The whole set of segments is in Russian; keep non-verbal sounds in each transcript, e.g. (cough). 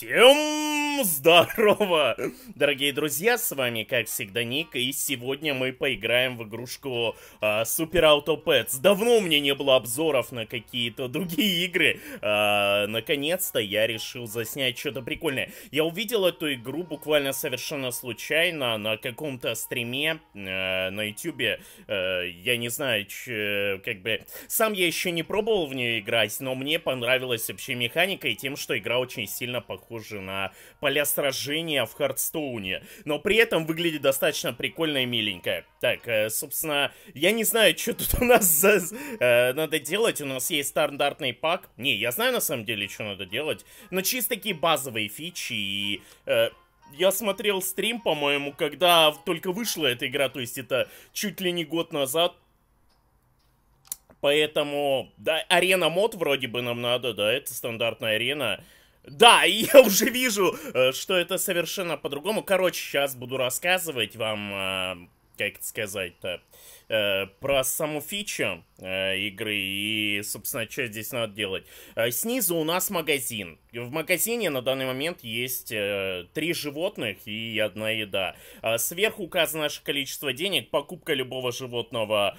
行。здорово, дорогие друзья, с вами как всегда Ник, и сегодня мы поиграем в игрушку а, Super Auto Pets. Давно у меня не было обзоров на какие-то другие игры, а, наконец-то я решил заснять что-то прикольное. Я увидел эту игру буквально совершенно случайно на каком-то стриме а, на YouTube. а, я не знаю, че, как бы, сам я еще не пробовал в нее играть, но мне понравилась вообще механика и тем, что игра очень сильно похожа на поля сражения в Хардстоуне, но при этом выглядит достаточно прикольно и миленько. Так, э, собственно, я не знаю, что тут у нас за... Э, надо делать, у нас есть стандартный пак. Не, я знаю на самом деле, что надо делать, но чисто такие базовые фичи и... Э, я смотрел стрим, по-моему, когда только вышла эта игра, то есть это чуть ли не год назад, Поэтому, да, арена мод вроде бы нам надо, да, это стандартная арена. Да, и я (laughs) уже вижу, э, что это совершенно по-другому. Короче, сейчас буду рассказывать вам, э, как это сказать-то, э, про саму фичу игры и, собственно, что здесь надо делать. Снизу у нас магазин. В магазине на данный момент есть три животных и одна еда. Сверху указано наше количество денег, покупка любого животного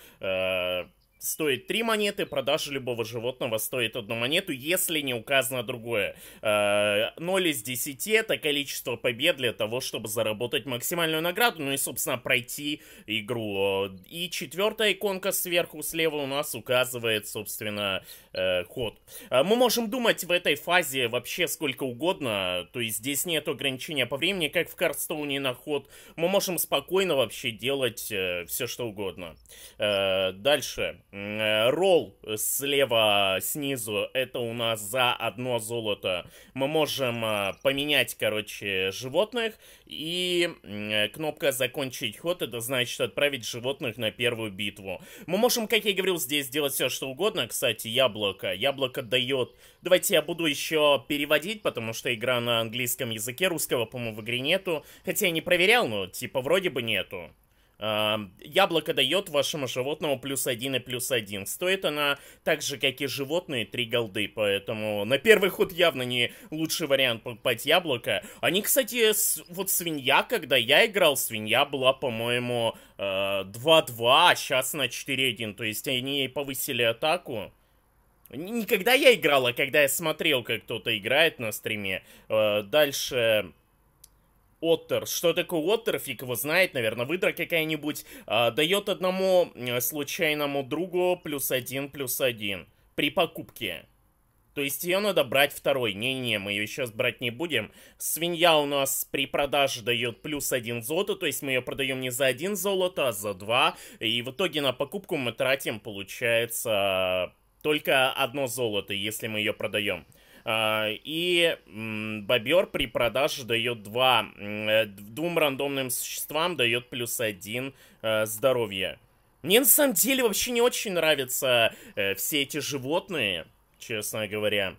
стоит 3 монеты, продажа любого животного стоит одну монету, если не указано другое. 0 э, из 10 это количество побед для того, чтобы заработать максимальную награду, ну и, собственно, пройти игру. И четвертая иконка сверху слева у нас указывает, собственно, э, ход. Э, мы можем думать в этой фазе вообще сколько угодно, то есть здесь нет ограничения по времени, как в Кардстоуне на ход. Мы можем спокойно вообще делать все что угодно. Дальше. Э, ролл слева снизу, это у нас за одно золото. Мы можем э, поменять, короче, животных. И э, кнопка «Закончить ход» — это значит отправить животных на первую битву. Мы можем, как я говорил, здесь делать все, что угодно. Кстати, яблоко. Яблоко дает... Давайте я буду еще переводить, потому что игра на английском языке, русского, по-моему, в игре нету. Хотя я не проверял, но типа вроде бы нету. Яблоко дает вашему животному плюс один и плюс один. Стоит она так же, как и животные, три голды, поэтому на первый ход явно не лучший вариант покупать яблоко. Они, кстати, с... вот свинья, когда я играл, свинья была, по-моему, 2-2, э, а сейчас на 4-1, то есть они ей повысили атаку. Никогда я играл, а когда я смотрел, как кто-то играет на стриме. Э, дальше Оттер. Что такое Оттер? Фиг его знает, наверное, выдра какая-нибудь. А, дает одному случайному другу плюс один, плюс один при покупке. То есть ее надо брать второй. Не-не, мы ее сейчас брать не будем. Свинья у нас при продаже дает плюс один золото, то есть мы ее продаем не за один золото, а за два. И в итоге на покупку мы тратим, получается, только одно золото, если мы ее продаем. А, и бобер при продаже дает 2, э, двум рандомным существам дает плюс 1 э, здоровье. Мне на самом деле вообще не очень нравятся э, все эти животные, честно говоря.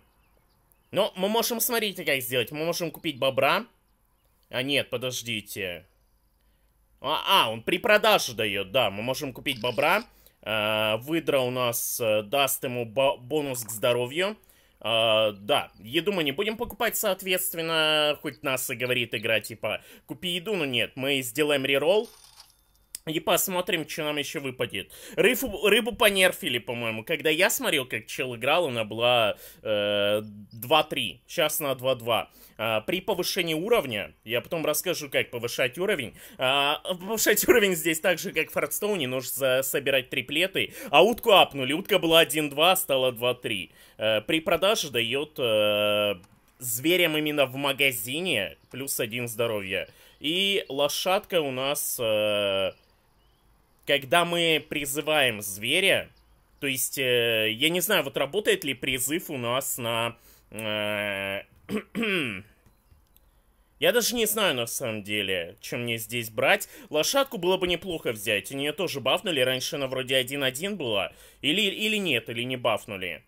Но мы можем, смотрите, как сделать. Мы можем купить бобра. А нет, подождите. А, а он при продаже дает, да. Мы можем купить бобра. А, выдра у нас даст ему бонус к здоровью. А, да, еду мы не будем покупать, соответственно, хоть нас и говорит игра, типа, купи еду, но нет, мы сделаем реролл, и посмотрим, что нам еще выпадет. Рыбу, рыбу понерфили, по-моему. Когда я смотрел, как чел играл, она была э, 2-3. Сейчас на 2-2. А, при повышении уровня, я потом расскажу, как повышать уровень. А, повышать (laughs) уровень здесь так же, как в Хардстоуне. Нужно собирать триплеты. А утку апнули. Утка была 1-2, стала 2-3. А, э, при продаже дает э, зверям именно в магазине плюс 1 здоровье. И лошадка у нас... Э, когда мы призываем зверя, то есть, э, я не знаю, вот работает ли призыв у нас на... Э, (clears throat) я даже не знаю, на самом деле, чем мне здесь брать. Лошадку было бы неплохо взять. У нее тоже бафнули. Раньше она вроде 1-1 была. Или, или нет, или не бафнули.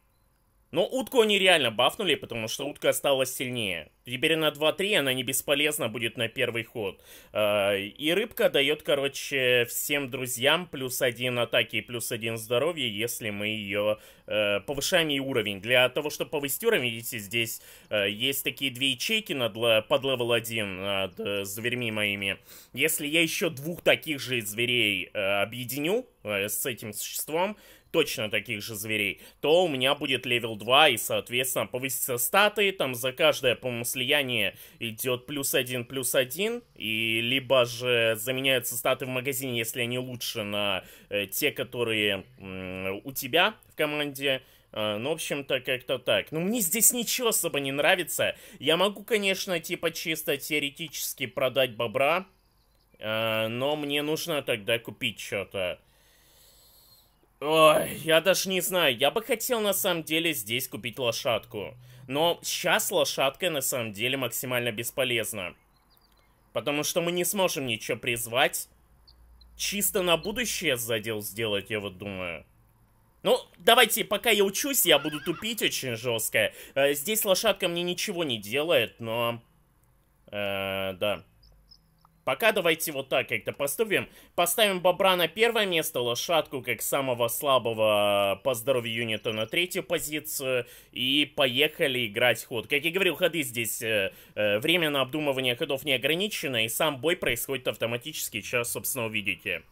Но утку они реально бафнули, потому что утка осталась сильнее. Теперь на 2-3 она не бесполезна будет на первый ход. А, и рыбка дает, короче, всем друзьям плюс один атаки и плюс один здоровье если мы ее э, повышаем и уровень. Для того, чтобы повысить уровень, видите, здесь э, есть такие две ячейки над, под левел 1 над э, зверьми моими. Если я еще двух таких же зверей объединю с этим существом, точно таких же зверей, то у меня будет левел 2 и, соответственно, повысится статы, там за каждое, по-моему, слияние идет плюс 1, плюс 1, и либо же заменяются статы в магазине, если они лучше на э, те, которые э, у тебя в команде, э, ну, в общем-то, как-то так. Ну, мне здесь ничего особо не нравится. Я могу, конечно, типа чисто теоретически продать бобра, э, но мне нужно тогда купить что-то. Ой, я даже не знаю, я бы хотел на самом деле здесь купить лошадку. Но сейчас лошадка на самом деле максимально бесполезна. Потому что мы не сможем ничего призвать. Чисто на будущее задел сделать, я вот думаю. Ну, давайте, пока я учусь, я буду тупить очень жестко. Э, здесь лошадка мне ничего не делает, но... Э, да. Пока давайте вот так как-то поступим. Поставим бобра на первое место, лошадку как самого слабого по здоровью юнита на третью позицию. И поехали играть ход. Как я говорил, ходы здесь, э, э, время на обдумывание ходов не ограничено. И сам бой происходит автоматически, сейчас, собственно, увидите.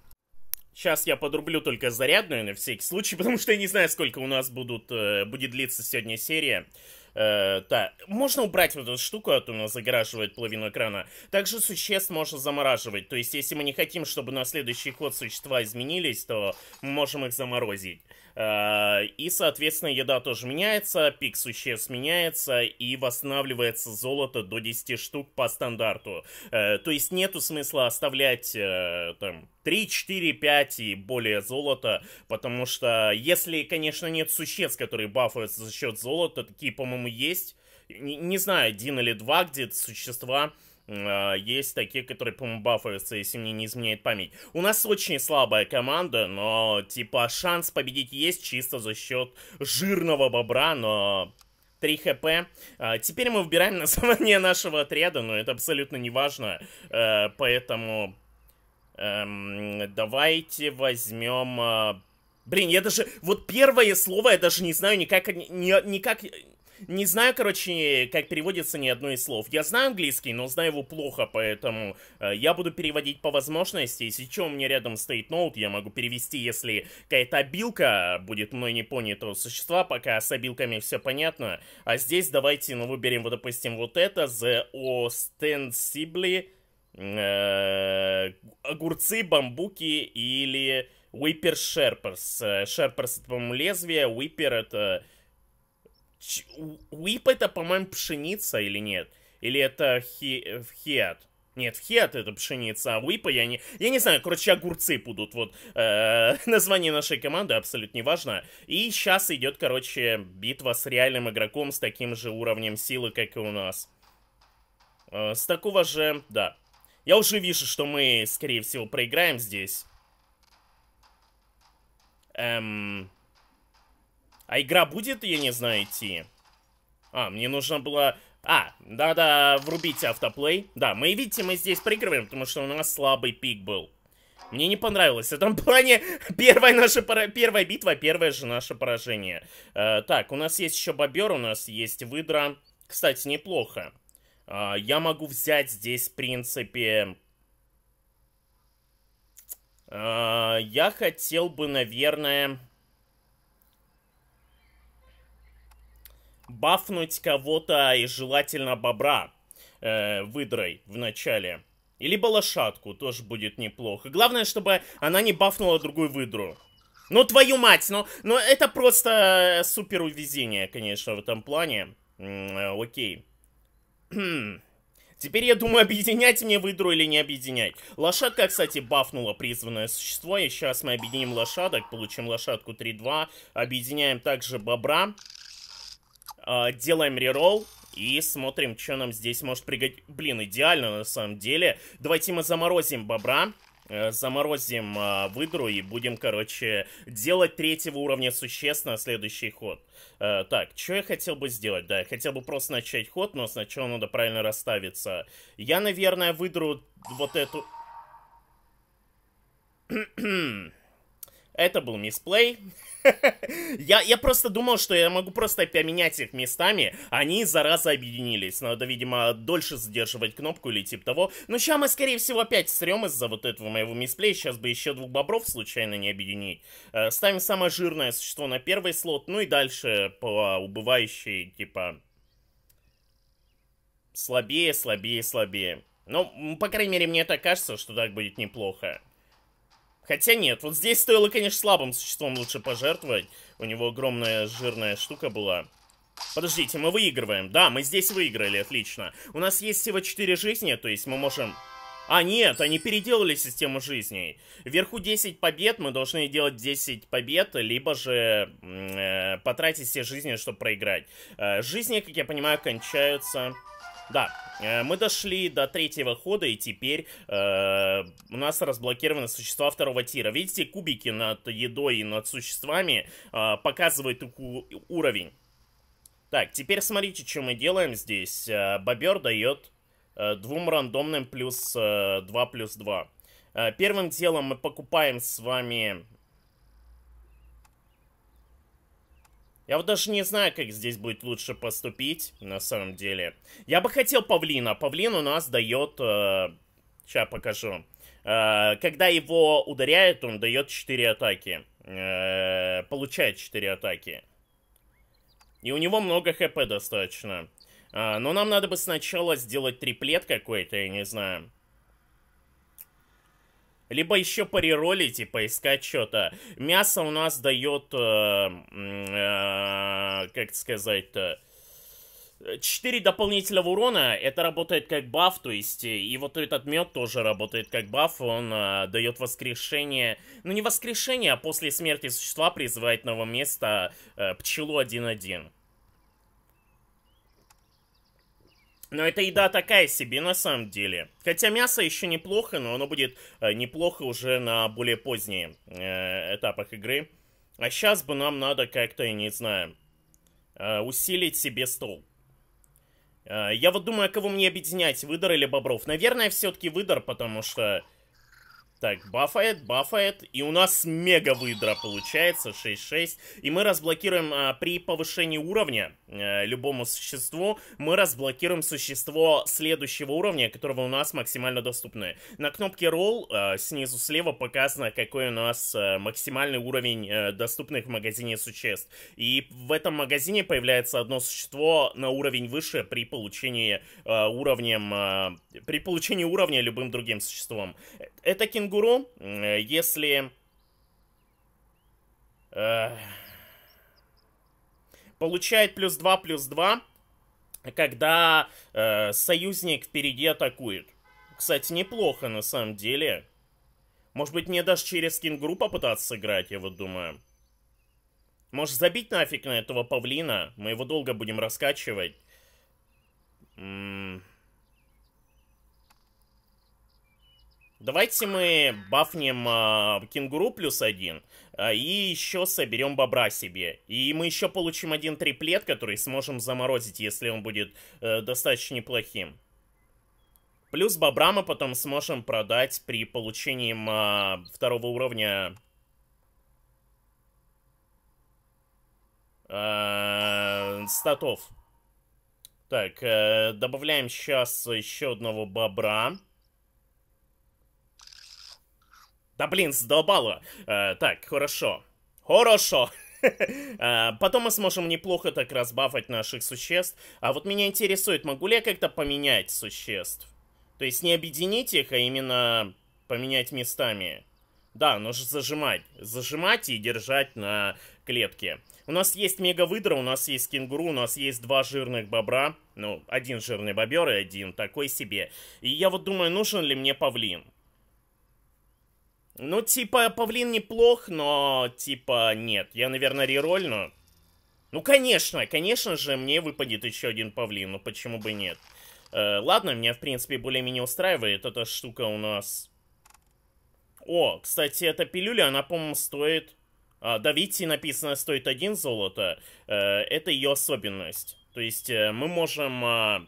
Сейчас я подрублю только зарядную на всякий случай, (laughs) потому что я не знаю, сколько у нас будут, э, будет длиться сегодня серия. Э, да, можно убрать вот эту штуку, а то нас загораживает половину экрана. Также существ можно замораживать, то есть если мы не хотим, чтобы на следующий ход существа изменились, то мы можем их заморозить. Э, и, соответственно, еда тоже меняется, пик существ меняется и восстанавливается золото до 10 штук по стандарту. Э, то есть нету смысла оставлять э, там 3, 4, 5 и более золота, потому что если, конечно, нет существ, которые бафуются за счет золота, такие, по-моему, есть, не, не знаю, один или два, где то существа, а, есть такие, которые, по-моему, бафаются, если мне не изменяет память. У нас очень слабая команда, но, типа, шанс победить есть чисто за счет жирного бобра, но... 3 хп. А, теперь мы выбираем (laughs) название нашего отряда, но это абсолютно не важно. Э, поэтому Эм, давайте возьмем... Э, блин, я даже... Вот первое слово я даже не знаю никак... Ни, никак не знаю, короче, как переводится ни одно из слов. Я знаю английский, но знаю его плохо, поэтому э, я буду переводить по возможности. Если что, у меня рядом стоит ноут, я могу перевести, если какая-то обилка будет мной не понята у существа, пока с обилками все понятно. А здесь давайте, ну, выберем, вот, допустим, вот это, The Ostensibly, э, огурцы, бамбуки или... Whipper Sherpers. Э, Sherpers это, по-моему, лезвие, Whipper это Уип это, по-моему, пшеница или нет? Или это хи... хиат? Нет, хет это пшеница, а уипа я не... Я не знаю, короче, огурцы будут. Вот э, (laughs) название нашей команды абсолютно не важно. И сейчас идет, короче, битва с реальным игроком с таким же уровнем силы, как и у нас. Э, с такого же... Да. Я уже вижу, что мы, скорее всего, проиграем здесь. Эм... А игра будет, я не знаю, идти? А, мне нужно было... А, да-да, врубить автоплей. Да, мы, видите, мы здесь проигрываем, потому что у нас слабый пик был. Мне не понравилось. В этом (laughs) плане первая наша пора... первая битва, первое же наше поражение. Э, так, у нас есть еще бобер, у нас есть выдра. Кстати, неплохо. Э, я могу взять здесь, в принципе... Э, я хотел бы, наверное... бафнуть кого-то и желательно бобра э, выдрой в начале. И либо лошадку тоже будет неплохо. Главное, чтобы она не бафнула другую выдру. Ну, твою мать, ну, ну это просто э, супер увезение, конечно, в этом плане. М -м, э, окей. (clears throat) Теперь я думаю, объединять мне выдру или не объединять. Лошадка, кстати, бафнула призванное существо. И сейчас мы объединим лошадок, получим лошадку 3-2. Объединяем также бобра. Э, делаем реролл, и смотрим, что нам здесь может пригодиться. Блин, идеально на самом деле. Давайте мы заморозим бобра. Э, заморозим э, выдру и будем, короче, делать третьего уровня существенно следующий ход. Э, так, что я хотел бы сделать? Да, я хотел бы просто начать ход, но сначала надо правильно расставиться. Я, наверное, выдру вот эту... (clears throat) Это был мисплей. (laughs) я, я просто думал, что я могу просто поменять их местами. Они, зараза, объединились. Надо, видимо, дольше задерживать кнопку или типа того. Но ну, сейчас мы, скорее всего, опять срем из-за вот этого моего мисплея. Сейчас бы еще двух бобров случайно не объединить. Э, ставим самое жирное существо на первый слот. Ну и дальше по убывающей, типа... Слабее, слабее, слабее. Ну, по крайней мере, мне так кажется, что так будет неплохо. Хотя нет, вот здесь стоило, конечно, слабым существом лучше пожертвовать. У него огромная жирная штука была. Подождите, мы выигрываем. Да, мы здесь выиграли, отлично. У нас есть всего 4 жизни, то есть мы можем... А, нет, они переделали систему жизней. Вверху 10 побед, мы должны делать 10 побед, либо же э, потратить все жизни, чтобы проиграть. Э, жизни, как я понимаю, кончаются... Да, э, мы дошли до третьего хода, и теперь э, у нас разблокированы существа второго тира. Видите, кубики над едой и над существами э, показывают уровень. Так, теперь смотрите, что мы делаем здесь. Э, бобер дает э, двум рандомным плюс э, 2 плюс 2. Э, первым делом мы покупаем с вами Я вот даже не знаю, как здесь будет лучше поступить, на самом деле. Я бы хотел павлина. Павлин у нас дает... Э, сейчас покажу. Э, когда его ударяет, он дает 4 атаки. Э, получает 4 атаки. И у него много хп достаточно. Э, но нам надо бы сначала сделать триплет какой-то, я не знаю. Либо еще пореролить и поискать что-то. Мясо у нас дает... Э, э, как сказать-то... 4 дополнительного урона, это работает как баф, то есть, э, и вот этот мед тоже работает как баф, он а, э, дает воскрешение, ну не воскрешение, а после смерти существа призывает нового места а, э, пчелу 1-1. Но эта еда такая себе на самом деле. Хотя мясо еще неплохо, но оно будет э, неплохо уже на более поздние э, этапах игры. А сейчас бы нам надо как-то, я не знаю, э, усилить себе стол. Э, я вот думаю, кого мне объединять, выдор или бобров. Наверное, все-таки выдор, потому что так, бафает, бафает. И у нас мега-выдра получается, 6-6. И мы разблокируем а, при повышении уровня а, любому существу, мы разблокируем существо следующего уровня, которого у нас максимально доступное. На кнопке Roll а, э, снизу слева показано, какой у нас а, максимальный уровень а, доступных в магазине существ. И в этом магазине появляется одно существо на уровень выше при получении а, уровнем... А, при получении уровня любым другим существом. Это кенгуру, если... Э, получает плюс 2, плюс 2, когда э, союзник впереди атакует. Кстати, неплохо на самом деле. Может быть, мне даже через кенгуру попытаться сыграть, я вот думаю. Может, забить нафиг на этого павлина? Мы его долго будем раскачивать. М Давайте мы бафнем э, кенгуру плюс один, э, и еще соберем бобра себе. И мы еще получим один триплет, который сможем заморозить, если он будет э, достаточно неплохим. Плюс бобра мы потом сможем продать при получении э, второго уровня... Э, статов. Так, э, добавляем сейчас еще одного бобра. Бобра. Да блин, задолбало. Э, так, хорошо. Хорошо. (laughs) Э, потом мы сможем неплохо так разбавить наших существ. А вот меня интересует, могу ли я как-то поменять существ? То есть не объединить их, а именно поменять местами. Да, нужно зажимать. Зажимать и держать на клетке. У нас есть мега-выдра, у нас есть кенгуру, у нас есть два жирных бобра. Ну, один жирный бобер и один такой себе. И я вот думаю, нужен ли мне павлин. Ну, типа, павлин неплох, но, типа, нет. Я, наверное, рерольну. Ну, конечно, конечно же, мне выпадет еще один павлин. но почему бы нет? Э, ладно, меня, в принципе, более-менее устраивает. Эта штука у нас... О, кстати, эта пилюля, она, по-моему, стоит... А, давите написано стоит один золото. Э, это ее особенность. То есть э, мы можем... Э,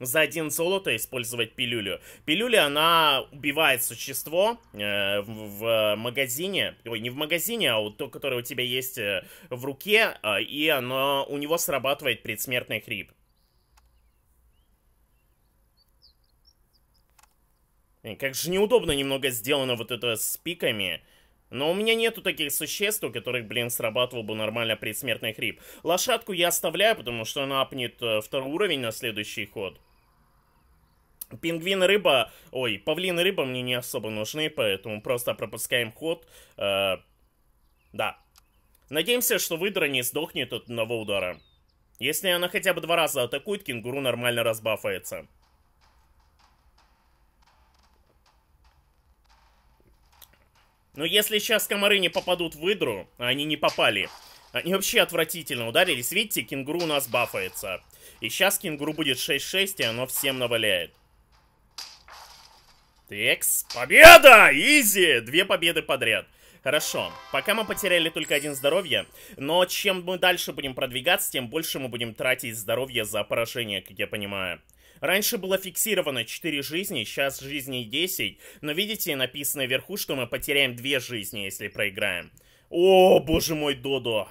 за один золото использовать пилюлю. Пилюля, она убивает существо э, в, в магазине. Ой, не в магазине, а вот то, которое у тебя есть э, в руке. Э, и оно, у него срабатывает предсмертный хрип. Э, как же неудобно немного сделано вот это с пиками. Но у меня нету таких существ, у которых, блин, срабатывал бы нормально предсмертный хрип. Лошадку я оставляю, потому что она апнет э, второй уровень на следующий ход. Пингвин и рыба, ой, павлин и рыба мне не особо нужны, поэтому просто пропускаем ход. Э, да. Надеемся, что выдра не сдохнет от одного удара. Если она хотя бы два раза атакует, кенгуру нормально разбафается. Но если сейчас комары не попадут в выдру, а они не попали, они вообще отвратительно ударились. Видите, кенгуру у нас бафается. И сейчас кенгуру будет 6-6, и оно всем наваляет. Текс. Победа! Изи! Две победы подряд. Хорошо, пока мы потеряли только один здоровье, но чем мы дальше будем продвигаться, тем больше мы будем тратить здоровье за поражение, как я понимаю. Раньше было фиксировано 4 жизни, сейчас жизней 10, но видите, написано вверху, что мы потеряем 2 жизни, если проиграем. О, боже мой, Додо.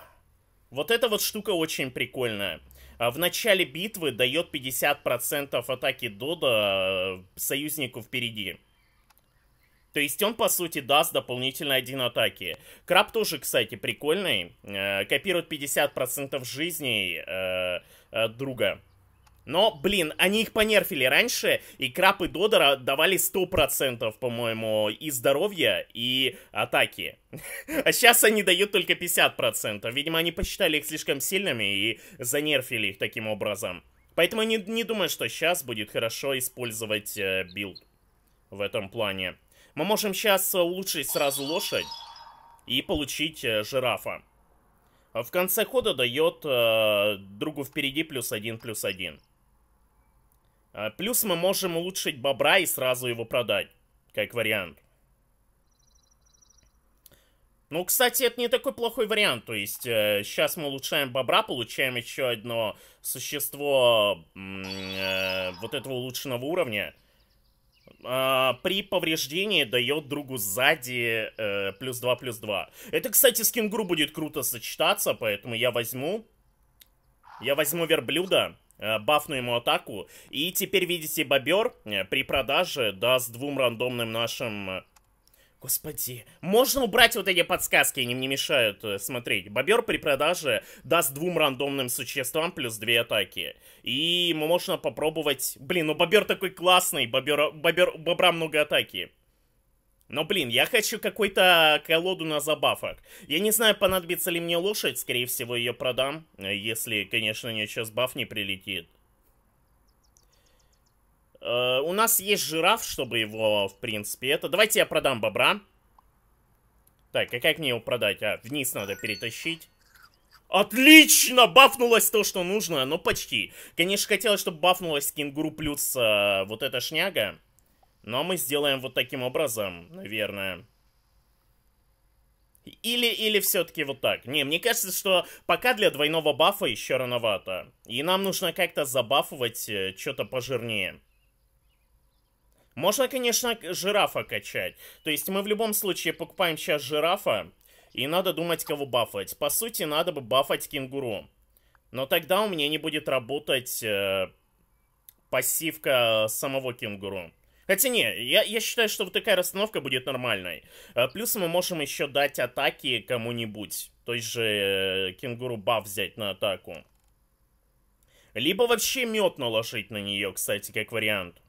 Вот эта вот штука очень прикольная. А в начале битвы дает 50% атаки Додо э, союзнику впереди. То есть он, по сути, даст дополнительно один атаки. Краб тоже, кстати, прикольный. Э, копирует 50% жизней э, э, друга. Но, блин, они их понерфили раньше, и Краб и Додора давали 100%, по-моему, и здоровья, и атаки. (laughs) А сейчас они дают только 50%. Видимо, они посчитали их слишком сильными и занерфили их таким образом. Поэтому не, не думаю, что сейчас будет хорошо использовать э, билд в этом плане. Мы можем сейчас э, улучшить сразу лошадь и получить э, жирафа. Э, в конце хода дает э, другу впереди плюс один, плюс один. Плюс мы можем улучшить бобра и сразу его продать, как вариант. Ну, кстати, это не такой плохой вариант. То есть, э, сейчас мы улучшаем бобра, получаем еще одно существо э, вот этого улучшенного уровня. А, при повреждении дает другу сзади э, плюс 2, плюс 2. Это, кстати, с кенгуру будет круто сочетаться, поэтому я возьму... Я возьму верблюда, э, бафну ему атаку. И теперь, видите, бобер э, при продаже даст двум рандомным нашим Господи, можно убрать вот эти подсказки, они мне мешают э, смотреть. Бобер при продаже даст двум рандомным существам плюс две атаки. И можно попробовать... Блин, ну бобер такой классный, бобер, бобер, бобра много атаки. Но, блин, я хочу какой то колоду на забафок. Я не знаю, понадобится ли мне лошадь, скорее всего, ее продам. Э, если, конечно, мне сейчас баф не прилетит. Э, у нас есть жираф, чтобы его, в принципе, это... Давайте я продам бобра. Так, а как мне его продать? А, вниз надо перетащить. Отлично! Бафнулось то, что нужно, но почти. Конечно, хотелось, чтобы бафнулась кенгуру плюс э, вот эта шняга. Но мы сделаем вот таким образом, наверное. Или, или все-таки вот так. Не, мне кажется, что пока для двойного бафа еще рановато. И нам нужно как-то забафовать э, что-то пожирнее. Можно, конечно, жирафа качать. То есть мы в любом случае покупаем сейчас жирафа, и надо думать, кого бафать. По сути, надо бы бафать кенгуру. Но тогда у меня не будет работать э, пассивка самого кенгуру. Хотя не, я, я считаю, что вот такая расстановка будет нормальной. Э, плюс мы можем еще дать атаки кому-нибудь. То есть же э, кенгуру баф взять на атаку. Либо вообще мед наложить на нее, кстати, как вариант.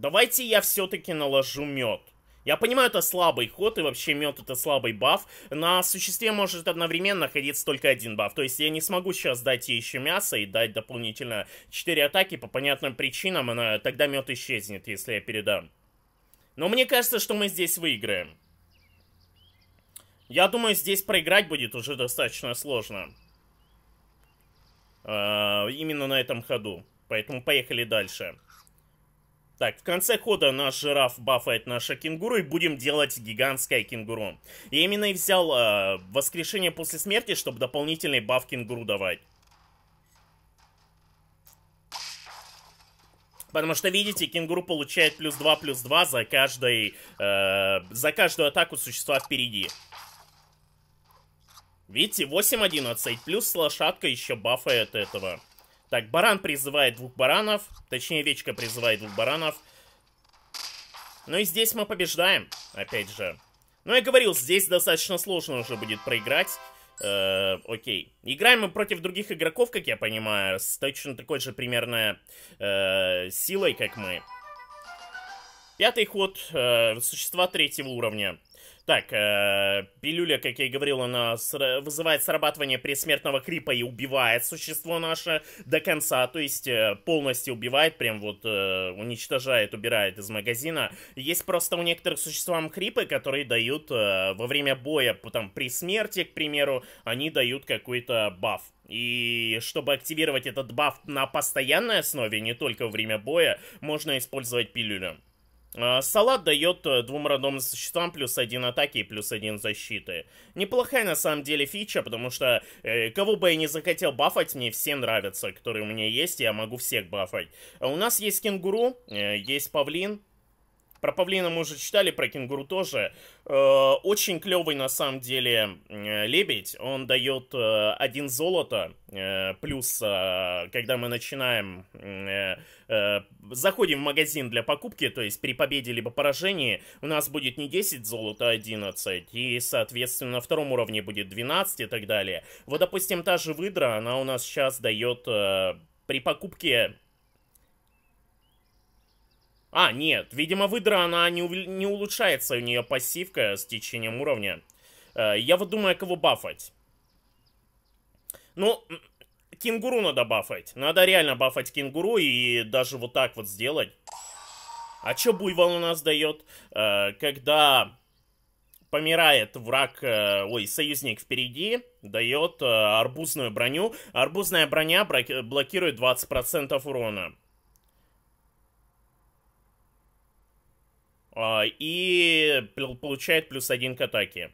Давайте я все-таки наложу мед. Я понимаю, это слабый ход, и вообще мед это слабый баф. На существе может одновременно находиться только один баф. То есть я не смогу сейчас дать ей еще мясо и дать дополнительно 4 атаки по понятным причинам. Она, тогда мед исчезнет, если я передам. Но мне кажется, что мы здесь выиграем. Я думаю, здесь проиграть будет уже достаточно сложно. А, именно на этом ходу. Поэтому поехали дальше. Дальше. Так, в конце хода наш жираф бафает наша кенгуру и будем делать гигантское кенгуру. Я именно и взял э, воскрешение после смерти, чтобы дополнительный баф кенгуру давать. Потому что, видите, кенгуру получает плюс 2, плюс 2 за, каждый э, за каждую атаку существа впереди. Видите, 8-11, плюс лошадка еще бафает этого. Так, баран призывает двух баранов. Точнее, вечка призывает двух баранов. Ну и здесь мы побеждаем, опять же. Ну, я говорил, здесь достаточно сложно уже будет проиграть. Э, окей. Играем мы против других игроков, как я понимаю, с точно такой же примерно э, силой, как мы. Пятый ход э, существа третьего уровня. Так, э, пилюля, как я и говорил, она сра- вызывает срабатывание предсмертного крипа и убивает существо наше до конца, то есть э, полностью убивает, прям вот э, уничтожает, убирает из магазина. Есть просто у некоторых существам крипы, которые дают э, во время боя, там, при смерти, к примеру, они дают какой-то баф. И чтобы активировать этот баф на постоянной основе, не только во время боя, можно использовать пилюлю. Э, салат дает э, двум рандомным существам плюс один атаки и плюс один защиты. Неплохая на самом деле фича, потому что э, кого бы я не захотел бафать, мне все нравятся, которые у меня есть, я могу всех бафать. А у нас есть кенгуру, э, есть павлин, про павлина мы уже читали, про кенгуру тоже. Э, очень клевый на самом деле э, лебедь. Он дает э, один золото. Плюс, когда мы начинаем, заходим в магазин для покупки, то есть при победе либо поражении, у нас будет не 10 золота, а 11. И, соответственно, на втором уровне будет 12 и так далее. Вот, допустим, та же выдра, она у нас сейчас дает при покупке а, нет, видимо, выдра, она не, не улучшается, у нее пассивка с течением уровня. Э, я вот думаю, кого бафать. Ну, кенгуру надо бафать. Надо реально бафать кенгуру и даже вот так вот сделать. А чё буйвол у нас дает? Э, когда помирает враг, э, ой, союзник впереди, дает арбузную броню. Арбузная броня блокирует 20% урона. А, и получает плюс один к атаке.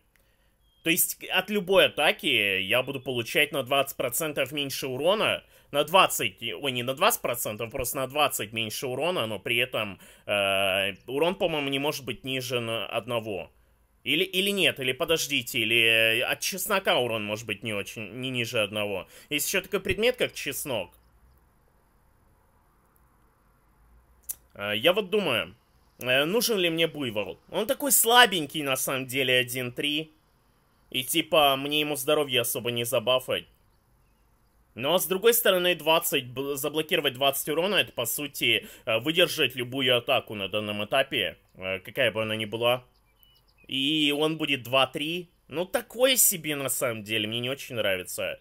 То есть от любой атаки я буду получать на 20% меньше урона, на 20, ой, не на 20%, просто на 20 меньше урона, но при этом э, урон, по-моему, не может быть ниже одного. Или, или нет, или подождите, или от чеснока урон может быть не очень, не ниже одного. Есть еще такой предмет, как чеснок. Э, я вот думаю, Э, нужен ли мне Буйвол. Он такой слабенький, на самом деле, 1-3. И типа, мне ему здоровье особо не забафать. Но с другой стороны, 20, заблокировать 20 урона, это по сути э, выдержать любую атаку на данном этапе, э, какая бы она ни была. И он будет 2-3. Ну, такое себе на самом деле, мне не очень нравится.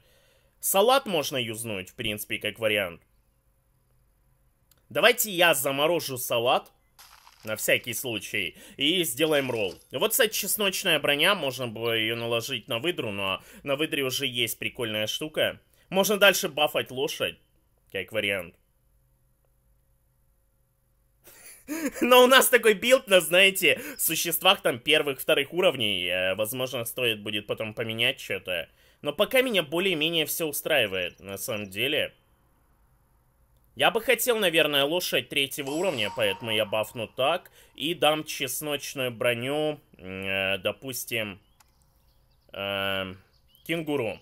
Салат можно юзнуть, в принципе, как вариант. Давайте я заморожу салат на всякий случай, и сделаем ролл. Вот, кстати, чесночная броня, можно бы ее наложить на выдру, но на выдре уже есть прикольная штука. Можно дальше бафать лошадь, как вариант. (laughs) Но у нас такой билд, на, знаете, существах там первых, вторых уровней. Э, возможно, стоит будет потом поменять что-то. Но пока меня более-менее все устраивает, на самом деле. Я бы хотел, наверное, лошадь третьего уровня, поэтому я бафну так. И дам чесночную броню, э, допустим, э, кенгуру.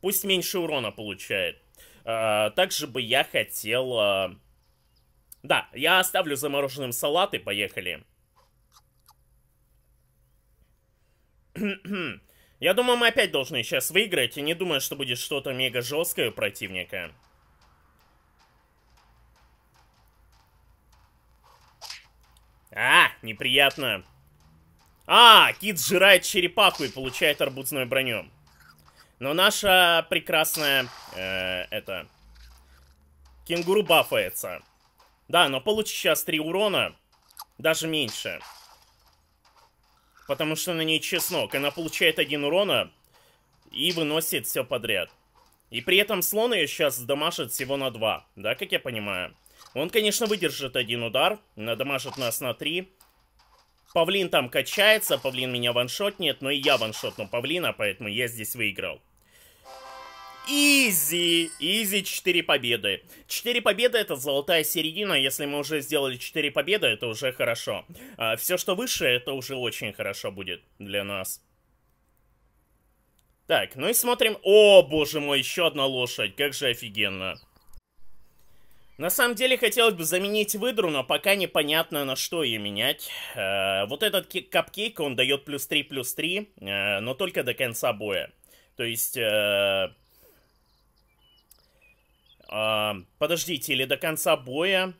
Пусть меньше урона получает. Э, также бы я хотел... Э, да, я оставлю замороженным салаты, поехали. (clears throat) Я думаю, мы опять должны сейчас выиграть, и не думаю, что будет что-то мега жесткое у противника. А, неприятно. А, кит сжирает черепаху и получает арбузную броню. Но наша прекрасная... Э, это... Кенгуру бафается. Да, но получит сейчас 3 урона. Даже меньше. Потому что на ней чеснок. Она получает один урона и выносит все подряд. И при этом слон ее сейчас дамажит всего на 2. Да, как я понимаю? Он, конечно, выдержит один удар. Надамажит нас на три. Павлин там качается. Павлин меня ваншотнет. Но и я ваншотну Павлина, поэтому я здесь выиграл. Изи! Изи 4 победы. 4 победы это золотая середина. Если мы уже сделали 4 победы, это уже хорошо. А все, что выше, это уже очень хорошо будет для нас. Так, ну и смотрим... О, боже мой, еще одна лошадь. Как же офигенно. На самом деле хотелось бы заменить выдру, но пока непонятно на что ее менять. Э, вот этот капкейк, он дает плюс 3, плюс 3, э, но только до конца боя. То есть... Э, э, подождите, или до конца боя...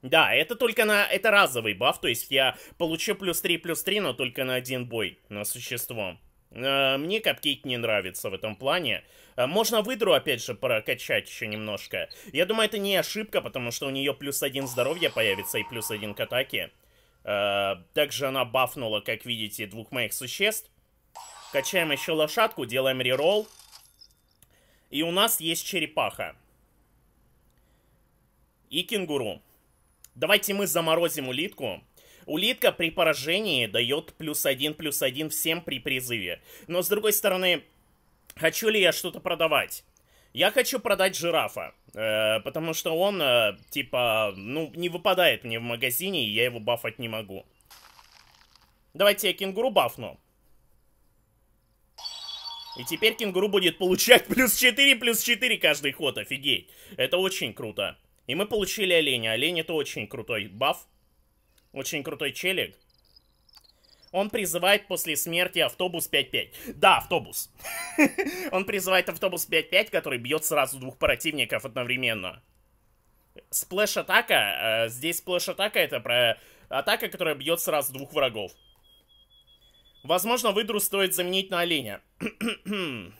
Да, это только на... Это разовый баф, то есть я получу плюс 3, плюс 3, но только на один бой, на существо. Э, мне капкейк не нравится в этом плане. Э, можно выдру, опять же, прокачать еще немножко. Я думаю, это не ошибка, потому что у нее плюс один здоровье появится и плюс один к атаке. Э, также она бафнула, как видите, двух моих существ. Качаем еще лошадку, делаем реролл. И у нас есть черепаха. И кенгуру. Давайте мы заморозим улитку. Улитка при поражении дает плюс один, плюс один всем при призыве. Но с другой стороны, хочу ли я что-то продавать? Я хочу продать жирафа, э, потому что он, э, типа, ну, не выпадает мне в магазине, и я его бафать не могу. Давайте я кенгуру бафну. И теперь кенгуру будет получать (laughs) плюс 4, плюс 4 каждый ход, офигеть. Это очень круто. И мы получили оленя. Олень это очень крутой баф. Очень крутой челик. Он призывает после смерти автобус 5-5. Да, автобус. (laughs) Он призывает автобус 5-5, который бьет сразу двух противников одновременно. Сплэш-атака. Э, здесь сплэш-атака это про атака, которая бьет сразу двух врагов. Возможно, выдру стоит заменить на оленя. (clears throat)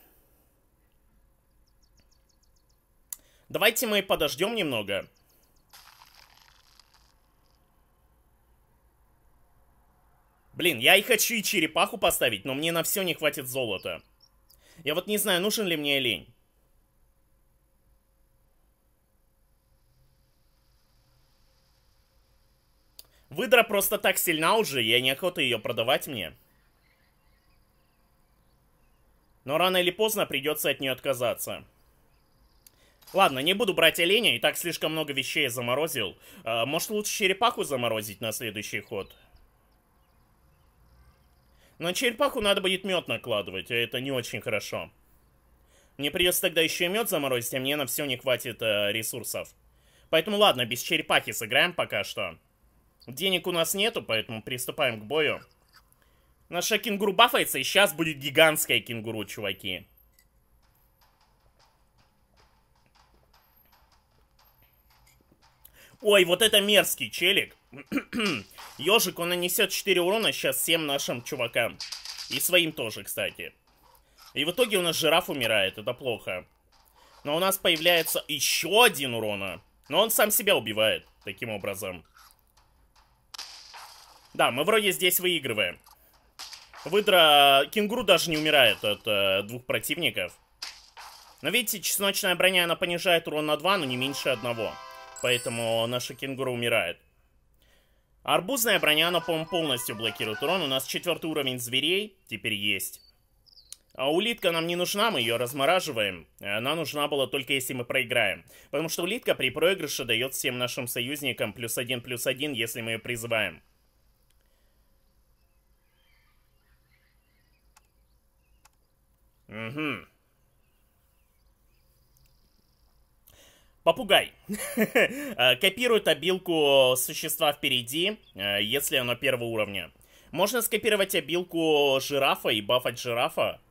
Давайте мы подождем немного. Блин, я и хочу и черепаху поставить, но мне на все не хватит золота. Я вот не знаю, нужен ли мне олень. Выдра просто так сильна уже, я неохота ее продавать мне. Но рано или поздно придется от нее отказаться. Ладно, не буду брать оленя, и так слишком много вещей я заморозил. А, может лучше черепаху заморозить на следующий ход? На черепаху надо будет мед накладывать, а это не очень хорошо. Мне придется тогда еще и мед заморозить, а мне на все не хватит э, ресурсов. Поэтому ладно, без черепахи сыграем пока что. Денег у нас нету, поэтому приступаем к бою. Наша кенгуру бафается, и сейчас будет гигантская кенгуру, чуваки. Ой, вот это мерзкий челик. (clears throat) Ёжик он нанесет 4 урона сейчас всем нашим чувакам. И своим тоже, кстати. И в итоге у нас жираф умирает, это плохо. Но у нас появляется еще один урона. Но он сам себя убивает, таким образом. Да, мы вроде здесь выигрываем. Выдра... Кенгуру даже не умирает от э, двух противников. Но видите, чесночная броня, она понижает урон на 2, но не меньше одного. Поэтому наша кенгуру умирает. Арбузная броня, она, по-моему, полностью блокирует урон. У нас четвертый уровень зверей теперь есть. А улитка нам не нужна, мы ее размораживаем. Она нужна была только если мы проиграем. Потому что улитка при проигрыше дает всем нашим союзникам плюс один, плюс один, если мы ее призываем. Угу. Попугай. (laughs) Э, копирует обилку существа впереди, э, если оно первого уровня. Можно скопировать обилку жирафа и бафать жирафа.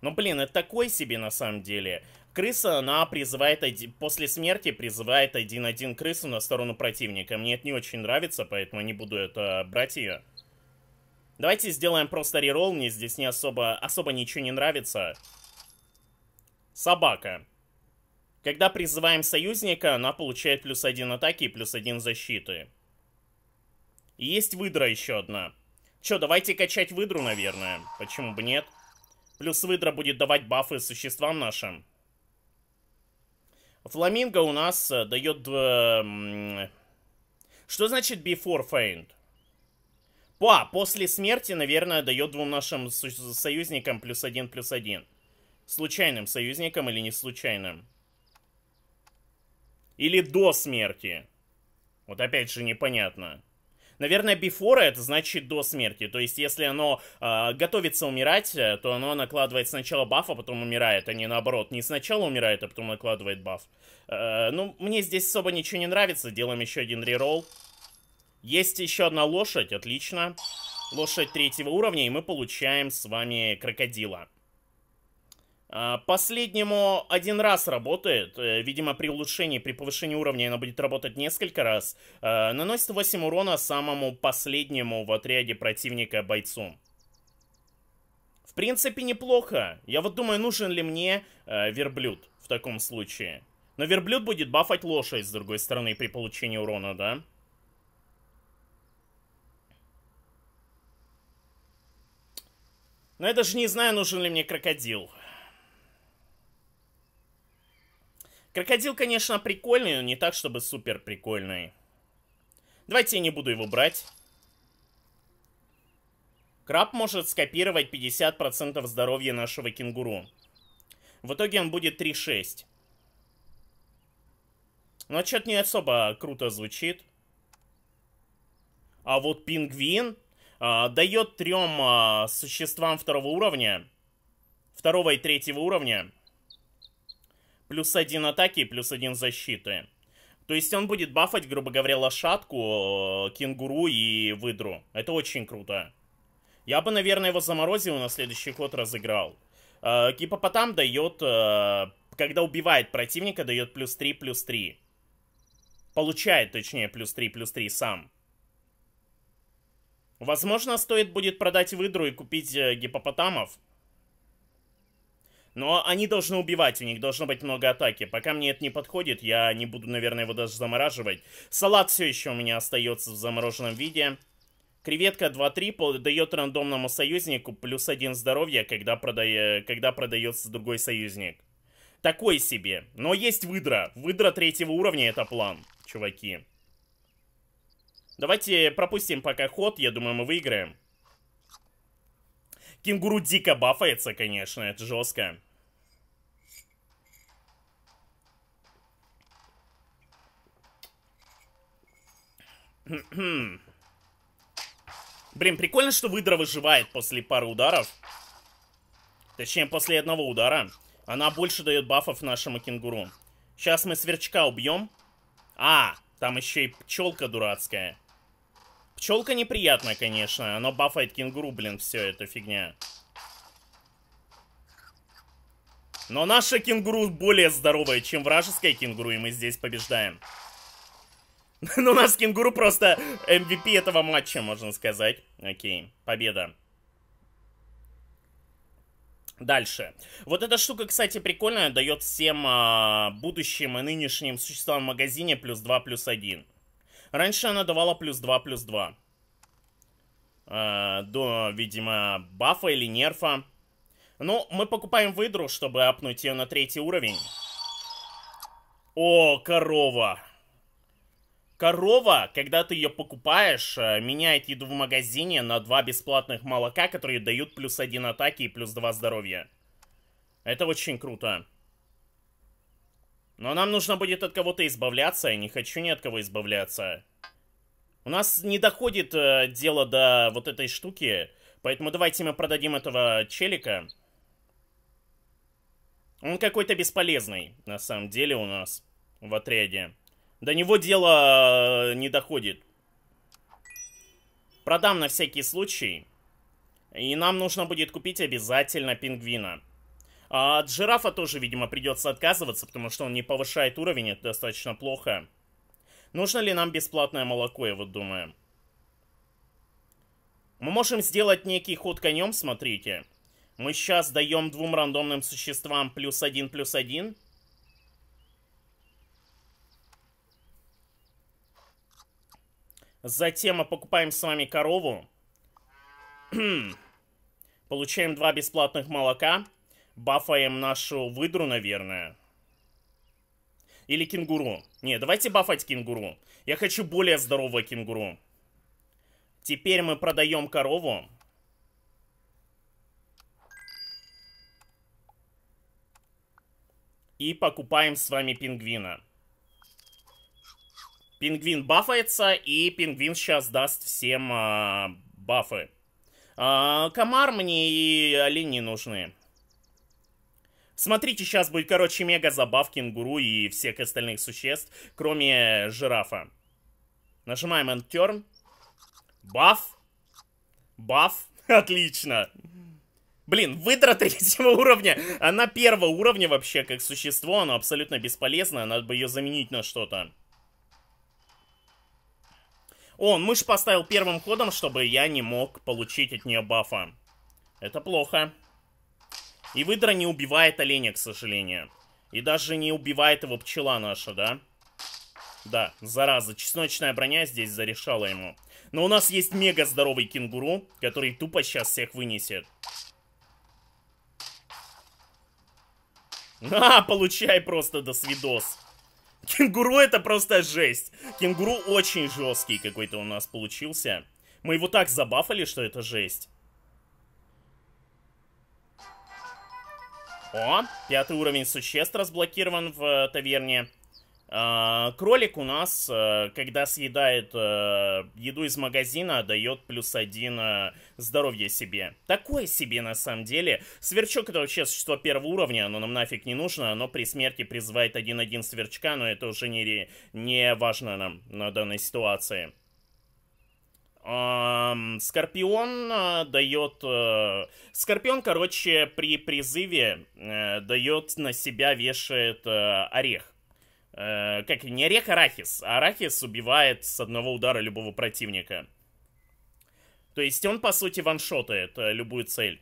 Ну, блин, это такой себе на самом деле. Крыса, она призывает, оди... после смерти призывает один-один крысу на сторону противника. Мне это не очень нравится, поэтому не буду это брать ее. Давайте сделаем просто реролл, мне здесь не особо, особо ничего не нравится. Собака. Когда призываем союзника, она получает плюс один атаки и плюс один защиты. И есть выдра еще одна. Че, давайте качать выдру, наверное. Почему бы нет? Плюс выдра будет давать бафы существам нашим. Фламинго у нас дает... Э, что значит before faint? По, после смерти, наверное, дает двум нашим союзникам плюс один, плюс один. Случайным союзникам или не случайным. Или до смерти? Вот опять же непонятно. Наверное, before это значит до смерти. То есть, если оно э, готовится умирать, э, то оно накладывает сначала баф, а потом умирает, а не наоборот. Не сначала умирает, а потом накладывает баф. Э, ну, мне здесь особо ничего не нравится. Делаем еще один реролл. Есть еще одна лошадь, отлично. Лошадь третьего уровня, и мы получаем с вами крокодила. А, последнему один раз работает, э, видимо при улучшении, при повышении уровня она будет работать несколько раз. А, наносит 8 урона самому последнему в отряде противника бойцу. В принципе неплохо. Я вот думаю, нужен ли мне э, верблюд в таком случае. Но верблюд будет бафать лошадь с другой стороны при получении урона, да? Но я даже не знаю, нужен ли мне крокодил. Крокодил, конечно, прикольный, но не так, чтобы супер прикольный. Давайте я не буду его брать. Краб может скопировать 50% здоровья нашего кенгуру. В итоге он будет 3-6. Но что-то не особо круто звучит. А вот пингвин а, дает трем а, существам второго уровня, второго и третьего уровня, плюс один атаки и плюс один защиты. То есть он будет бафать, грубо говоря, лошадку, э, кенгуру и выдру. Это очень круто. Я бы, наверное, его заморозил и на следующий ход разыграл. Э, гипопотам дает, э, когда убивает противника, дает плюс 3, плюс 3. Получает, точнее, плюс 3, плюс 3 сам. Возможно, стоит будет продать выдру и купить э, гипопотамов. Но они должны убивать, у них должно быть много атаки. Пока мне это не подходит, я не буду, наверное, его даже замораживать. Салат все еще у меня остается в замороженном виде. Креветка 2-3 дает рандомному союзнику плюс 1 здоровье, когда, продає... когда продается другой союзник. Такой себе. Но есть выдра. Выдра третьего уровня это план, чуваки. Давайте пропустим пока ход, я думаю, мы выиграем. Кенгуру дико бафается, конечно, это жестко. (clears throat) Блин, прикольно, что выдра выживает после пары ударов. Точнее, после одного удара. Она больше дает бафов нашему кенгуру. Сейчас мы сверчка убьем. А, там еще и пчелка дурацкая. Пчелка неприятная, конечно. Она бафает кенгуру, блин, все это фигня. Но наша кенгуру более здоровая, чем вражеская кенгуру, и мы здесь побеждаем. (laughs) Ну, у нас кенгуру просто MVP этого матча, можно сказать. Окей, победа. Дальше. Вот эта штука, кстати, прикольная, дает всем э, будущим и нынешним существам в магазине плюс 2, плюс 1. Раньше она давала плюс 2, плюс 2. Э, а, до, видимо, бафа или нерфа. Ну, мы покупаем выдру, чтобы апнуть ее на третий уровень. О, корова. Корова, когда ты ее покупаешь, э, меняет еду в магазине на два бесплатных молока, которые дают плюс один атаки и плюс два здоровья. Это очень круто. Но нам нужно будет от кого-то избавляться, я не хочу ни от кого избавляться. У нас не доходит э, дело до вот этой штуки, поэтому давайте мы продадим этого челика. Он какой-то бесполезный, на самом деле, у нас в отряде. До него дело э, не доходит. Продам на всякий случай. И нам нужно будет купить обязательно пингвина. А от жирафа тоже, видимо, придется отказываться, потому что он не повышает уровень, это достаточно плохо. Нужно ли нам бесплатное молоко, я вот думаю. Мы можем сделать некий ход конем, смотрите. Мы сейчас даем двум рандомным существам плюс один, плюс один. Затем мы покупаем с вами корову. (clears throat) Получаем два бесплатных молока. Бафаем нашу выдру, наверное. Или кенгуру. Не, давайте бафать кенгуру. Я хочу более здорового кенгуру. Теперь мы продаем корову. И покупаем с вами пингвина. Пингвин бафается, и пингвин сейчас даст всем а, бафы. А, комар мне и олень нужны. Смотрите, сейчас будет, короче, мега забав кенгуру и всех остальных существ, кроме жирафа. Нажимаем end turn. Баф. Баф. (laughs) Отлично. Блин, выдра (laughs) третьего уровня. Она первого уровня вообще, как существо. Она абсолютно бесполезная, Надо бы ее заменить на что-то он мышь поставил первым ходом, чтобы я не мог получить от нее бафа. Это плохо. И выдра не убивает оленя, к сожалению. И даже не убивает его пчела наша, да? Да, зараза, чесночная броня здесь зарешала ему. Но у нас есть мега здоровый кенгуру, который тупо сейчас всех вынесет. (laughs) А, получай просто до свидос. Кенгуру это просто жесть. Кенгуру очень жесткий какой-то у нас получился. Мы его так забафали, что это жесть. О, пятый уровень существ разблокирован в э, таверне. А, кролик у нас, э, когда съедает э, еду из магазина, дает плюс один э, здоровье себе. Такое себе на самом деле. Сверчок это вообще существо первого уровня, оно нам нафиг не нужно. Оно при смерти призывает один-один сверчка, но это уже не, не важно нам на данной ситуации. Скорпион дает... Скорпион, короче, при призыве дает на себя, вешает орех. Э, как, не орех, а арахис. Арахис убивает с одного удара любого противника. То есть он, по сути, ваншотает э, любую цель.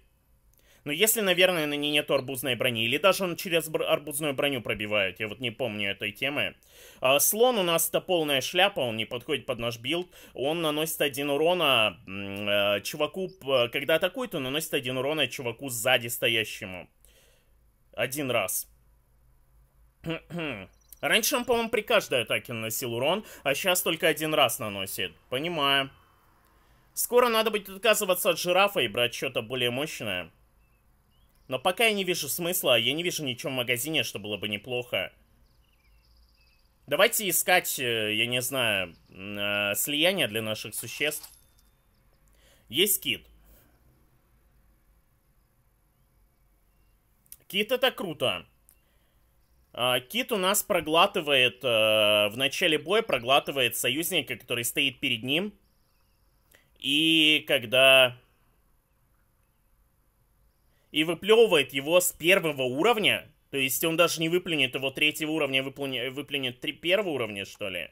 Но если, наверное, на ней нет арбузной брони, или даже он через бр- арбузную броню пробивает, я вот не помню этой темы. А, слон у нас-то полная шляпа, он не подходит под наш билд, он наносит один урона э, чуваку, когда атакует, он наносит один урона чуваку сзади стоящему. Один раз. (clears throat) Раньше он, по-моему, при каждой атаке наносил урон, а сейчас только один раз наносит. Понимаю. Скоро надо будет отказываться от жирафа и брать что-то более мощное. Но пока я не вижу смысла, я не вижу ничего в магазине, что было бы неплохо. Давайте искать, э, я не знаю, э, слияние для наших существ. Есть кит. Кит это круто. А, кит у нас проглатывает, э, в начале боя проглатывает союзника, который стоит перед ним. И когда... И выплевывает его с первого уровня. То есть он даже не выплюнет его третьего уровня, выплюнет, выплюнет три, первого уровня, что ли.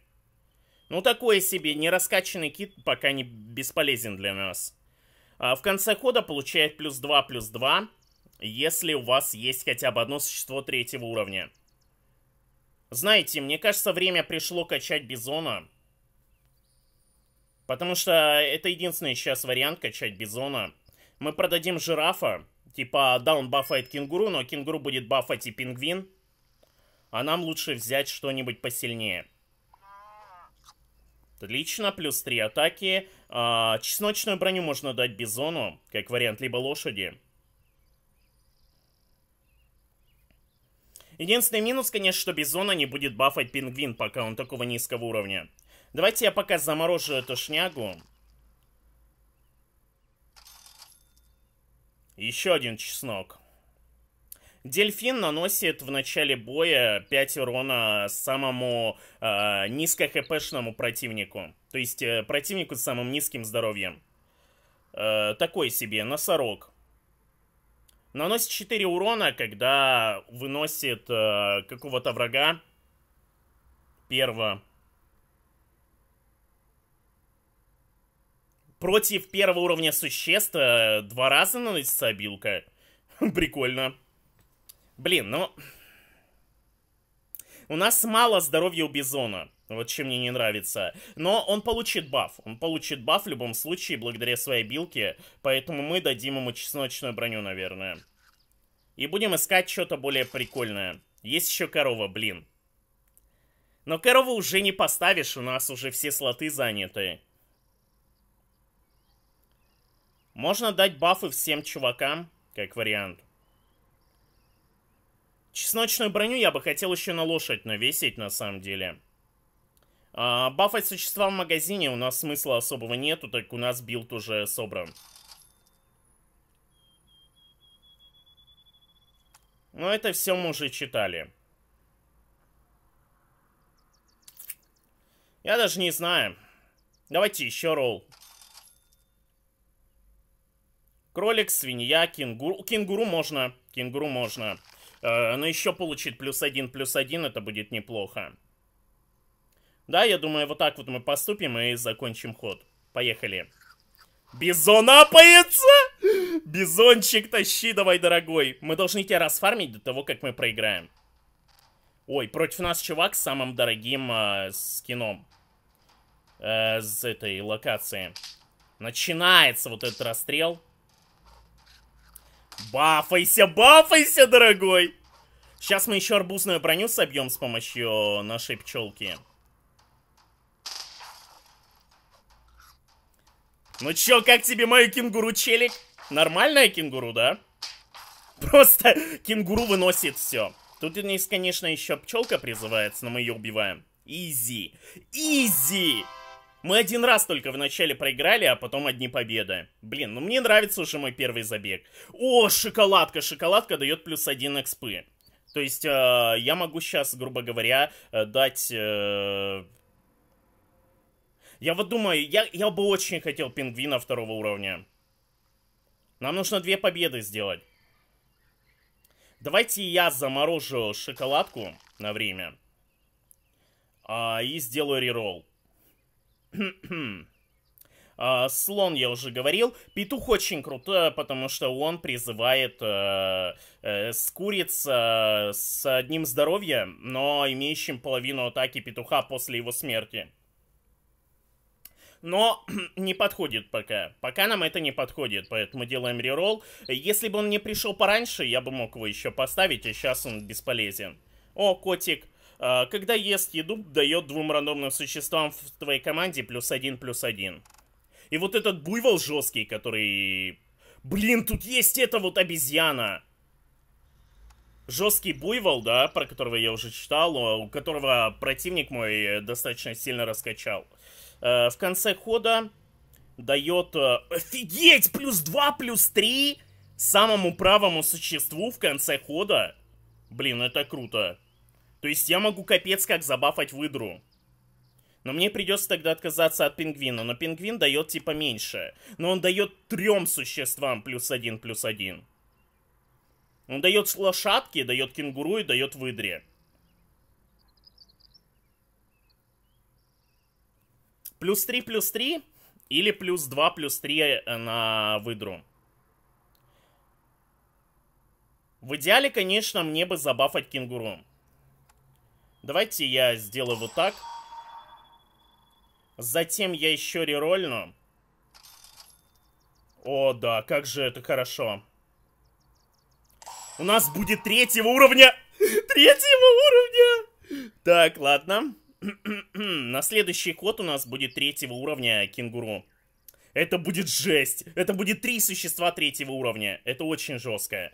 Ну, такой себе. нераскачанный кит пока не бесполезен для нас. А в конце хода получает плюс 2, плюс 2, если у вас есть хотя бы одно существо третьего уровня. Знаете, мне кажется, время пришло качать Бизона. Потому что это единственный сейчас вариант качать Бизона. Мы продадим жирафа. Типа, да, он бафает кенгуру, но кенгуру будет бафать и пингвин. А нам лучше взять что-нибудь посильнее. Отлично, плюс 3 атаки. А, чесночную броню можно дать Бизону, как вариант, либо лошади. Единственный минус, конечно, что Бизона не будет бафать пингвин, пока он такого низкого уровня. Давайте я пока заморожу эту шнягу. Еще один чеснок. Дельфин наносит в начале боя 5 урона самому э, низко-хпшному противнику. То есть э, противнику с самым низким здоровьем. Э, такой себе, носорог. Наносит 4 урона, когда выносит э, какого-то врага. Первого. Против первого уровня существа э, два раза наносится обилка. (laughs) Прикольно. Блин, ну... У нас мало здоровья у Бизона. Ну, вот чем мне не нравится. Но он получит баф. Он получит баф в любом случае, благодаря своей билке. Поэтому мы дадим ему чесночную броню, наверное. И будем искать что-то более прикольное. Есть еще корова, блин. Но корову уже не поставишь, у нас уже все слоты заняты. Можно дать бафы всем чувакам, как вариант. Чесночную броню я бы хотел еще на лошадь навесить, на самом деле. А, бафать существа в магазине у нас смысла особого нету, так у нас билд уже собран. Но ну, это все мы уже читали. Я даже не знаю. Давайте еще ролл. Кролик, свинья, кенгуру. Кенгуру можно. Кенгуру можно. Э, но еще получит плюс один, плюс один. Это будет неплохо. Да, я думаю, вот так вот мы поступим и закончим ход. Поехали. Бизон апается! Бизончик, тащи давай, дорогой. Мы должны тебя расфармить до того, как мы проиграем. Ой, против нас чувак с самым дорогим э, а, скином. Э, с этой локации. Начинается вот этот расстрел. Бафайся, бафайся, дорогой! Сейчас мы еще арбузную броню собьем с помощью нашей пчелки. Ну чё, как тебе мою кенгуру, челик? Нормальная кенгуру, да? Просто (laughs) кенгуру выносит все. Тут у нас, конечно, еще пчелка призывается, но мы ее убиваем. Изи. Изи! Мы один раз только вначале проиграли, а потом одни победы. Блин, ну мне нравится уже мой первый забег. О, шоколадка! Шоколадка дает плюс один экспы. То есть э, я могу сейчас, грубо говоря, э, дать... Э, я вот думаю, я, я бы очень хотел пингвина второго уровня. Нам нужно две победы сделать. Давайте я заморожу шоколадку на время. А, и сделаю реролл. (clears throat) а, слон, я уже говорил. Петух очень круто, потому что он призывает э, э, с куриц э, с одним здоровьем, но имеющим половину атаки петуха после его смерти но (clears throat) не подходит пока. Пока нам это не подходит, поэтому делаем реролл. Если бы он не пришел пораньше, я бы мог его еще поставить, а сейчас он бесполезен. О, котик. А, когда ест еду, дает двум рандомным существам в твоей команде плюс один, плюс один. И вот этот буйвол жесткий, который... Блин, тут есть эта вот обезьяна. Жесткий буйвол, да, про которого я уже читал, а, у которого противник мой э, достаточно сильно раскачал. Э, в конце хода дает э, офигеть плюс 2, плюс 3 самому правому существу в конце хода. Блин, ну это круто. То есть я могу капец как забафать выдру. Но мне придется тогда отказаться от пингвина. Но пингвин дает типа меньше. Но он дает трем существам плюс один, плюс один. Он дает лошадке, дает кенгуру и дает выдре. Плюс 3, плюс 3 или плюс 2, плюс 3 э, на выдру. В идеале, конечно, мне бы забафать кенгуру. Давайте я сделаю вот так. Затем я еще рерольну. О, да, как же это хорошо. У нас будет третьего уровня. (laughs) Третьего уровня. Так, ладно. (clears throat) На следующий ход у нас будет третьего уровня кенгуру. Это будет жесть. Это будет три существа третьего уровня. Это очень жестко.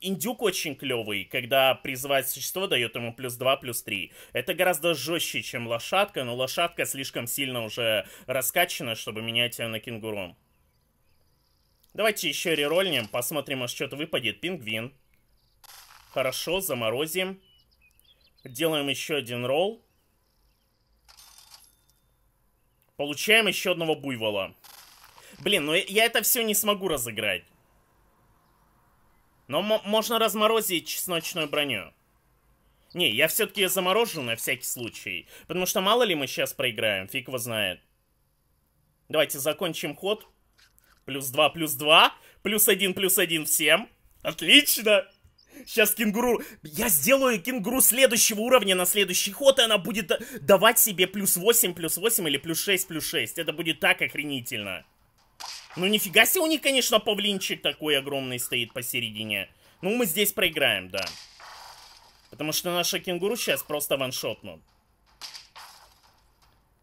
Индюк очень клевый, когда призывать существо дает ему плюс 2, плюс 3. Это гораздо жестче, чем лошадка, но лошадка слишком сильно уже раскачана, чтобы менять ее на кенгуру. Давайте еще рерольнем, посмотрим, а что-то выпадет. Пингвин. Хорошо, заморозим. Делаем еще один ролл. Получаем еще одного буйвола. Блин, ну я это все не смогу разыграть. Но можно разморозить чесночную броню. Не, я все-таки заморожу на всякий случай. Потому что мало ли мы сейчас проиграем, фиг его знает. Давайте закончим ход. Плюс два, плюс два, Плюс один, плюс один всем. Отлично! Сейчас кенгуру... Я сделаю кенгуру следующего уровня на следующий ход, и она будет давать себе плюс 8, плюс 8 или плюс 6, плюс 6. Это будет так охренительно. Ну нифига себе у них, конечно, павлинчик такой огромный стоит посередине. Ну мы здесь проиграем, да. Потому что наша кенгуру сейчас просто ваншотнут.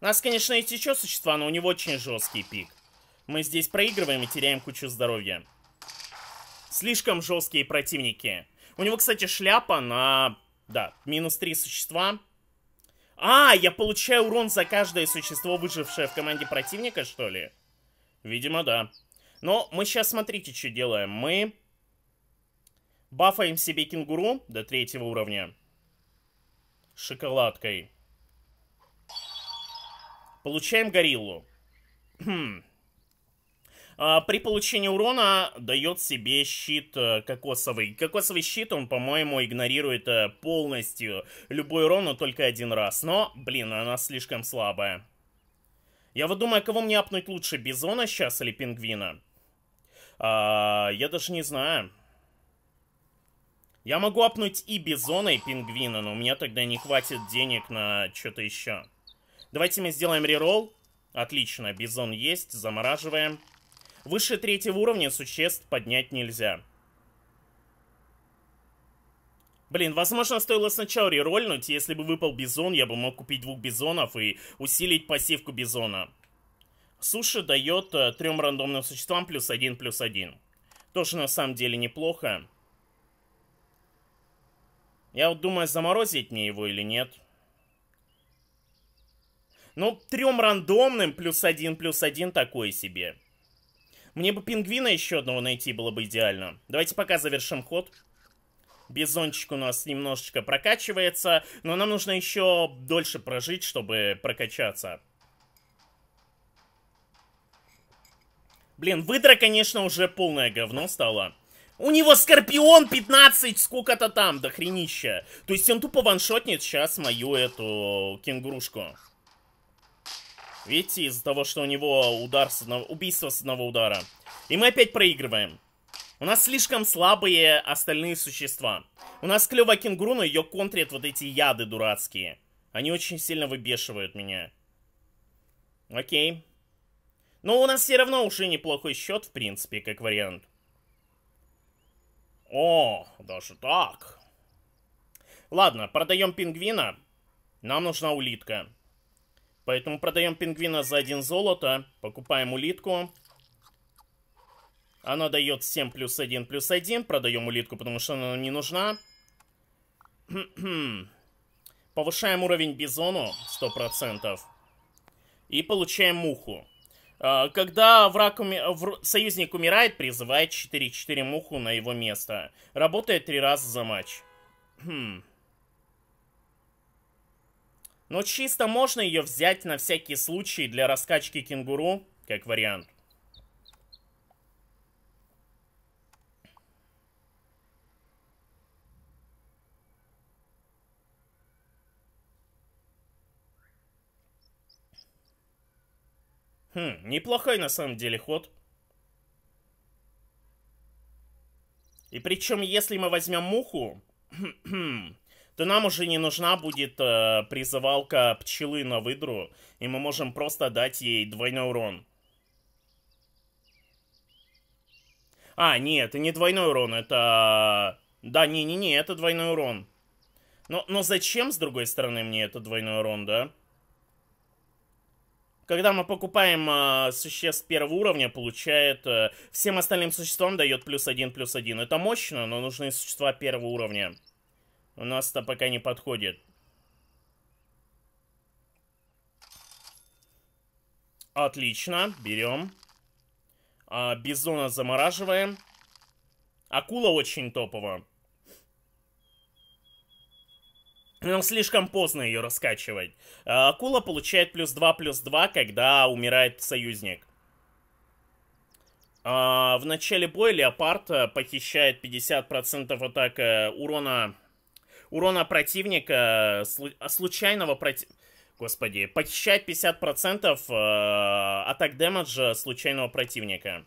У нас, конечно, есть еще существа, но у него очень жесткий пик. Мы здесь проигрываем и теряем кучу здоровья. Слишком жесткие противники. У него, кстати, шляпа на... Да, минус три существа. А, я получаю урон за каждое существо, выжившее в команде противника, что ли? Видимо, да. Но мы сейчас, смотрите, что делаем. Мы бафаем себе кенгуру до третьего уровня. Шоколадкой. Получаем гориллу. Хм. А, при получении урона дает себе щит э, кокосовый. Кокосовый щит, он, по-моему, игнорирует э, полностью любой урон, но только один раз. Но, блин, она слишком слабая. Я вот думаю, кого мне апнуть лучше, Бизона сейчас или Пингвина? А, я даже не знаю. Я могу апнуть и Бизона, и Пингвина, но у меня тогда не хватит денег на что-то еще. Давайте мы сделаем реролл. Отлично, Бизон есть, замораживаем. Замораживаем. Выше третьего уровня существ поднять нельзя. Блин, возможно, стоило сначала рерольнуть, если бы выпал бизон, я бы мог купить двух бизонов и усилить пассивку бизона. Суши дает э, трем рандомным существам плюс один, плюс один. Тоже на самом деле неплохо. Я вот думаю, заморозить мне его или нет. Ну, трем рандомным плюс один, плюс один такое себе. Мне бы пингвина еще одного найти было бы идеально. Давайте пока завершим ход. Бизончик у нас немножечко прокачивается, но нам нужно еще дольше прожить, чтобы прокачаться. Блин, выдра, конечно, уже полное говно стало. У него Скорпион 15, сколько-то там, да дохренища. То есть он тупо ваншотнет сейчас мою эту кенгурушку. Видите, из-за того, что у него удар с одного... убийство с одного удара. И мы опять проигрываем. У нас слишком слабые остальные существа. У нас клёво кенгуру, но ее контрят вот эти яды дурацкие. Они очень сильно выбешивают меня. Окей. Но у нас все равно уже неплохой счет, в принципе, как вариант. О, даже так. Ладно, продаем пингвина. Нам нужна улитка. Поэтому продаем пингвина за 1 золото. Покупаем улитку. Она дает 7 плюс 1 плюс 1. Продаем улитку, потому что она нам не нужна. (clears throat) Повышаем уровень бизону 100%. И получаем муху. А, когда враг уми... союзник умирает, призывает 4-4 муху на его место. Работает 3 раза за матч. Хм. (clears throat) Но чисто можно ее взять на всякий случай для раскачки кенгуру, как вариант. Хм, неплохой на самом деле ход. И причем, если мы возьмем муху... (clears throat) Хм, то нам уже не нужна будет э, призывалка пчелы на выдру, и мы можем просто дать ей двойной урон. А, нет, это не двойной урон, это... Э, да, не-не-не, это двойной урон. Но, но зачем, с другой стороны, мне это двойной урон, да? Когда мы покупаем э, существ первого уровня, получает... Э, всем остальным существам дает плюс один, плюс один. Это мощно, но нужны существа первого уровня. У нас-то пока не подходит. Отлично, берем. А, бизона замораживаем. Акула очень топовая, Но слишком поздно ее раскачивать. А, акула получает плюс 2, плюс 2, когда умирает союзник. А, в начале боя леопард э, похищает 50% атака урона урона противника, э, а, случайного противника... Господи, похищает 50% э, атак демеджа случайного противника.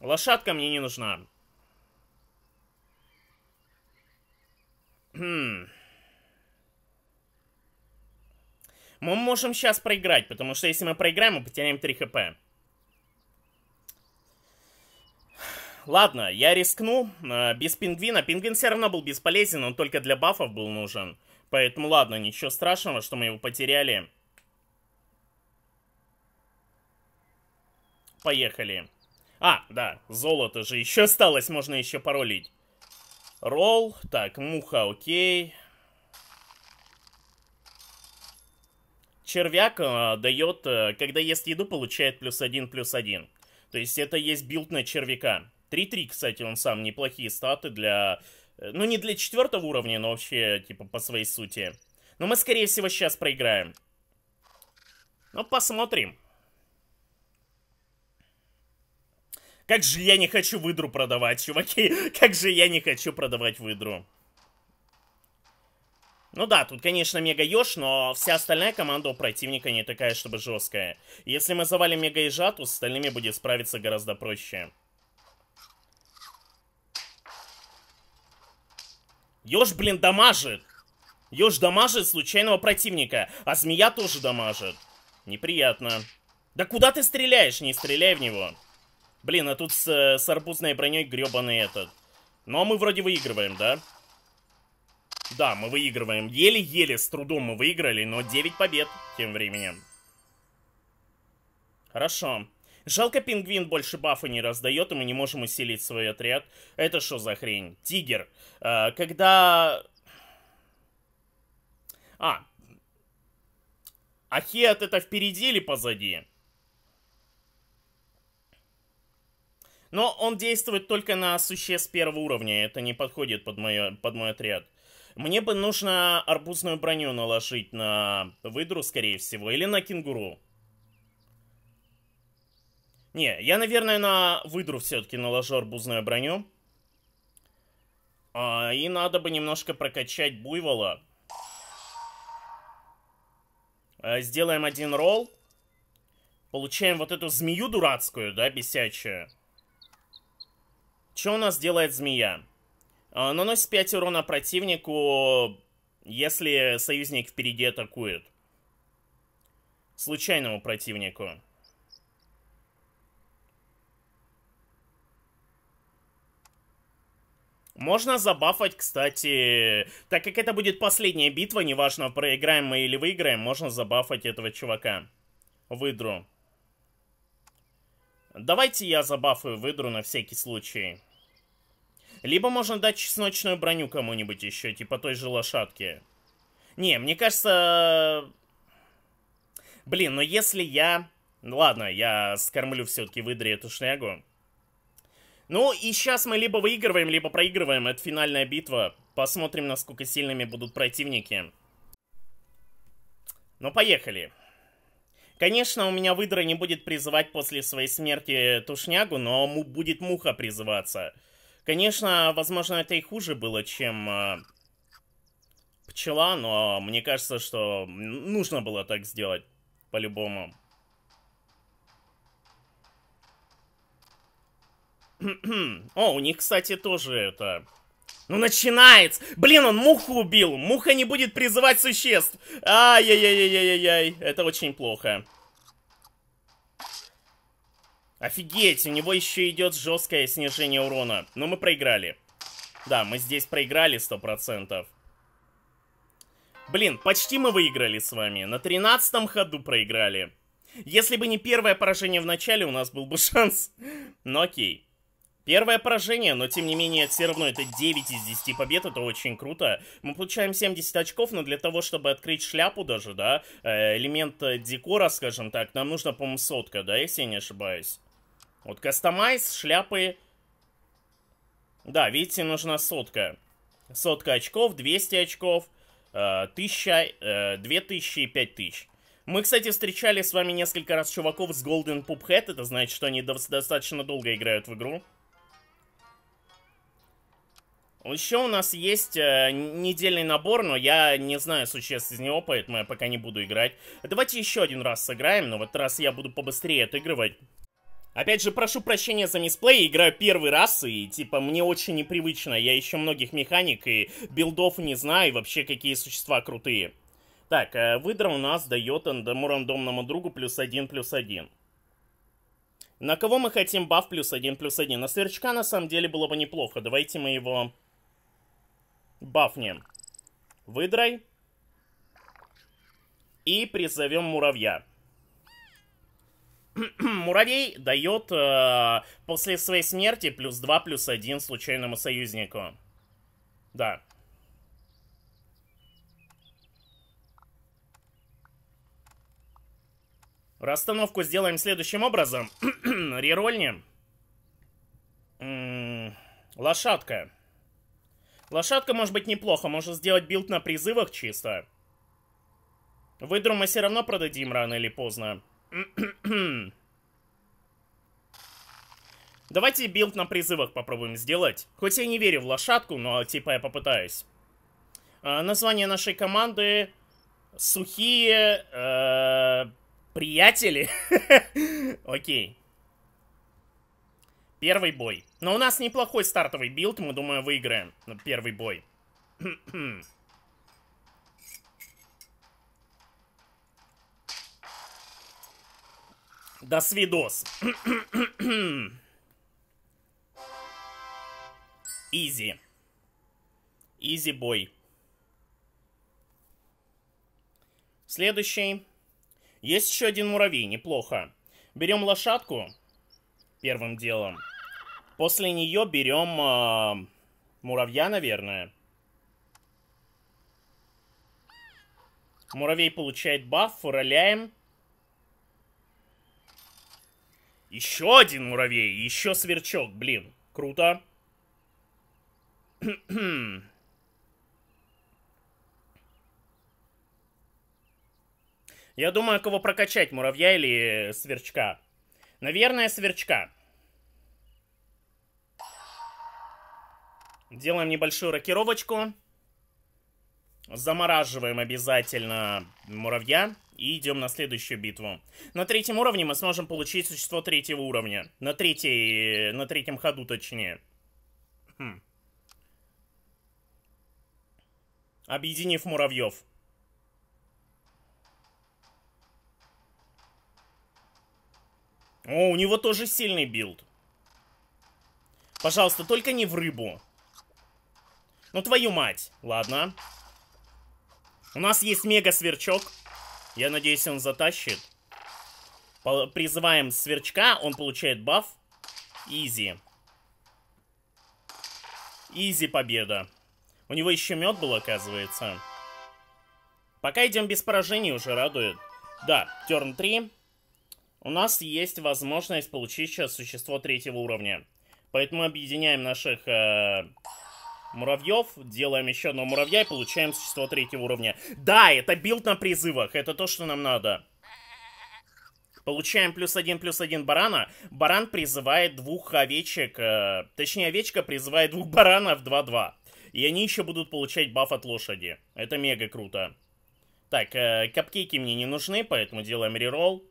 Лошадка мне не нужна. Хм. Мы можем сейчас проиграть, потому что если мы проиграем, мы потеряем 3 хп. ладно, я рискну. Э, без пингвина. Пингвин все равно был бесполезен, он только для бафов был нужен. Поэтому ладно, ничего страшного, что мы его потеряли. Поехали. А, да, золото же еще осталось, можно еще паролить. Ролл, так, муха, окей. Червяк э, дает, э, когда ест еду, получает плюс один, плюс один. То есть это есть билд на червяка. 3-3, кстати, он сам неплохие статы для... Э, ну, не для четвертого уровня, но вообще, типа, по своей сути. Но мы, скорее всего, сейчас проиграем. Ну, посмотрим. Как же я не хочу выдру продавать, чуваки. (laughs) Как же я не хочу продавать выдру. Ну да, тут, конечно, мега еж, но вся остальная команда у противника не такая, чтобы жесткая. Если мы завалим мега ежа, то с остальными будет справиться гораздо проще. Ёж, блин, дамажит. Ёж дамажит случайного противника, а змея тоже дамажит. Неприятно. Да куда ты стреляешь? Не стреляй в него. Блин, а тут с, с арбузной броней гребаный этот. Ну, а мы вроде выигрываем, да? Да, мы выигрываем. Еле-еле с трудом мы выиграли, но 9 побед тем временем. Хорошо. Жалко, пингвин больше бафа не раздает, и мы не можем усилить свой отряд. Это что за хрень? Тигр. Э, когда... А. Ахет это впереди или позади? Но он действует только на существ первого уровня. Это не подходит под, моё, под мой отряд. Мне бы нужно арбузную броню наложить на выдру, скорее всего, или на кенгуру. Не, я, наверное, на выдру все-таки наложу арбузную броню. А, и надо бы немножко прокачать буйвола. А, сделаем один ролл. Получаем вот эту змею дурацкую, да, бесячую. Что у нас делает змея? А, наносит 5 урона противнику, если союзник впереди атакует. Случайному противнику. Можно забафать, кстати, так как это будет последняя битва, неважно, проиграем мы или выиграем, можно забафать этого чувака. Выдру. Давайте я забафаю выдру на всякий случай. Либо можно дать чесночную броню кому-нибудь еще, типа той же лошадки. Не, мне кажется... Блин, но если я... Ну ладно, я скормлю все-таки выдре эту шнягу. Ну и сейчас мы либо выигрываем, либо проигрываем. Это финальная битва. Посмотрим, насколько сильными будут противники. Ну, поехали. Конечно, у меня выдра не будет призывать после своей смерти тушнягу, но будет муха призываться. Конечно, возможно, это и хуже было, чем э, пчела, но мне кажется, что нужно было так сделать по-любому. О, у них, кстати, тоже это... Ну начинается! Блин, он муху убил! Муха не будет призывать существ! Ай-яй-яй-яй-яй-яй! Это очень плохо. Офигеть, у него еще идет жесткое снижение урона. Но ну, мы проиграли. Да, мы здесь проиграли 100%. Блин, почти мы выиграли с вами. На 13 ходу проиграли. Если бы не первое поражение в начале, у нас был бы (laughs) шанс. Но окей. Первое поражение, но тем не менее, все равно это 9 из 10 побед, это очень круто. Мы получаем 70 очков, но для того, чтобы открыть шляпу даже, да, э, элемент э, декора, скажем так, нам нужно, по-моему, сотка, да, если я не ошибаюсь. Вот кастомайз, шляпы. Да, видите, нужна сотка. Сотка очков, 200 очков, 1000, э, 2000 и 5000. Мы, кстати, встречали с вами несколько раз чуваков с Golden Poop Head, это значит, что они достаточно долго играют в игру. Еще у нас есть э, недельный набор, но я не знаю существ из него, поэтому я пока не буду играть. Давайте еще один раз сыграем, но в этот раз я буду побыстрее отыгрывать. Опять же, прошу прощения за мисплей, играю первый раз, и, типа, мне очень непривычно. Я еще многих механик и билдов не знаю, и вообще, какие существа крутые. Так, э, выдра у нас дает одному рандомному другу плюс один, плюс один. На кого мы хотим баф плюс один, плюс один? На сверчка, на самом деле, было бы неплохо. Давайте мы его бафнем выдрой и призовем муравья. (clears throat) Муравей дает э, после своей смерти плюс 2, плюс 1 случайному союзнику. Да. Расстановку сделаем следующим образом. (clears throat) Рерольнем. Лошадка. Лошадка. Лошадка может быть неплохо, можно сделать билд на призывах чисто. Выдру мы все равно продадим рано или поздно. (clears throat) Давайте билд на призывах попробуем сделать. Хоть я не верю в лошадку, но типа я попытаюсь. А, название нашей команды «Сухие э, приятели». (laughs) Окей. Первый бой. Но у нас неплохой стартовый билд, мы, думаю, выиграем. Ну, первый бой. (clears throat) До свидос. (clears throat) Изи. Изи бой. Следующий. Есть еще один муравей, неплохо. Берем лошадку первым делом. После нее берем э, а, муравья, наверное. Муравей получает баф, фураляем. Еще один муравей, еще сверчок, блин. Круто. Я думаю, кого прокачать, муравья или сверчка. Наверное, сверчка. Делаем небольшую рокировочку. Замораживаем обязательно муравья и идем на следующую битву. На третьем уровне мы сможем получить существо третьего уровня. На, третьей, на третьем ходу, точнее. Хм. Объединив муравьев. О, у него тоже сильный билд. Пожалуйста, только не в рыбу. Ну твою мать. Ладно. У нас есть мега-сверчок. Я надеюсь, он затащит. По призываем сверчка, он получает баф. Изи. Изи победа. У него еще мед был, оказывается. Пока идем без поражений, уже радует. Да, терн 3. У нас есть возможность получить сейчас существо третьего уровня. Поэтому объединяем наших э, муравьев, делаем еще одного муравья и получаем существо третьего уровня. Да, это билд на призывах, это то, что нам надо. Получаем плюс один, плюс один барана. Баран призывает двух овечек, э, точнее овечка призывает двух баранов 2-2. И они еще будут получать баф от лошади. Это мега круто. Так, э, капкейки мне не нужны, поэтому делаем реролл.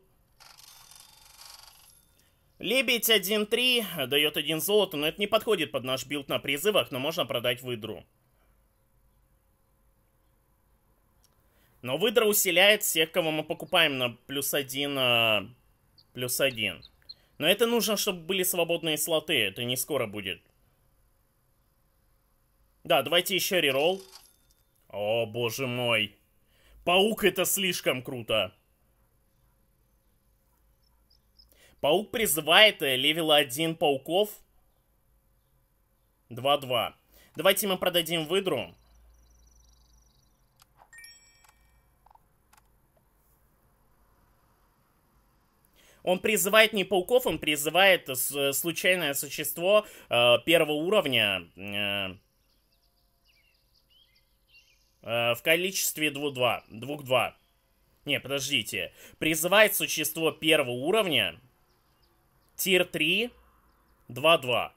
Лебедь 1-3 дает 1 золото, но это не подходит под наш билд на призывах, но можно продать выдру. Но выдра усиляет всех, кого мы покупаем на плюс 1, э, плюс 1. Но это нужно, чтобы были свободные слоты, это не скоро будет. Да, давайте еще реролл. О, боже мой. Паук это слишком круто. Паук призывает э, левел 1 пауков. 2-2. Давайте мы продадим выдру. Он призывает не пауков, он призывает э, э, случайное существо э, первого уровня э, в количестве 2-2. 2-2. Не, подождите. Призывает существо первого уровня Тир 3. 2-2.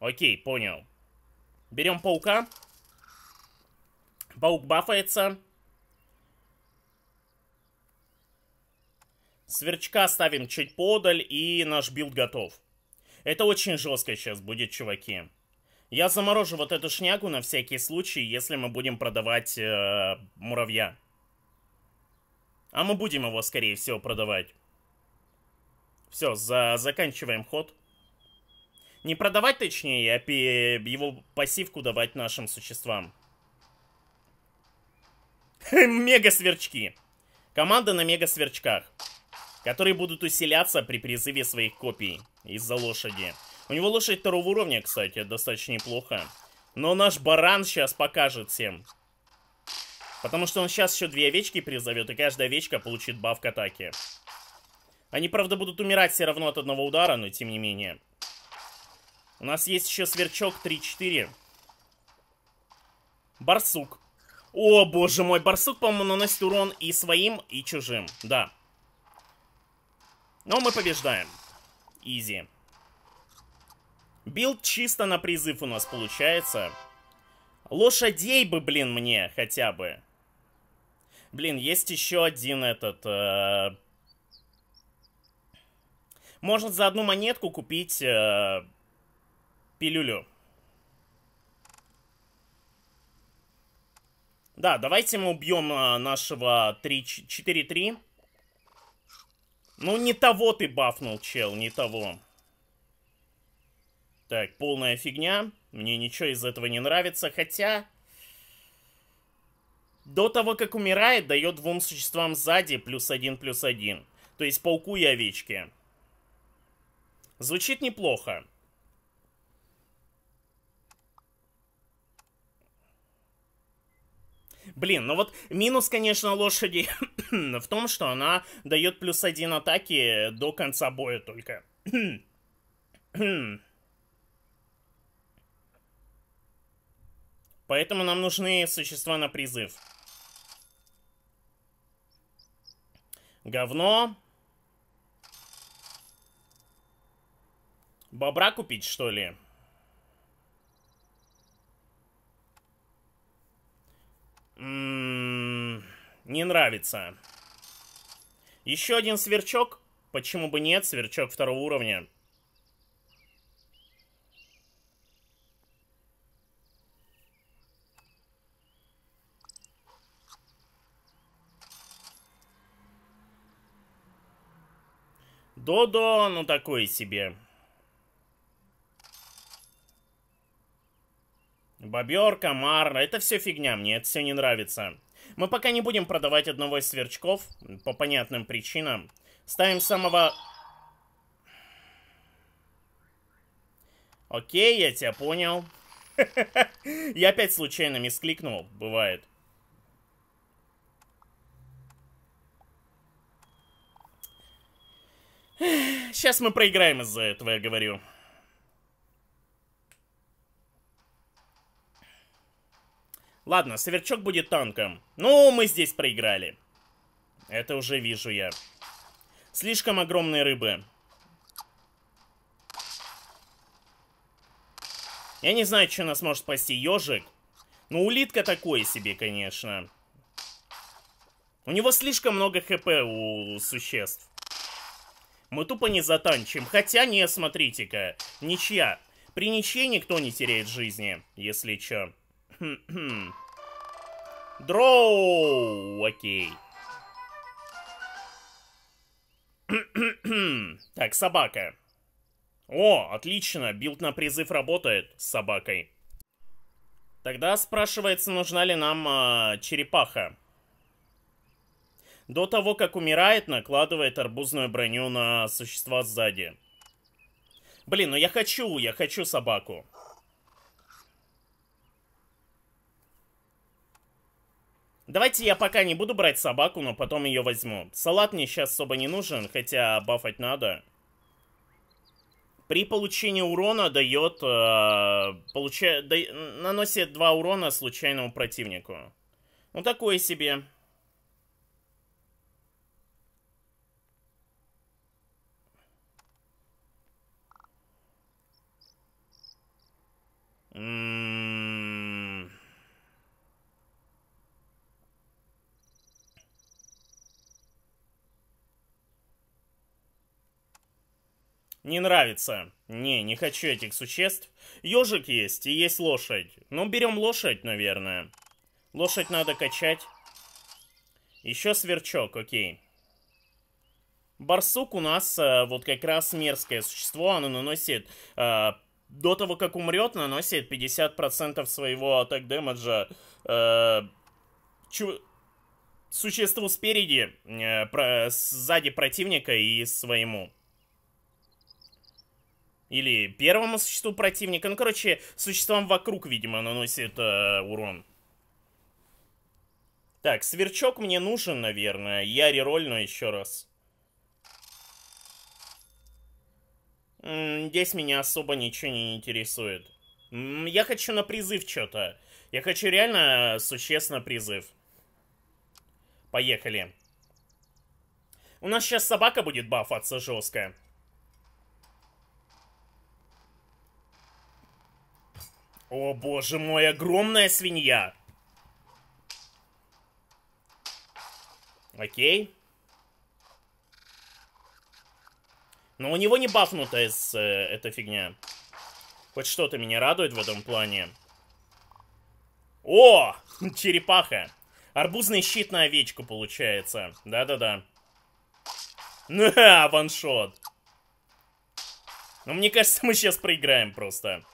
Окей, понял. Берем паука. Паук бафается. Сверчка ставим чуть подаль, и наш билд готов. Это очень жестко сейчас будет, чуваки. Я заморожу вот эту шнягу на всякий случай, если мы будем продавать э, муравья. А мы будем его, скорее всего, продавать. Все, за заканчиваем ход. Не продавать, точнее, а его пассивку давать нашим существам. Хм, мега-сверчки. Команда на мега-сверчках, которые будут усиляться при призыве своих копий из-за лошади. У него лошадь второго уровня, кстати, достаточно неплохо. Но наш баран сейчас покажет всем. Потому что он сейчас еще две овечки призовет, и каждая овечка получит баф к атаке. Они, правда, будут умирать все равно от одного удара, но тем не менее. У нас есть еще сверчок 3-4. Барсук. О, боже мой, барсук, по-моему, наносит урон и своим, и чужим. Да. Но мы побеждаем. Изи. Билд чисто на призыв у нас получается. Лошадей бы, блин, мне хотя бы. Блин, есть еще один этот... Э может за одну монетку купить э, пилюлю. Да, давайте мы убьем э, нашего 4-3. Ну, не того ты бафнул, чел, не того. Так, полная фигня. Мне ничего из этого не нравится, хотя... До того, как умирает, дает двум существам сзади плюс один, плюс один. То есть пауку и овечке. Звучит неплохо. Блин, ну вот минус, конечно, лошади (coughs) в том, что она дает плюс один атаки до конца боя только. (coughs) Поэтому нам нужны существа на призыв. Говно. Бобра купить, что ли? М-м, не нравится. Еще один сверчок? Почему бы нет? Сверчок второго уровня. Додо, ну такое себе. Бобер, комар, это все фигня, мне это все не нравится. Мы пока не будем продавать одного из сверчков, по понятным причинам. Ставим самого... Окей, я тебя понял. (laughs) Я опять случайно мискликнул, бывает. Сейчас мы проиграем из-за этого, я говорю. Ладно, Сверчок будет танком. Ну, мы здесь проиграли. Это уже вижу я. Слишком огромные рыбы. Я не знаю, что нас может спасти ежик. Но ну, улитка такое себе, конечно. У него слишком много хп у существ. Мы тупо не затанчим. Хотя, не, смотрите-ка. Ничья. При ничье никто не теряет жизни, если чё. Дроу, окей. (clears throat) так, собака. О, отлично, билд на призыв работает с собакой. Тогда спрашивается, нужна ли нам э, черепаха. До того, как умирает, накладывает арбузную броню на существа сзади. Блин, ну я хочу, я хочу собаку. Давайте я пока не буду брать собаку, но потом ее возьму. Салат мне сейчас особо не нужен, хотя бафать надо. При получении урона дает... Э, получа, да, наносит два урона случайному противнику. Ну, такое себе. Ммм... Не нравится. Не, не хочу этих существ. Ежик есть и есть лошадь. Ну, берем лошадь, наверное. Лошадь надо качать. Еще сверчок, окей. Барсук у нас э, вот как раз мерзкое существо. Оно наносит... Э, до того, как умрет, наносит 50% своего атак демеджа. Э, чу существу спереди, э, про, сзади противника и своему. Или первому существу противника. Ну, короче, существам вокруг, видимо, наносит э, урон. Так, сверчок мне нужен, наверное. Я рерольну еще раз. Здесь меня особо ничего не интересует. Я хочу на призыв что-то. Я хочу реально существенно призыв. Поехали. У нас сейчас собака будет бафаться жестко. О боже мой, огромная свинья! Окей. Но у него не бафнутая с, э, эта фигня. Хоть что-то меня радует в этом плане. О! (laughs) Черепаха! Арбузный щит на овечку получается. Да-да-да. Ну, (laughs) ваншот. Ну, мне кажется, мы сейчас проиграем просто.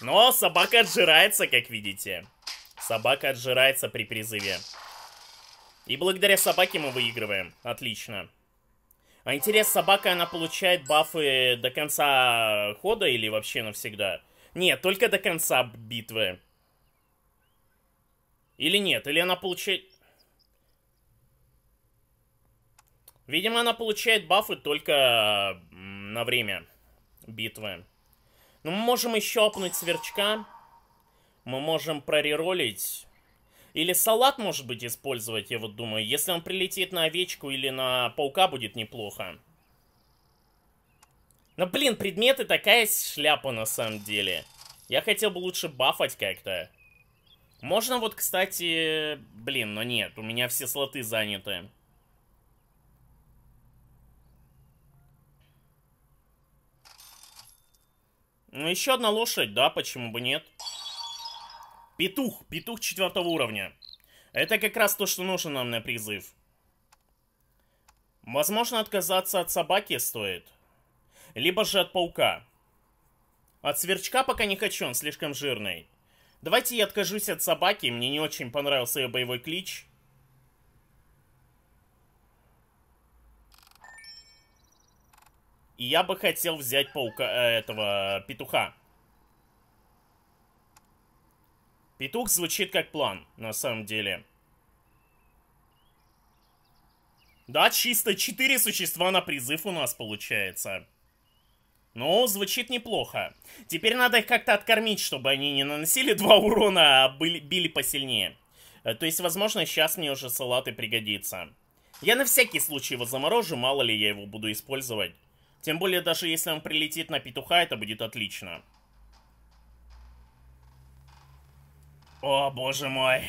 Но собака отжирается, как видите. Собака отжирается при призыве. И благодаря собаке мы выигрываем. Отлично. А интерес, собака, она получает бафы до конца хода или вообще навсегда? Нет, только до конца битвы. Или нет, или она получает... Видимо, она получает бафы только на время битвы. Но ну, мы можем еще опнуть сверчка. Мы можем прореролить. Или салат, может быть, использовать, я вот думаю. Если он прилетит на овечку или на паука, будет неплохо. Но, ну, блин, предметы такая шляпа на самом деле. Я хотел бы лучше бафать как-то. Можно вот, кстати... Блин, но нет, у меня все слоты заняты. Ну, еще одна лошадь, да, почему бы нет? Петух, петух четвертого уровня. Это как раз то, что нужно нам на призыв. Возможно, отказаться от собаки стоит. Либо же от паука. От сверчка пока не хочу, он слишком жирный. Давайте я откажусь от собаки, мне не очень понравился ее боевой клич. И я бы хотел взять паука, э, этого, петуха. Петух звучит как план, на самом деле. Да, чисто 4 существа на призыв у нас получается. Ну, звучит неплохо. Теперь надо их как-то откормить, чтобы они не наносили два (laughs) урона, а были, били посильнее. Э, то есть, возможно, сейчас мне уже салаты пригодится. Я на всякий случай его заморожу, мало ли я его буду использовать. Тем более, даже если он прилетит на петуха, это будет отлично. О, боже мой.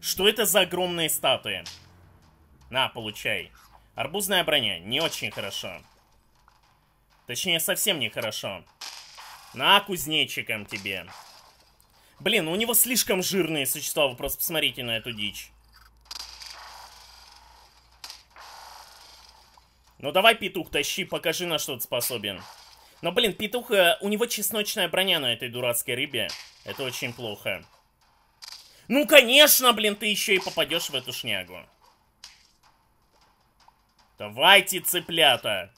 Что это за огромные статуи? На, получай. Арбузная броня. Не очень хорошо. Точнее, совсем не хорошо. На, кузнечиком тебе. Блин, у него слишком жирные существа. Вы просто посмотрите на эту дичь. Ну давай, петух, тащи, покажи, на что ты способен. Но, блин, петух, э, у него чесночная броня на этой дурацкой рыбе. Это очень плохо. Ну, конечно, блин, ты еще и попадешь в эту шнягу. Давайте, цыплята.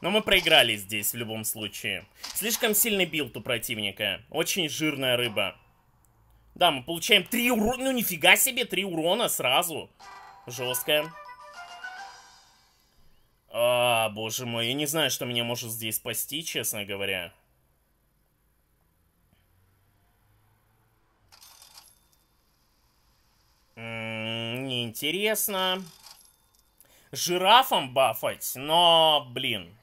Но мы проиграли здесь в любом случае. Слишком сильный билд у противника. Очень жирная рыба. Да, мы получаем три урона. Ну, нифига себе, три урона сразу. Жестко. А, боже мой, я не знаю, что меня может здесь спасти, честно говоря. М -м, неинтересно. Жирафом бафать, но, блин.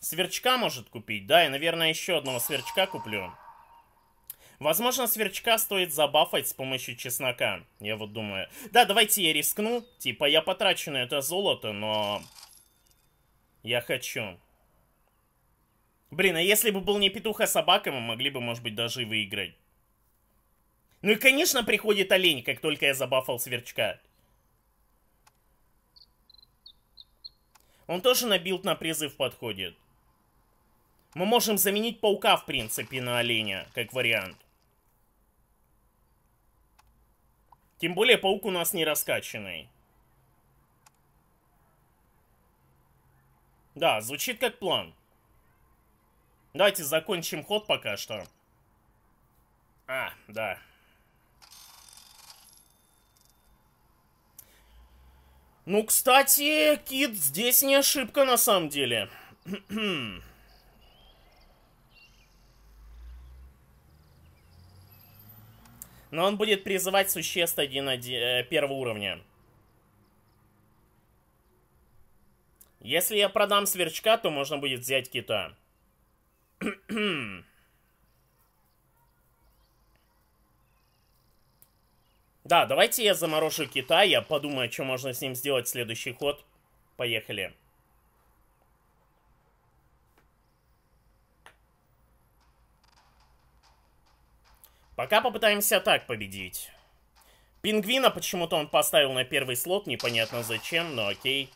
Сверчка может купить, да, и, наверное, еще одного сверчка куплю. Возможно, сверчка стоит забафать с помощью чеснока. Я вот думаю. Да, давайте я рискну. Типа, я потрачу на это золото, но... Я хочу. Блин, а если бы был не петух, а собака, мы могли бы, может быть, даже и выиграть. Ну и, конечно, приходит олень, как только я забафал сверчка. Он тоже на билд на призыв подходит. Мы можем заменить паука, в принципе, на оленя, как вариант. Тем более паук у нас не раскачанный. Да, звучит как план. Давайте закончим ход пока что. А, да. Ну, кстати, Кит, здесь не ошибка на самом деле. (clears throat) Но он будет призывать существ один, один, э, первого уровня. Если я продам сверчка, то можно будет взять кита. (clears throat) да, давайте я заморожу кита, я подумаю, что можно с ним сделать следующий ход. Поехали. Пока попытаемся так победить. Пингвина почему-то он поставил на первый слот, непонятно зачем, но окей.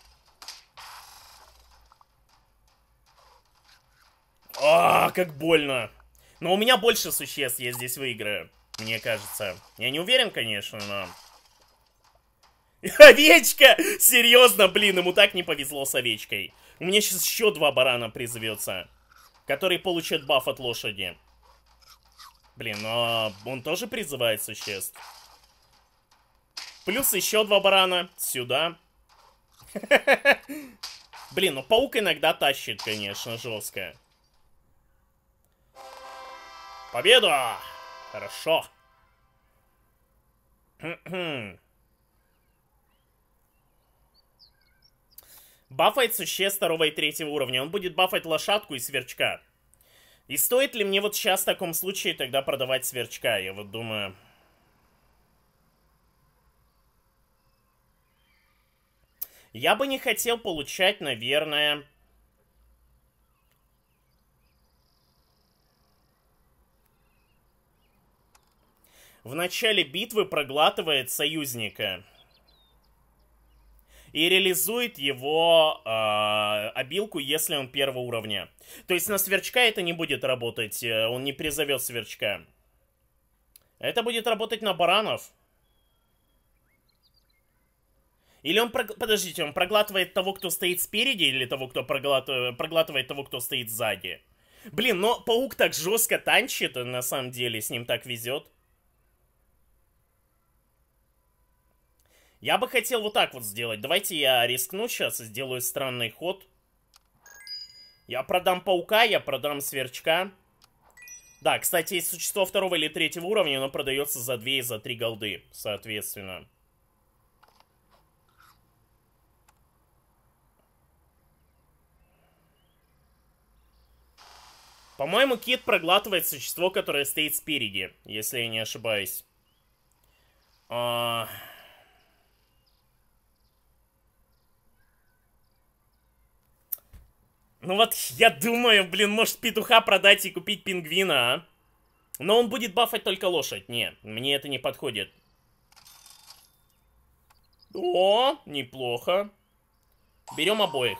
А, как больно. Но у меня больше существ я здесь выиграю, мне кажется. Я не уверен, конечно, но... (laughs) Овечка! Серьезно, блин, ему так не повезло с овечкой. У меня сейчас еще два барана призовется, которые получат баф от лошади. Блин, но ну, а он тоже призывает существ. Плюс еще два барана сюда. (laughs) Блин, ну паук иногда тащит, конечно, жестко. Победа! Хорошо. (clears throat) Бафает существ второго и третьего уровня. Он будет бафать лошадку и сверчка. И стоит ли мне вот сейчас в таком случае тогда продавать сверчка? Я вот думаю... Я бы не хотел получать, наверное... В начале битвы проглатывает союзника и реализует его э, обилку, если он первого уровня. То есть на сверчка это не будет работать, э, он не призовет сверчка. Это будет работать на баранов. Или он, прог... подождите, он проглатывает того, кто стоит спереди, или того, кто проглат... Э, проглатывает того, кто стоит сзади? Блин, но паук так жестко танчит, на самом деле, с ним так везет. Я бы хотел вот так вот сделать. Давайте я рискну сейчас и сделаю странный ход. Я продам паука, я продам сверчка. Да, кстати, есть существо второго или третьего уровня, оно продается за 2 и за 3 голды, соответственно. По-моему, кит проглатывает существо, которое стоит спереди, если я не ошибаюсь. А... Ну вот я думаю, блин, может петуха продать и купить пингвина, а? Но он будет бафать только лошадь. Не, мне это не подходит. О, неплохо. Берем обоих.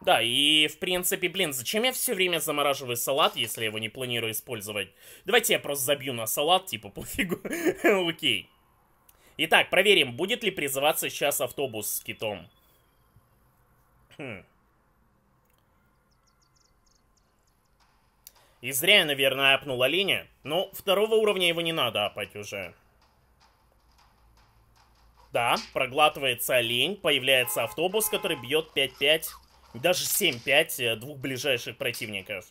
Да, и в принципе, блин, зачем я все время замораживаю салат, если я его не планирую использовать? Давайте я просто забью на салат, типа, (laughs) пофигу. Окей. Итак, проверим, будет ли призываться сейчас автобус с китом. Хм. И зря я, наверное, апнула линия. Но второго уровня его не надо апать уже. Да, проглатывается лень, появляется автобус, который бьет 5-5, даже 7-5 э, двух ближайших противников.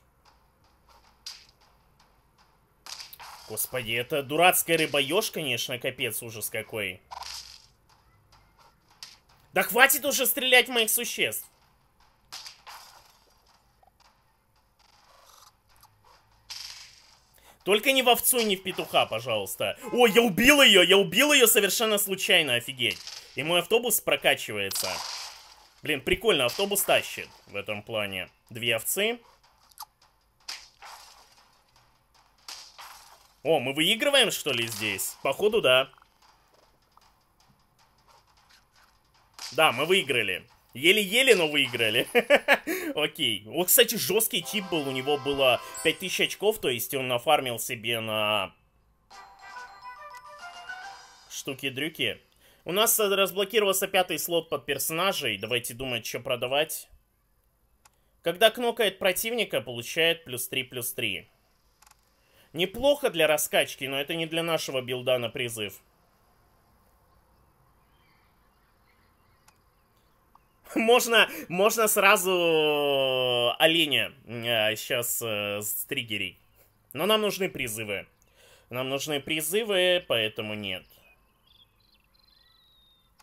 Господи, это дурацкая рыбоеж, конечно, капец, ужас какой. Да хватит уже стрелять в моих существ. Только не в овцу, и не в петуха, пожалуйста. О, я убил ее, я убил ее совершенно случайно, офигеть. И мой автобус прокачивается. Блин, прикольно, автобус тащит в этом плане. Две овцы. О, мы выигрываем, что ли, здесь? Походу, да. Да, мы выиграли. Еле-еле, но выиграли. (laughs) Окей. Вот, кстати, жесткий чип был. У него было 5000 очков, то есть он нафармил себе на... Штуки-дрюки. У нас разблокировался пятый слот под персонажей. Давайте думать, что продавать. Когда кнокает противника, получает плюс 3, плюс 3. Неплохо для раскачки, но это не для нашего билда на призыв. Можно, можно сразу оленя сейчас э, э, стригерить. Но нам нужны призывы. Нам нужны призывы, поэтому нет.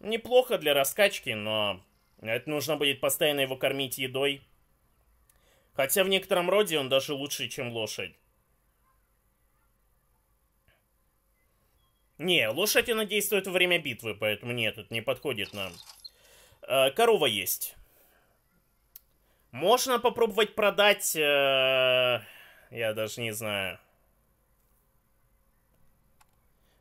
Неплохо для раскачки, но это нужно будет постоянно его кормить едой. Хотя в некотором роде он даже лучше, чем лошадь. Не, лошадь она действует во время битвы, поэтому нет, это не подходит нам. Э, корова есть. Можно попробовать продать... Э, я даже не знаю.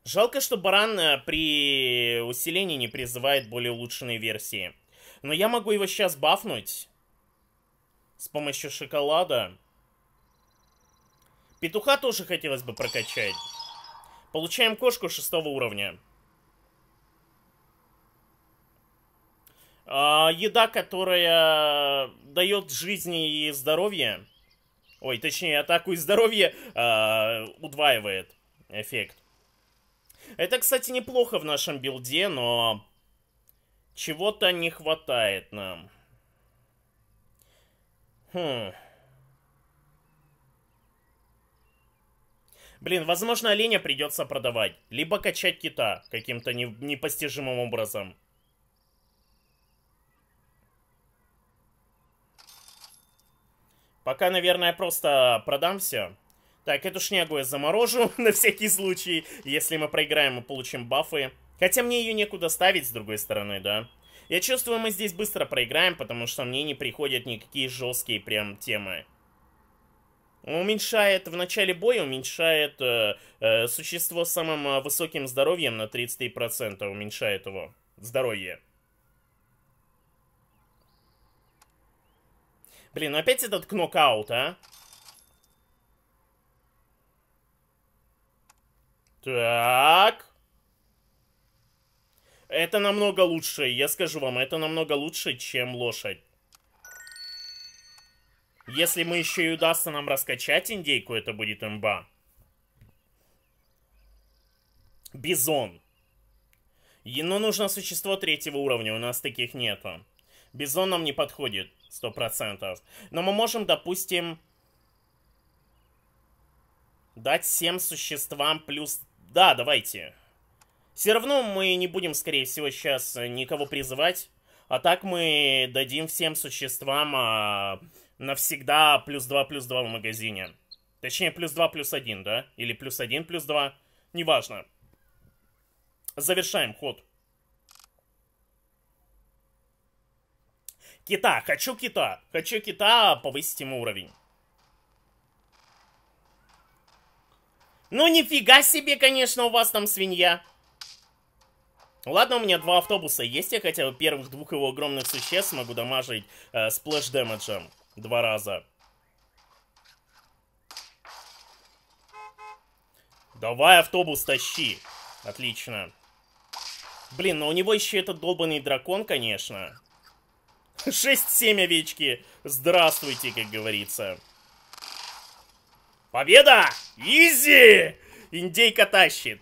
Жалко, что баран э, при усилении не призывает более улучшенные версии. Но я могу его сейчас бафнуть. С помощью шоколада. Петуха тоже хотелось бы прокачать. Получаем кошку шестого уровня. А, еда, которая дает жизни и здоровье. Ой, точнее, атаку и здоровье э, удваивает эффект. Это, кстати, неплохо в нашем билде, но чего-то не хватает нам. Хм. Блин, возможно, оленя придется продавать. Либо качать кита каким-то не непостижимым образом. Пока, наверное, просто продам все. Так, эту шнягу я заморожу (laughs) на всякий случай. Если мы проиграем, мы получим бафы. Хотя мне ее некуда ставить, с другой стороны, да. Я чувствую, мы здесь быстро проиграем, потому что мне не приходят никакие жесткие прям темы. уменьшает в начале боя, уменьшает э, э существо с самым э, высоким здоровьем на 33%, уменьшает его здоровье. Блин, ну опять этот кнокаут, а? Так. Это намного лучше, я скажу вам, это намного лучше, чем лошадь. Если мы еще и удастся нам раскачать индейку, это будет имба. Бизон. Но ну, нужно существо третьего уровня, у нас таких нету. Бизон нам не подходит. Сто процентов. Но мы можем, допустим, дать всем существам плюс... Да, давайте. Все равно мы не будем, скорее всего, сейчас э, никого призывать. А так мы дадим всем существам а, навсегда плюс 2, плюс 2 в магазине. Точнее, плюс 2, плюс 1, да? Или плюс 1, плюс 2. Неважно. Завершаем ход. Кита, хочу кита. Хочу кита, повысить ему уровень. Ну нифига себе, конечно, у вас там свинья. Ладно, у меня два автобуса есть, я хотя бы первых двух его огромных существ могу дамажить э, сплэш-дэмэджем два раза. Давай автобус тащи. Отлично. Блин, но у него еще этот долбанный дракон, конечно. 6-7 овечки. Здравствуйте, как говорится. Победа! Изи! Индейка тащит.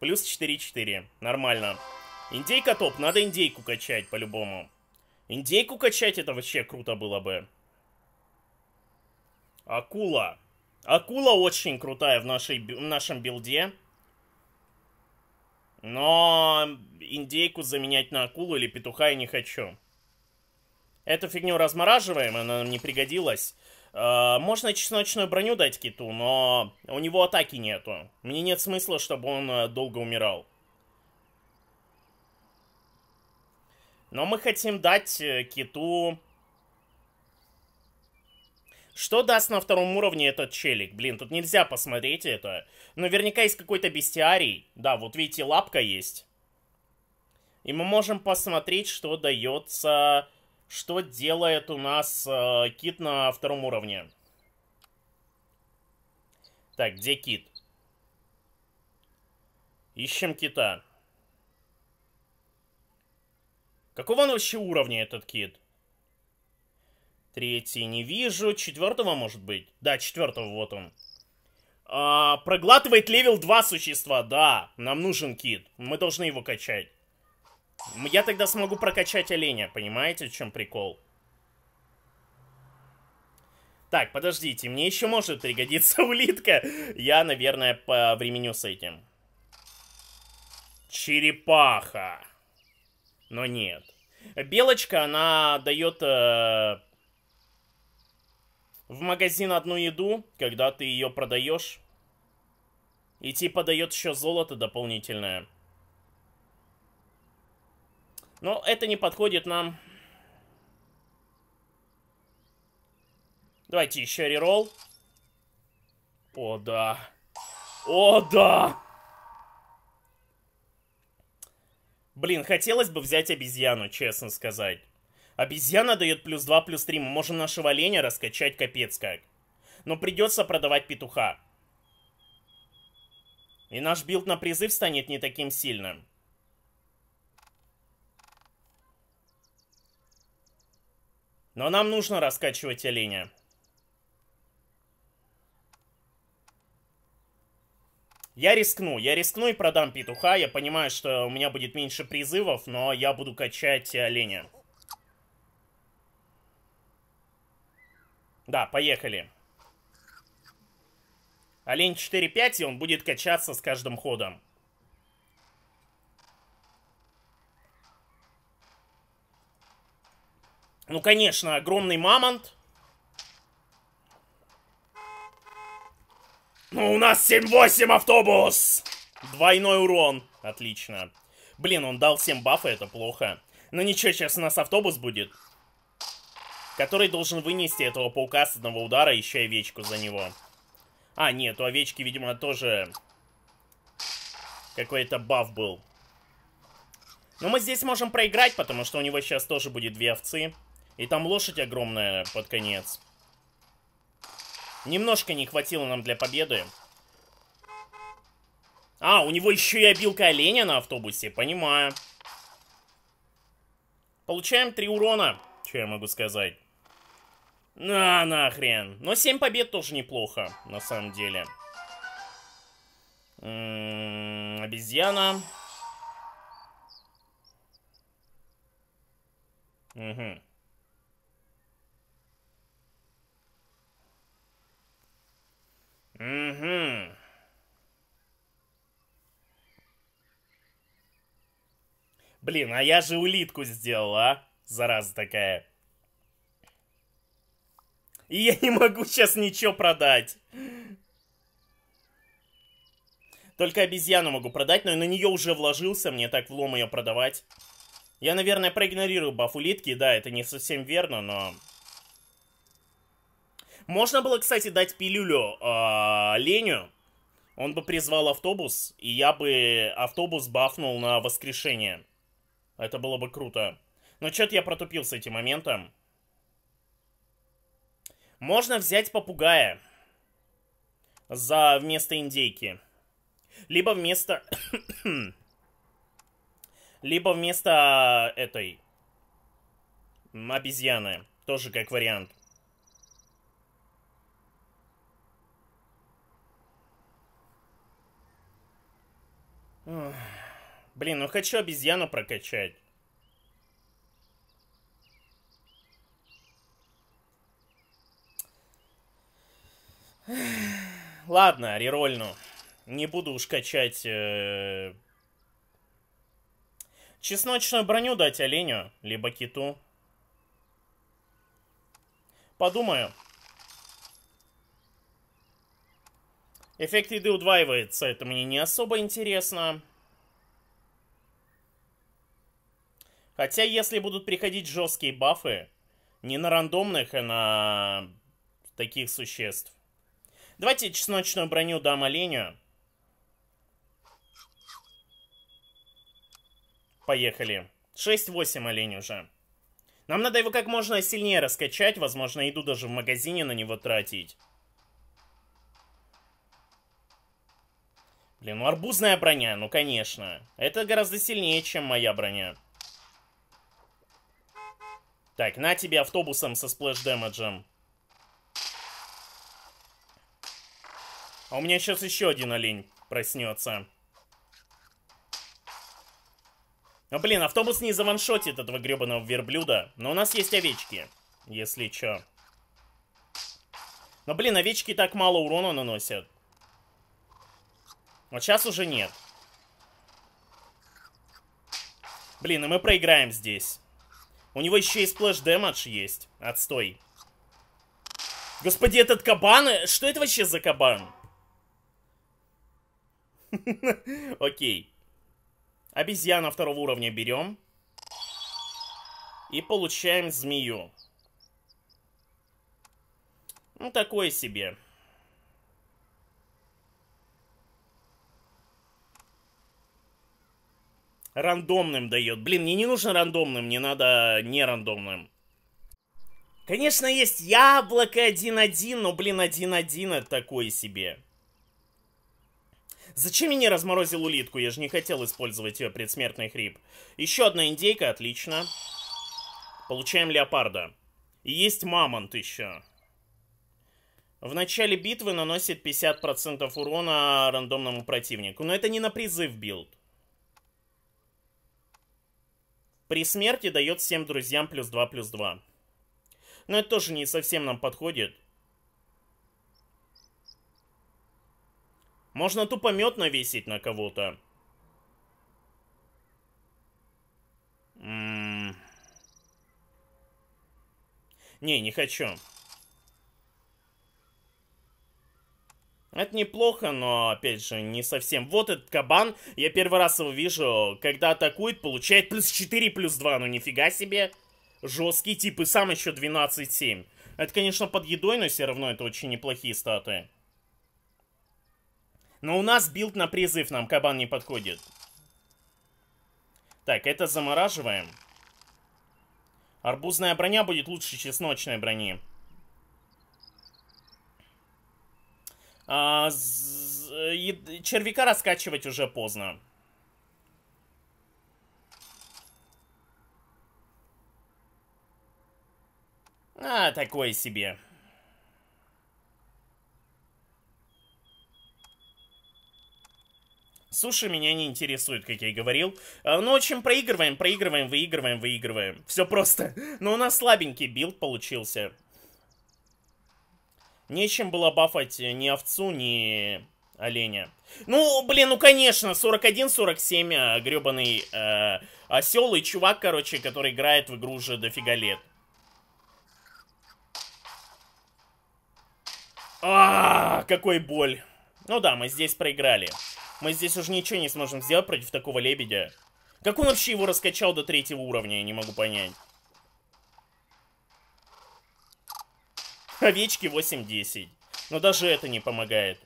Плюс 4-4. Нормально. Индейка топ. Надо индейку качать по-любому. Индейку качать это вообще круто было бы. Акула. Акула очень крутая в, нашей, в нашем билде. Но индейку заменять на акулу или петуха я не хочу. Эту фигню размораживаем, она нам не пригодилась. Э, можно чесночную броню дать киту, но у него атаки нету. Мне нет смысла, чтобы он э, долго умирал. Но мы хотим дать э, киту... Что даст на втором уровне этот челик? Блин, тут нельзя посмотреть это. Наверняка есть какой-то бестиарий. Да, вот видите, лапка есть. И мы можем посмотреть, что дается что делает у нас э, кит на втором уровне. Так, где кит? Ищем кита. Какого он вообще уровня, этот кит? Третий не вижу. Четвертого, может быть? Да, четвертого, вот он. А, проглатывает левел 2 существа, да. Нам нужен кит. Мы должны его качать. Я тогда смогу прокачать оленя, понимаете, в чем прикол? Так, подождите, мне еще может пригодиться (laughs) улитка. Я, наверное, по времени с этим. Черепаха. Но нет. Белочка, она дает э, в магазин одну еду, когда ты ее продаешь. И типа дает еще золото дополнительное. Но это не подходит нам. Давайте еще реролл. О, да. О, да! Блин, хотелось бы взять обезьяну, честно сказать. Обезьяна дает плюс 2, плюс 3. Мы можем нашего оленя раскачать капец как. Но придется продавать петуха. И наш билд на призыв станет не таким сильным. Но нам нужно раскачивать оленя. Я рискну, я рискну и продам петуха. Я понимаю, что у меня будет меньше призывов, но я буду качать оленя. Да, поехали. Олень 4.5, и он будет качаться с каждым ходом. Ну, конечно, огромный мамонт. Ну, у нас 7-8 автобус! Двойной урон. Отлично. Блин, он дал всем бафы, это плохо. Но ну, ничего, сейчас у нас автобус будет. Который должен вынести этого паука с одного удара, еще и овечку за него. А, нет, у овечки, видимо, тоже какой-то баф был. Но ну, мы здесь можем проиграть, потому что у него сейчас тоже будет две овцы. И там лошадь огромная под конец. Немножко не хватило нам для победы. А, у него еще и обилка оленя на автобусе, понимаю. Получаем три урона, что я могу сказать. На, нахрен. Но 7 побед тоже неплохо, на самом деле. М м-м, -м -м, обезьяна. Угу. Угу. Блин, а я же улитку сделал, а? Зараза такая. И я не могу сейчас ничего продать. Только обезьяну могу продать, но я на нее уже вложился, мне так влом ее продавать. Я, наверное, проигнорирую баф улитки, да, это не совсем верно, но... Можно было, кстати, дать пилюлю а, Леню. Он бы призвал автобус, и я бы автобус бафнул на воскрешение. Это было бы круто. Но что-то я протупил с этим моментом. Можно взять попугая за вместо индейки. Либо вместо... (coughs) Либо вместо а, этой обезьяны. Тоже как вариант. Блин, ну хочу обезьяну прокачать. Ладно, рерольну. Не буду уж качать... Э... Чесночную броню дать оленю, либо киту. Подумаю. Эффект еды удваивается, это мне не особо интересно. Хотя, если будут приходить жесткие бафы, не на рандомных, а на таких существ. Давайте чесночную броню дам оленю. Поехали. 6-8 олень уже. Нам надо его как можно сильнее раскачать, возможно, иду даже в магазине на него тратить. Блин, ну арбузная броня, ну конечно. Это гораздо сильнее, чем моя броня. Так, на тебе автобусом со сплэш-дэмэджем. А у меня сейчас еще один олень проснется. Ну блин, автобус не заваншотит этого гребаного верблюда. Но у нас есть овечки, если чё. Но блин, овечки так мало урона наносят. Вот сейчас уже нет. Блин, и мы проиграем здесь. У него еще и сплэш дэмэдж есть. Отстой. Господи, этот кабан... Э, что это вообще за кабан? (laughs) Окей. Обезьяна второго уровня берем. И получаем змею. Ну, такое себе. рандомным дает. Блин, мне не нужно рандомным, мне надо не рандомным. Конечно, есть яблоко 1-1, но, блин, 1-1 это такое себе. Зачем я не разморозил улитку? Я же не хотел использовать ее предсмертный хрип. Еще одна индейка, отлично. Получаем леопарда. И есть мамонт еще. В начале битвы наносит 50% урона рандомному противнику. Но это не на призыв билд. При смерти дает всем друзьям плюс 2, плюс 2. Но это тоже не совсем нам подходит. Можно тупо мед навесить на кого-то. М-м. Не, не хочу. Это неплохо, но, опять же, не совсем. Вот этот кабан, я первый раз его вижу, когда атакует, получает плюс 4, плюс 2, ну нифига себе. Жесткий тип, и сам еще 12-7. Это, конечно, под едой, но все равно это очень неплохие статы. Но у нас билд на призыв, нам кабан не подходит. Так, это замораживаем. Арбузная броня будет лучше чесночной брони. А, червяка раскачивать уже поздно. А, такое себе. Суши меня не интересует, как я и говорил. А, Но ну, очень проигрываем, проигрываем, выигрываем, выигрываем. Все просто. (laughs) Но ну, у нас слабенький билд получился. Нечем было бафать ни овцу, ни оленя. Ну, блин, ну конечно, 41-47, гребаный э, э осел и чувак, короче, который играет в игру уже дофига лет. А, какой боль. Ну да, мы здесь проиграли. Мы здесь уже ничего не сможем сделать против такого лебедя. Как он вообще его раскачал до третьего уровня, я не могу понять. Овечки 8-10. Но даже это не помогает.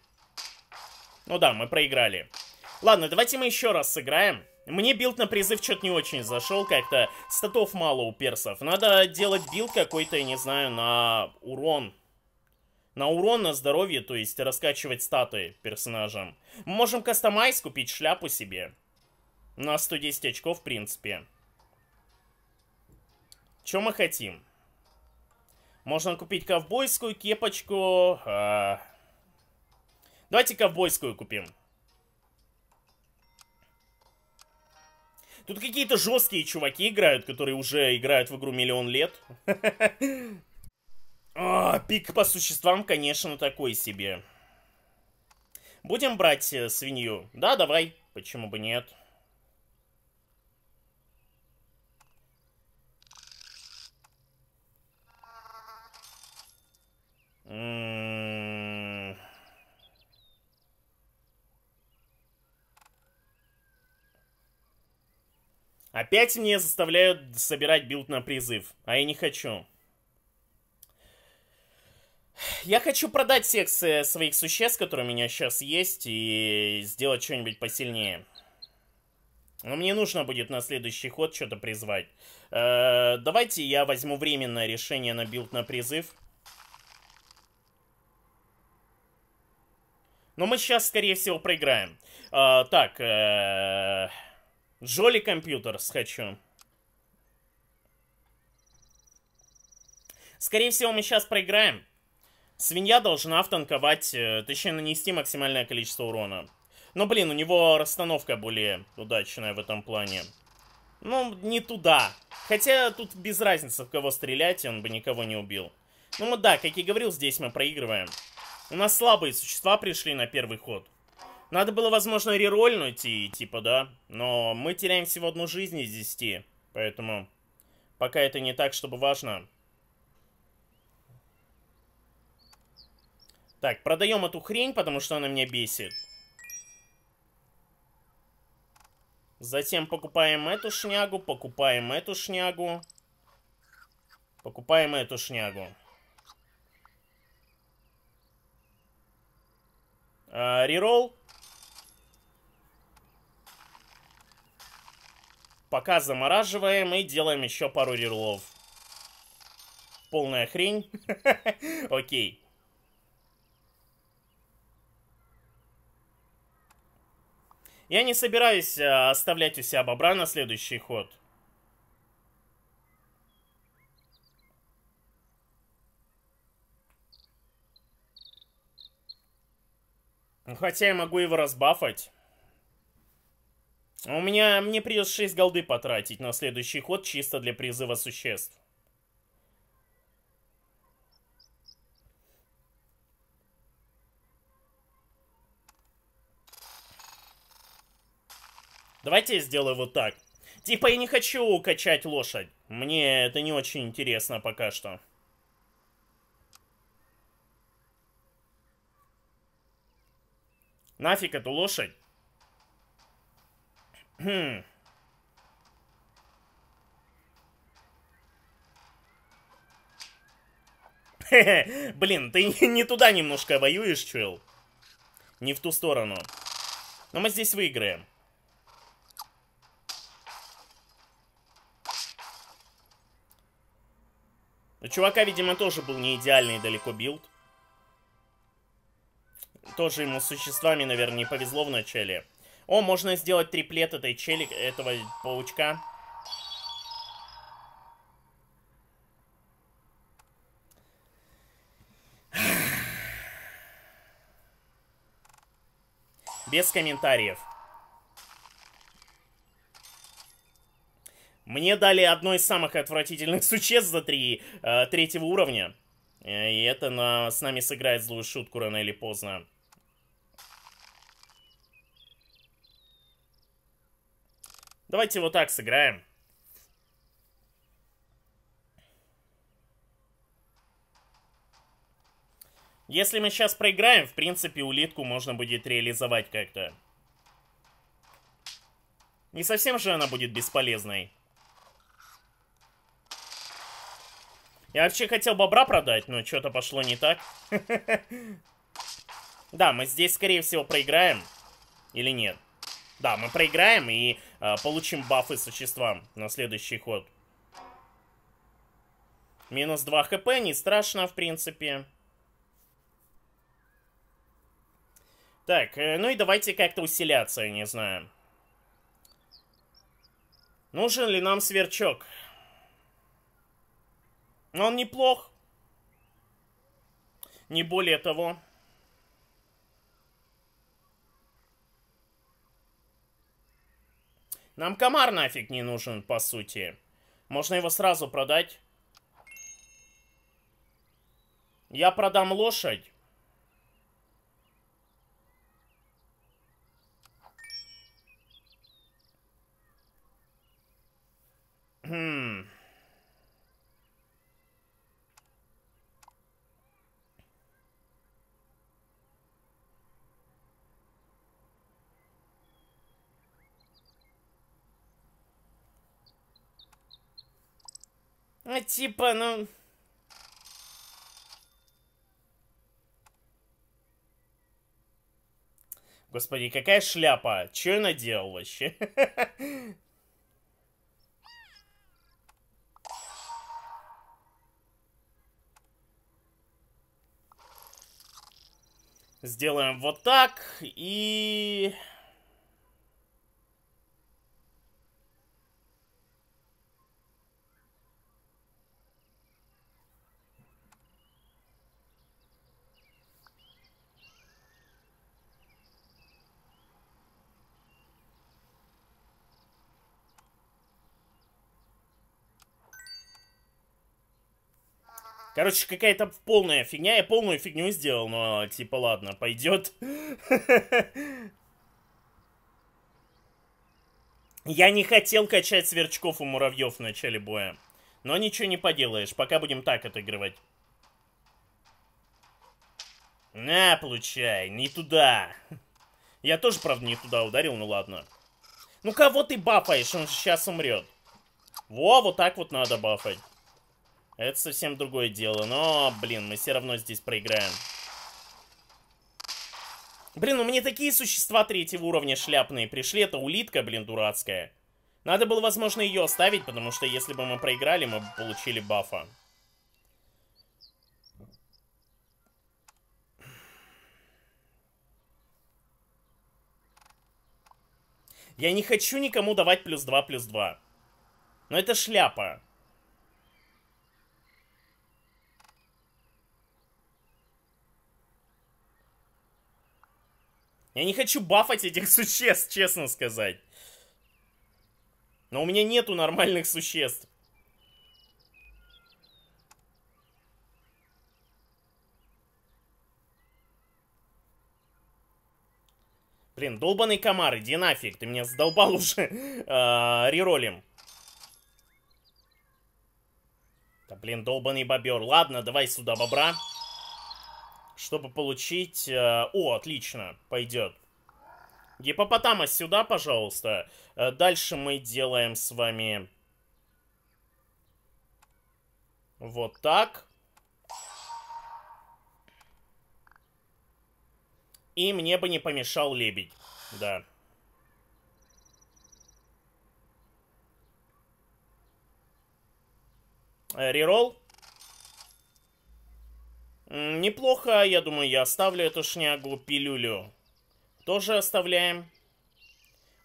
Ну да, мы проиграли. Ладно, давайте мы еще раз сыграем. Мне билд на призыв что-то не очень зашел как-то. Статов мало у персов. Надо делать билд какой-то, я не знаю, на урон. На урон, на здоровье, то есть раскачивать статы персонажам. Мы можем кастомайз купить шляпу себе. На 110 очков, в принципе. Чем мы хотим? Можно купить ковбойскую кепочку. А... Давайте ковбойскую купим. Тут какие-то жесткие чуваки играют, которые уже играют в игру миллион лет. (laughs) А, пик по существам, конечно, такой себе. Будем брать э, свинью? Да, давай. Почему бы нет? Опять мне заставляют собирать билд на призыв, а я не хочу. Я хочу продать всех э, своих существ, которые у меня сейчас есть, и сделать что-нибудь посильнее. Но мне нужно будет на следующий ход что-то призвать. Э -э давайте я возьму временное решение на билд на призыв. Но мы сейчас, скорее всего, проиграем. А, так, э -э Джоли Компьютерс хочу. Скорее всего, мы сейчас проиграем. Свинья должна втанковать, э, точнее, нанести максимальное количество урона. Но, блин, у него расстановка более удачная в этом плане. Ну, не туда. Хотя тут без разницы, в кого стрелять, он бы никого не убил. Ну, да, как и говорил, здесь мы проигрываем. У нас слабые существа пришли на первый ход. Надо было, возможно, рерольнуть и типа, да. Но мы теряем всего одну жизнь из десяти. Поэтому пока это не так, чтобы важно. Так, продаем эту хрень, потому что она меня бесит. Затем покупаем эту шнягу, покупаем эту шнягу. Покупаем эту шнягу. Э, реролл. Пока замораживаем и делаем еще пару рерлов. Полная хрень. (laughs) Окей. Я не собираюсь э, оставлять у себя бобра на следующий ход. Ну, хотя я могу его разбафать. У меня... Мне придется 6 голды потратить на следующий ход чисто для призыва существ. Давайте я сделаю вот так. Типа я не хочу качать лошадь. Мне это не очень интересно пока что. Нафиг эту лошадь. Хм. (laughs) Блин, ты (laughs) не туда немножко воюешь, чел. Не в ту сторону. Но мы здесь выиграем. У чувака, видимо, тоже был не идеальный далеко билд тоже ему с существами, наверное, не повезло в вначале. О, можно сделать триплет этой челик, этого паучка. Без комментариев. Мне дали одно из самых отвратительных (laughs) существ за три, э, третьего уровня. Э, и это на, с нами сыграет злую шутку рано или поздно. Давайте вот так сыграем. Если мы сейчас проиграем, в принципе, улитку можно будет реализовать как-то. Не совсем же она будет бесполезной. Я вообще хотел бобра продать, но что-то пошло не так. (laughs) Да, мы здесь, скорее всего, проиграем. Или нет? Да, мы проиграем и э, получим бафы существам на следующий ход. Минус 2 хп, не страшно, в принципе. Так, э, ну и давайте как-то усиляться, я не знаю. Нужен ли нам сверчок? Но Он неплох. Не более того. Нам комар нафиг не нужен, по сути. Можно его сразу продать. Я продам лошадь. Хм... Ну, типа, ну... Господи, какая шляпа? чё я наделал вообще? (laughs) Сделаем вот так и... Короче, какая-то полная фигня. Я полную фигню сделал, но типа ладно, пойдет. (laughs) Я не хотел качать сверчков у муравьев в начале боя. Но ничего не поделаешь, пока будем так отыгрывать. На, получай, не туда. (laughs) Я тоже, правда, не туда ударил, ну ладно. Ну кого ты бафаешь? Он же сейчас умрет. Во, вот так вот надо бафать. Это совсем другое дело. Но, блин, мы все равно здесь проиграем. Блин, у меня такие существа третьего уровня шляпные пришли. Это улитка, блин, дурацкая. Надо было, возможно, ее оставить, потому что если бы мы проиграли, мы бы получили бафа. Я не хочу никому давать плюс 2, плюс 2. Но это шляпа. Я не хочу бафать этих (laughs) существ, честно сказать. Но у меня нету нормальных существ. Блин, долбаный комар, иди нафиг, ты меня задолбал (laughs) уже а, реролем. Да блин, долбаный бобер. Ладно, давай сюда бобра чтобы получить... Э, о, отлично, пойдет. Гипопотама сюда, пожалуйста. Э, дальше мы делаем с вами... Вот так. И мне бы не помешал лебедь. Да. Э, Рерол. Неплохо, я думаю, я оставлю эту шнягу. Пилюлю тоже оставляем.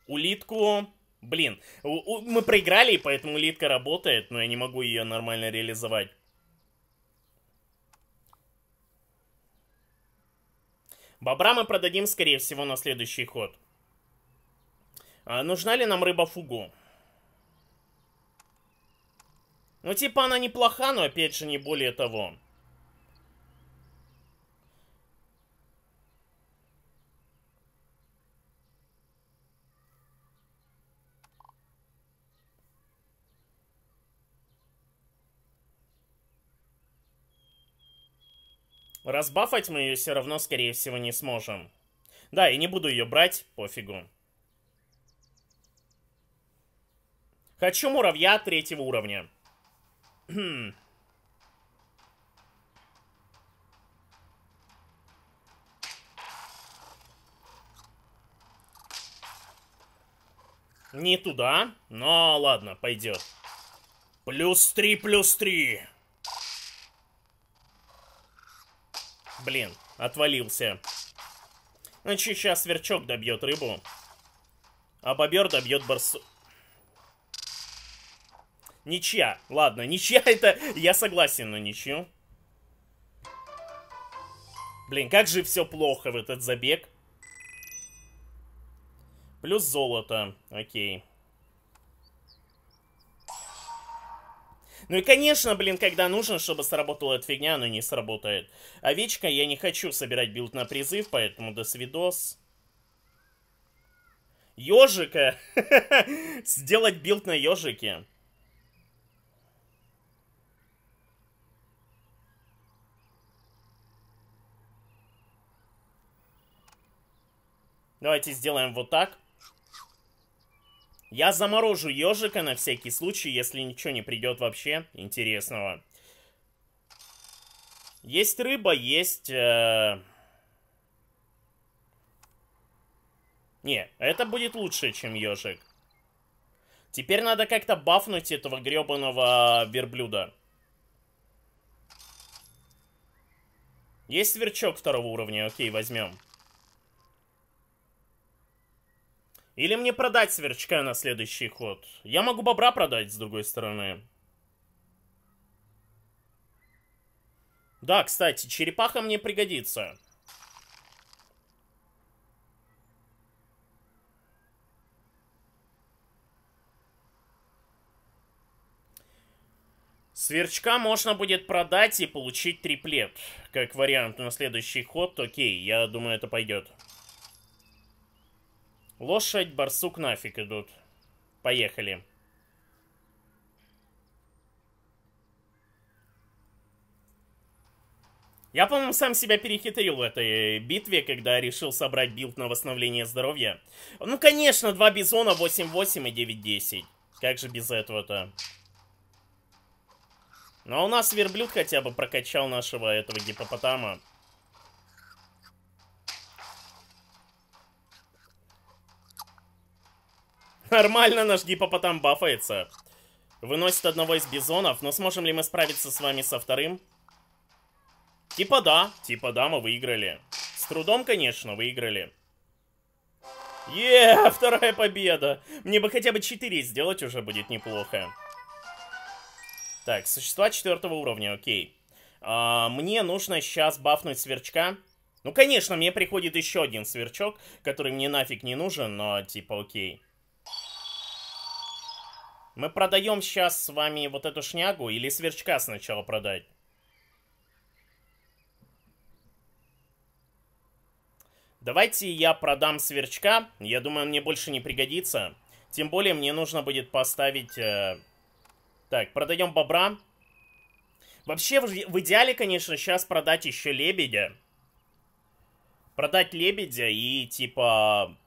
Улитку. Блин, мы проиграли, поэтому улитка работает, но я не могу ее нормально реализовать. Бобра мы продадим, скорее всего, на следующий ход. А нужна ли нам рыба фугу? Ну, типа, она неплоха, но, опять же, не более того. Разбафать мы ее все равно, скорее всего, не сможем. Да, и не буду ее брать, пофигу. Хочу муравья третьего уровня. Хм. Не туда, но ладно, пойдет. Плюс три, плюс три. Блин, отвалился. Значит, ну, сейчас сверчок добьет рыбу. А бобер добьет барсу... Ничья. Ладно, ничья (laughs) это... Я согласен на ничью. Блин, как же все плохо в этот забег. Плюс золото. Окей. Ну и, конечно, блин, когда нужно, чтобы сработала эта фигня, но не сработает. Овечка, я не хочу собирать билд на призыв, поэтому до свидос. Ёжика! (laughs) Сделать билд на ёжике. Давайте сделаем вот так. Я заморожу ежика на всякий случай, если ничего не придет вообще интересного. Есть рыба, есть... Э... Не, это будет лучше, чем ежик. Теперь надо как-то бафнуть этого гребаного верблюда. Есть сверчок второго уровня, окей, возьмем. Или мне продать сверчка на следующий ход? Я могу бобра продать, с другой стороны. Да, кстати, черепаха мне пригодится. Сверчка можно будет продать и получить триплет. Как вариант на следующий ход, окей, я думаю, это пойдет. Лошадь, барсук нафиг идут. Поехали. Я, по-моему, сам себя перехитрил в этой э, битве, когда решил собрать билд на восстановление здоровья. Ну, конечно, два бизона, 8-8 и 9-10. Как же без этого-то? Но ну, а у нас верблюд хотя бы прокачал нашего этого гипопотама. Нормально наш гипопотам бафается. Выносит одного из бизонов, но сможем ли мы справиться с вами со вторым? Типа да, типа да, мы выиграли. С трудом, конечно, выиграли. Е, вторая победа. Мне бы хотя бы 4 сделать уже будет неплохо. Так, существа четвертого уровня, окей. А, мне нужно сейчас бафнуть сверчка. Ну, конечно, мне приходит еще один сверчок, который мне нафиг не нужен, но типа окей. Мы продаем сейчас с вами вот эту шнягу или сверчка сначала продать? Давайте я продам сверчка. Я думаю, он мне больше не пригодится. Тем более мне нужно будет поставить... Э... Так, продаем бобра. Вообще, в, в идеале, конечно, сейчас продать еще лебедя. Продать лебедя и, типа,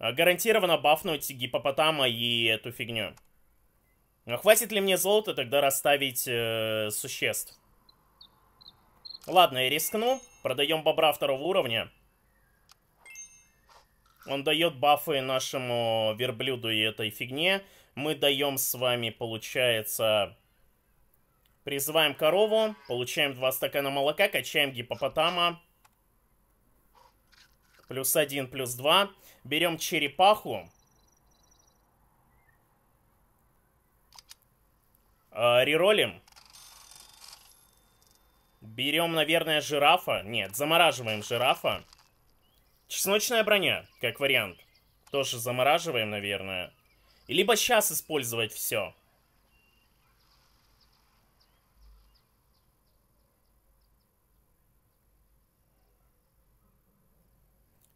а, гарантированно бафнуть гипопотама и эту фигню. Но а хватит ли мне золота тогда расставить э, существ? Ладно, я рискну. Продаем бобра второго уровня. Он дает бафы нашему верблюду и этой фигне. Мы даем с вами, получается... Призываем корову, получаем 2 стакана молока, качаем гипопотама. Плюс один, плюс два. Берем черепаху. Э, реролим. Берем, наверное, жирафа. Нет, замораживаем жирафа. Чесночная броня, как вариант. Тоже замораживаем, наверное. либо сейчас использовать все.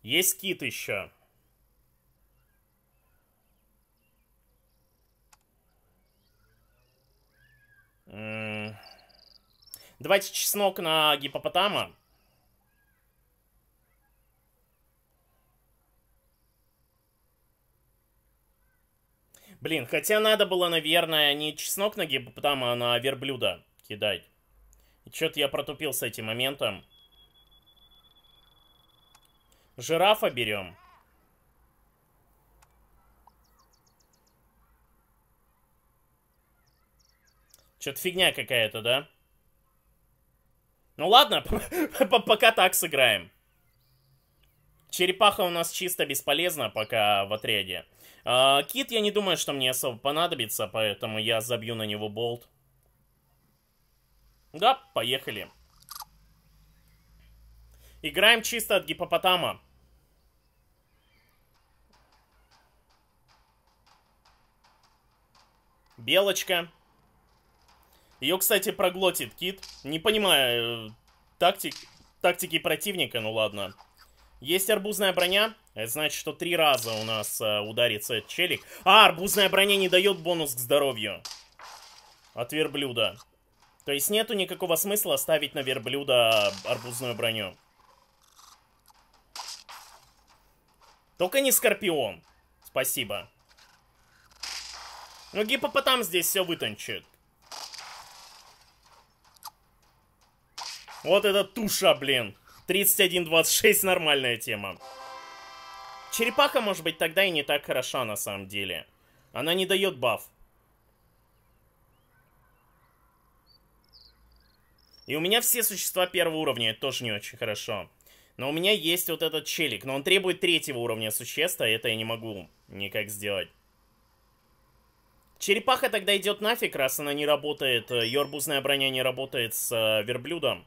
Есть кит еще. Давайте чеснок на гипопотама. Блин, хотя надо было, наверное, не чеснок на гипопотама, а на верблюда кидать. Чё-то я протупил с этим моментом. Жирафа берем. Что-то фигня какая-то, да? Ну ладно, (laughs) пока так сыграем. Черепаха у нас чисто бесполезна пока в отряде. А, кит, я не думаю, что мне особо понадобится, поэтому я забью на него болт. Да, поехали. Играем чисто от гипопотама. Белочка. Белочка. Ее, кстати, проглотит Кит. Не понимаю э, тактик, тактики противника, ну ладно. Есть арбузная броня. Это значит, что три раза у нас э, ударится челик. А, арбузная броня не дает бонус к здоровью. От верблюда. То есть нету никакого смысла ставить на верблюда арбузную броню. Только не скорпион. Спасибо. Но ну, гипопотам здесь все вытончит. Вот это туша, блин. 31-26 нормальная тема. Черепаха, может быть, тогда и не так хороша на самом деле. Она не дает баф. И у меня все существа первого уровня, это тоже не очень хорошо. Но у меня есть вот этот челик, но он требует третьего уровня существа, а это я не могу никак сделать. Черепаха тогда идет нафиг, раз она не работает, э, ее арбузная броня не работает с э, верблюдом.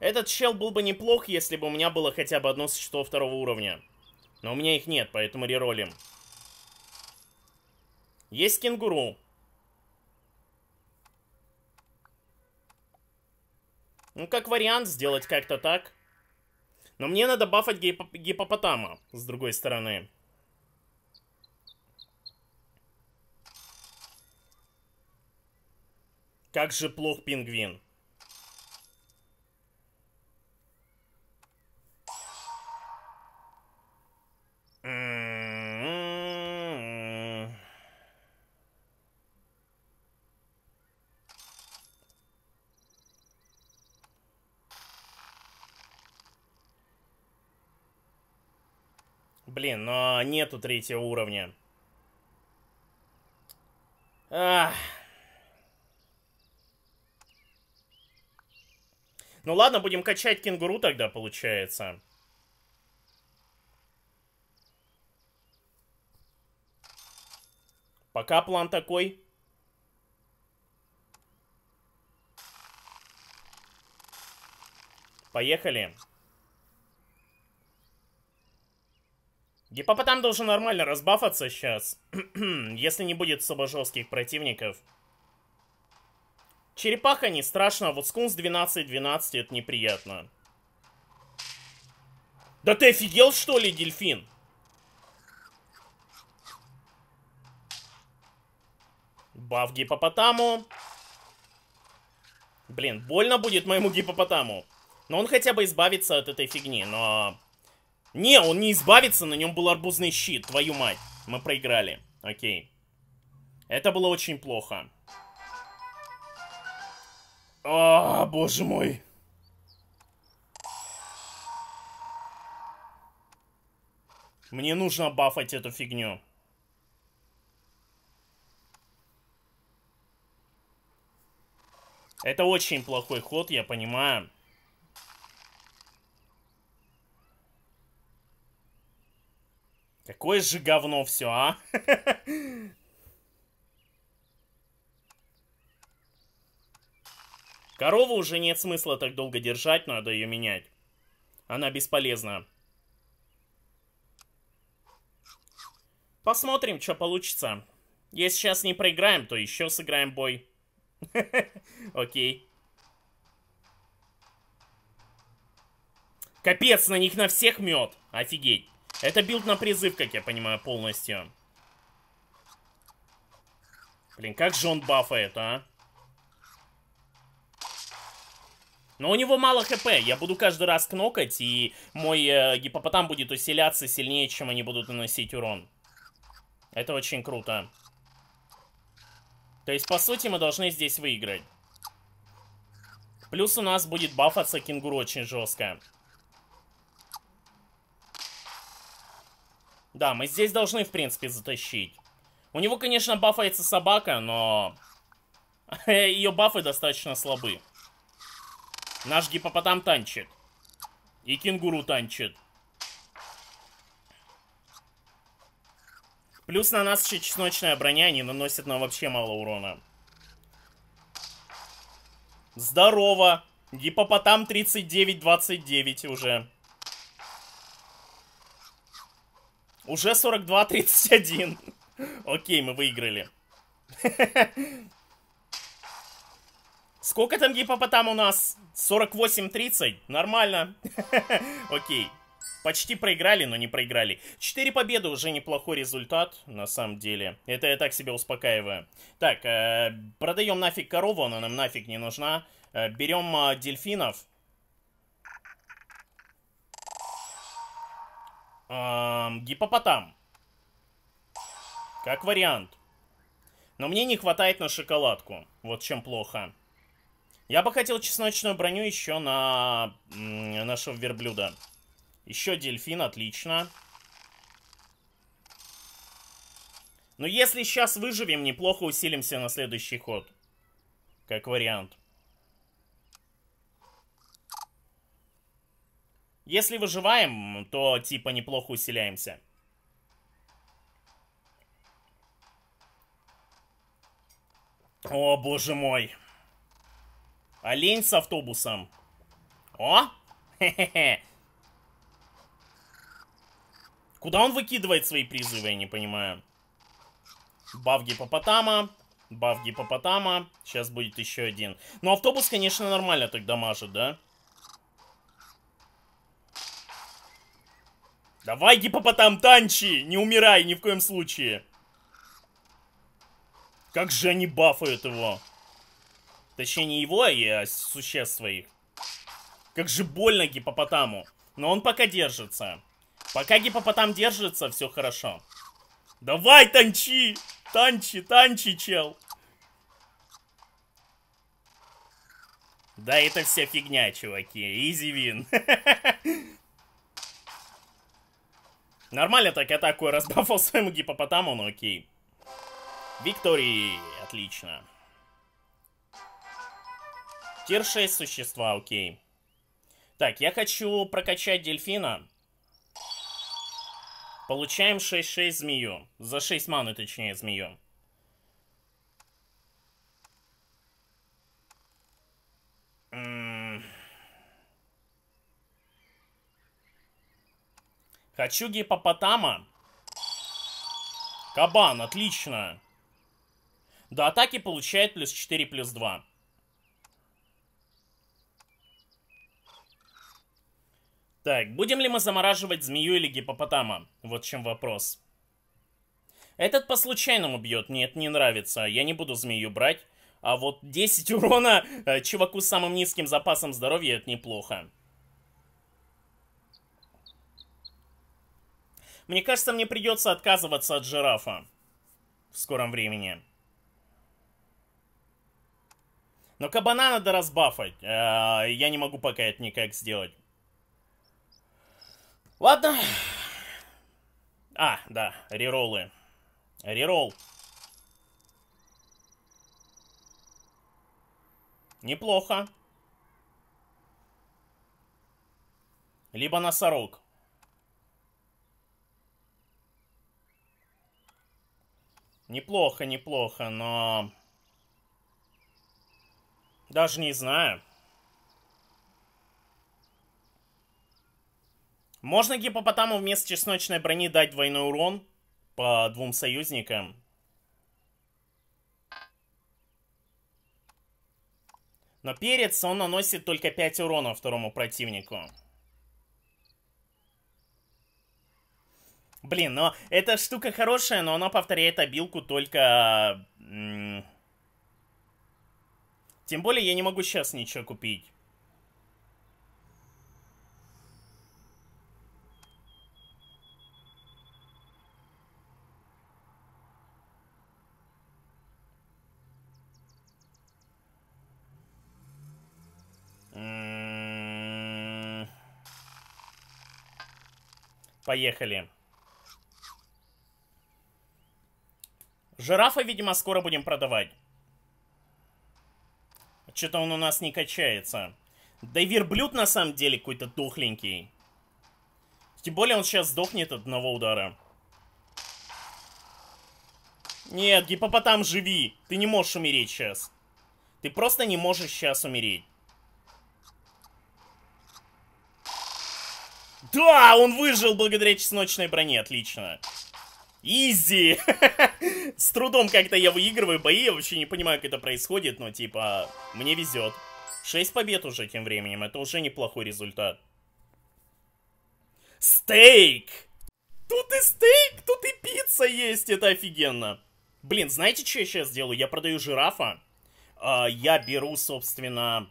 Этот чел был бы неплох, если бы у меня было хотя бы одно существо второго уровня. Но у меня их нет, поэтому реролим. Есть кенгуру. Ну, как вариант, сделать как-то так. Но мне надо бафать гип гипопотама, с другой стороны. Как же плох пингвин. Блин, но ну, а нету третьего уровня. Ах. Ну ладно, будем качать кенгуру тогда, получается. Пока план такой. Поехали. Гипопотам должен нормально разбафаться сейчас, (clears throat) если не будет особо жестких противников. Черепаха не страшно, а вот скунс 12-12 это неприятно. Да ты офигел что ли, дельфин? Баф гипопотаму. Блин, больно будет моему гипопотаму. Но он хотя бы избавится от этой фигни, но... Не, он не избавится, на нем был арбузный щит, твою мать. Мы проиграли. Окей. Это было очень плохо. А, боже мой. Мне нужно бафать эту фигню. Это очень плохой ход, я понимаю. Какое же говно все, а? (laughs) Корову уже нет смысла так долго держать, надо ее менять. Она бесполезна. Посмотрим, что получится. Если сейчас не проиграем, то еще сыграем бой. Окей. Капец, на них на всех мед. Офигеть. Это билд на призыв, как я понимаю, полностью. Блин, как же он бафает, а? Но у него мало хп. Я буду каждый раз кнокать, и мой э, гипопотам будет усиляться сильнее, чем они будут наносить урон. Это очень круто. То есть, по сути, мы должны здесь выиграть. Плюс у нас будет бафаться кенгуру очень жестко. Да, мы здесь должны, в принципе, затащить. У него, конечно, бафается собака, но... (laughs) Ее бафы достаточно слабы. Наш гипопотам танчит. И кенгуру танчит. Плюс на нас еще чесночная броня, они наносят нам вообще мало урона. Здорово! Гипопотам 39-29 уже. Уже 42-31. (laughs) Окей, мы выиграли. (laughs) Сколько там гипопотам у нас? 48-30? Нормально. (laughs) Окей. Почти проиграли, но не проиграли. Четыре победы уже неплохой результат, на самом деле. Это я так себя успокаиваю. Так, э, продаем нафиг корову, она нам нафиг не нужна. Э, берем э, дельфинов. Э, гипопотам. Как вариант. Но мне не хватает на шоколадку. Вот чем плохо. Я бы хотел чесночную броню еще на нашего верблюда. Еще дельфин, отлично. Но если сейчас выживем, неплохо усилимся на следующий ход. Как вариант. Если выживаем, то типа неплохо усиляемся. О, боже мой. Олень с автобусом. О! (laughs) Хе-хе-хе. Куда он выкидывает свои призывы, я не понимаю. Баф гипопотама. Баф гипопотама. Сейчас будет еще один. Но ну, автобус, конечно, нормально тогда мажет, да? Давай, гипопотам, танчи! Не умирай ни в коем случае. Как же они бафают его. Точнее, не его, а, а существ своих. Как же больно гипопотаму. Но он пока держится. Пока гипопотам держится, все хорошо. Давай, танчи! Танчи, танчи, чел! Да, это вся фигня, чуваки. Изи вин. (laughs) Нормально так атаку я разбафал своему гипопотаму, но окей. Виктории, отлично. Тир 6 существа, окей. Так, я хочу прокачать дельфина. Получаем 6-6 змею. За 6 маны, точнее, змею. Хочу гипопотама. Кабан, отлично. До атаки получает плюс 4, плюс 2. Так, будем ли мы замораживать змею или гипопотама? Вот чем вопрос. Этот по случайному бьет. Нет, не нравится. Я не буду змею брать. А вот 10 (laughs) урона э, чуваку с самым низким запасом здоровья это неплохо. Мне кажется, мне придется отказываться от жирафа в скором времени. Но кабана надо разбафать. Э, я не могу пока это никак сделать. Ладно. А, да, реролы. Рерол. Неплохо. Либо носорог. Неплохо, неплохо, но... Даже не знаю. Можно гипопотаму вместо чесночной брони дать двойной урон по двум союзникам. Но перец он наносит только 5 урона второму противнику. Блин, но эта штука хорошая, но она повторяет обилку только... Тем более я не могу сейчас ничего купить. Поехали. Жирафа, видимо, скоро будем продавать. Что-то он у нас не качается. Да и верблюд на самом деле какой-то дохленький. Тем более он сейчас сдохнет от одного удара. Нет, гипопотам, живи. Ты не можешь умереть сейчас. Ты просто не можешь сейчас умереть. Да, он выжил благодаря чесночной броне, отлично. Изи! (laughs) С трудом как-то я выигрываю бои, я вообще не понимаю, как это происходит, но типа, мне везет. Шесть побед уже тем временем, это уже неплохой результат. Стейк! Тут и стейк, тут и пицца есть, это офигенно. Блин, знаете, что я сейчас делаю? Я продаю жирафа. А, я беру, собственно,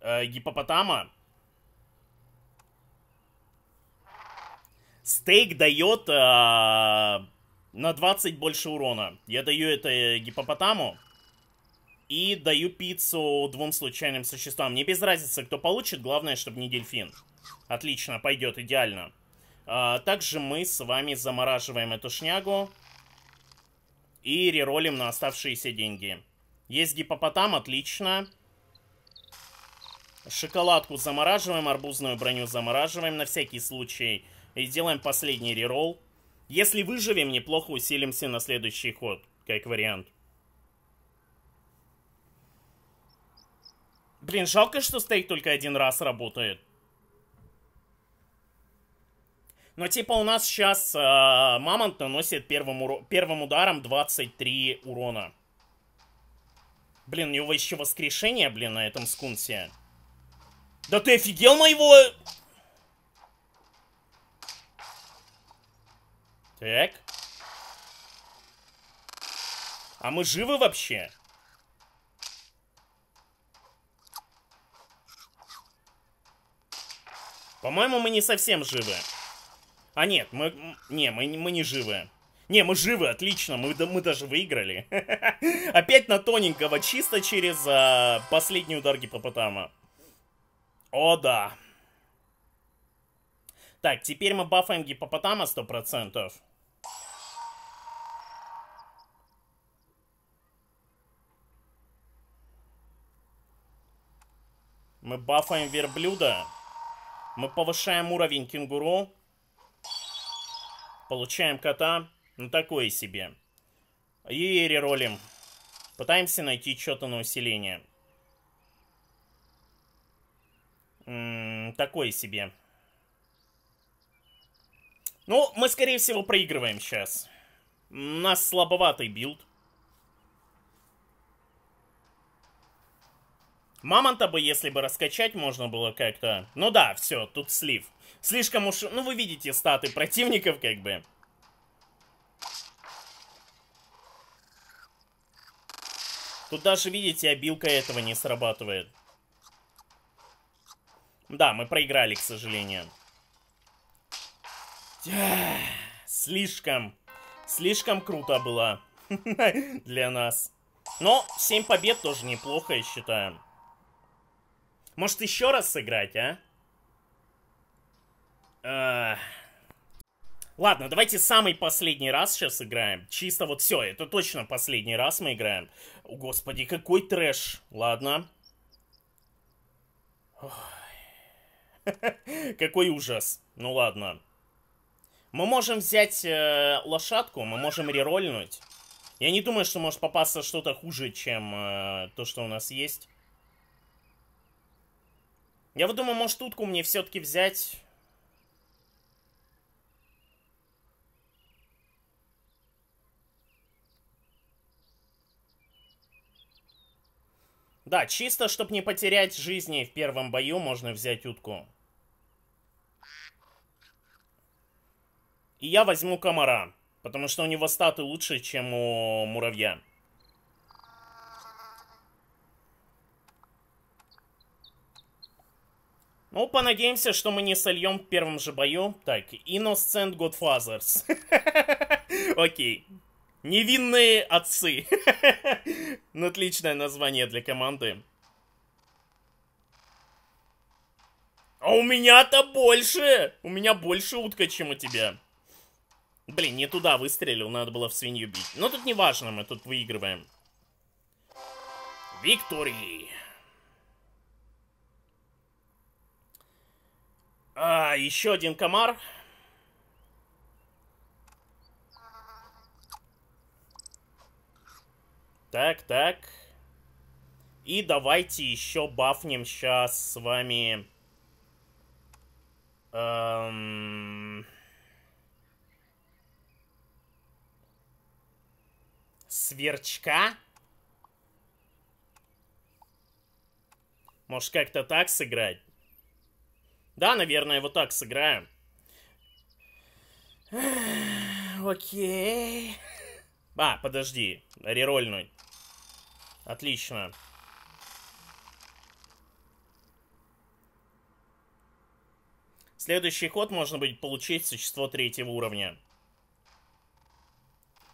э, гипопотама Стейк дает а, на 20 больше урона. Я даю это э, гипопотаму. И даю пиццу двум случайным существам. Мне без разницы, кто получит. Главное, чтобы не дельфин. Отлично, пойдет, идеально. А, также мы с вами замораживаем эту шнягу. И реролим на оставшиеся деньги. Есть гипопотам, отлично. Шоколадку замораживаем, арбузную броню замораживаем на всякий случай. И сделаем последний реролл. Если выживем, неплохо усилимся на следующий ход, как вариант. Блин, жалко, что стейк только один раз работает. Но типа у нас сейчас э, Мамонт наносит первым, первым ударом 23 урона. Блин, у него еще воскрешение, блин, на этом скунсе. Да ты офигел моего... Так. А мы живы вообще? По-моему, мы не совсем живы. А нет, мы... Не, мы, мы не живы. Не, мы живы, отлично, мы, мы даже выиграли. (laughs) Опять на тоненького, чисто через а, последний удар гипопотама. О, да. Так, теперь мы бафаем гипопотама 100%. Мы бафаем верблюда. Мы повышаем уровень кенгуру. Получаем кота. Ну, такое себе. И реролим. Пытаемся найти что-то на усиление. М -м, такое себе. Ну, мы, скорее всего, проигрываем сейчас. У нас слабоватый билд. Мамонта бы, если бы раскачать можно было как-то... Ну да, все, тут слив. Слишком уж... Ну, вы видите статы противников, как бы. Тут даже, видите, обилка этого не срабатывает. Да, мы проиграли, к сожалению. Э, слишком, слишком круто было (laughs) для нас. Но 7 побед тоже неплохо, я считаю. Может, еще раз сыграть, а? Э, ладно, давайте самый последний раз сейчас играем. Чисто вот все, это точно последний раз мы играем. О, господи, какой трэш. Ладно. (laughs) Какой ужас. Ну ладно. Мы можем взять э, лошадку, мы можем рерольнуть. Я не думаю, что может попасться что-то хуже, чем э, то, что у нас есть. Я вот думаю, может утку мне все-таки взять. Да, чисто, чтобы не потерять жизни в первом бою, можно взять утку. И я возьму комара, потому что у него статы лучше, чем у муравья. Ну, понадеемся, что мы не сольем в первом же бою. Так, Innocent Godfathers. (laughs) Окей. Невинные отцы. (laughs) ну, отличное название для команды. А у меня-то больше! У меня больше утка, чем у тебя. Блин, не туда выстрелил, надо было в свинью бить. Но тут не важно, мы тут выигрываем. Виктории! А, еще один комар. Так, так. И давайте еще бафнем сейчас с вами... Эм... сверчка? Может, как-то так сыграть? Да, наверное, вот так сыграем. Окей. А, подожди. Рерольнуть. Отлично. Следующий ход можно будет получить существо третьего уровня.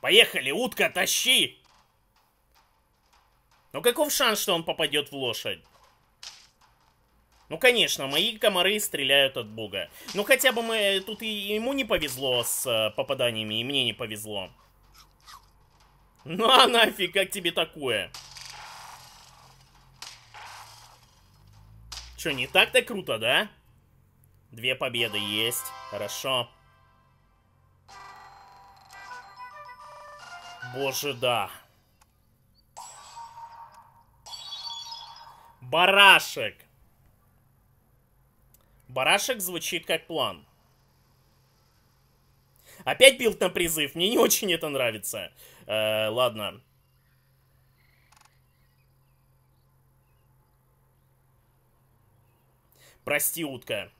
Поехали, утка, тащи! Но ну каков шанс, что он попадет в лошадь? Ну, конечно, мои комары стреляют от бога. Ну, хотя бы мы э, тут и ему не повезло с э, попаданиями, и мне не повезло. Ну, а нафиг, как тебе такое? Что не так-то круто, да? Две победы есть. Хорошо. Боже, да. Барашек. Барашек звучит как план. Опять билд на призыв. Мне не очень это нравится. Э, ладно. Прости, утка.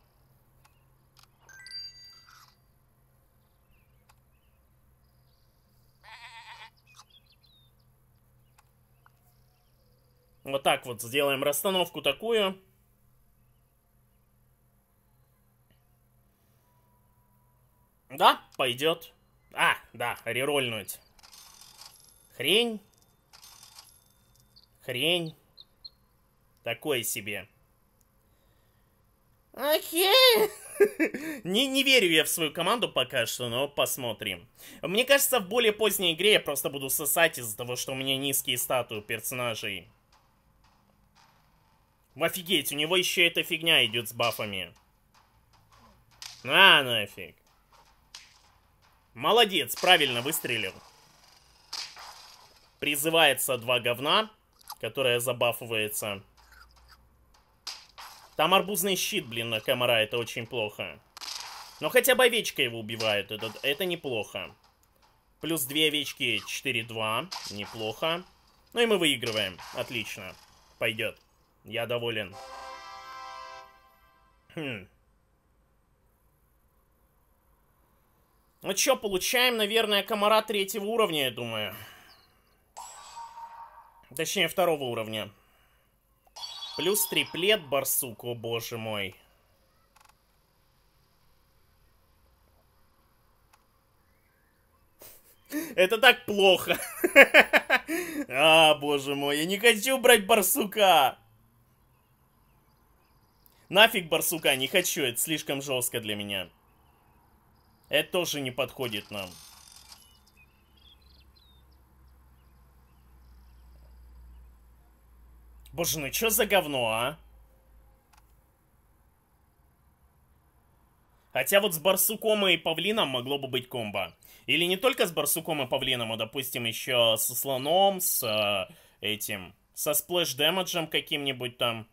Вот так вот сделаем расстановку такую. Да, пойдет. А, да, рерольнуть. Хрень. Хрень. Такое себе. Окей. (laughs) не, не верю я в свою команду пока что, но посмотрим. Мне кажется, в более поздней игре я просто буду сосать из-за того, что у меня низкие статуи персонажей. Офигеть, у него еще эта фигня идет с бафами. На нафиг. Молодец, правильно выстрелил. Призывается два говна, которая забафывается. Там арбузный щит, блин, на комара, это очень плохо. Но хотя бы овечка его убивает, это, это неплохо. Плюс две овечки, 4-2, неплохо. Ну и мы выигрываем, отлично, пойдет. Я доволен. Хм. Ну чё, получаем, наверное, комара третьего уровня, я думаю. Точнее, второго уровня. Плюс триплет, барсук, о боже мой. Это так плохо. (laughs) А, боже мой, я не хочу брать барсука. Нафиг барсука, не хочу, это слишком жестко для меня. Это тоже не подходит нам. Боже, ну что за говно, а? Хотя вот с барсуком и павлином могло бы быть комбо. Или не только с барсуком и павлином, а, допустим, еще со слоном, с э, этим... Со сплэш-дэмэджем каким-нибудь там...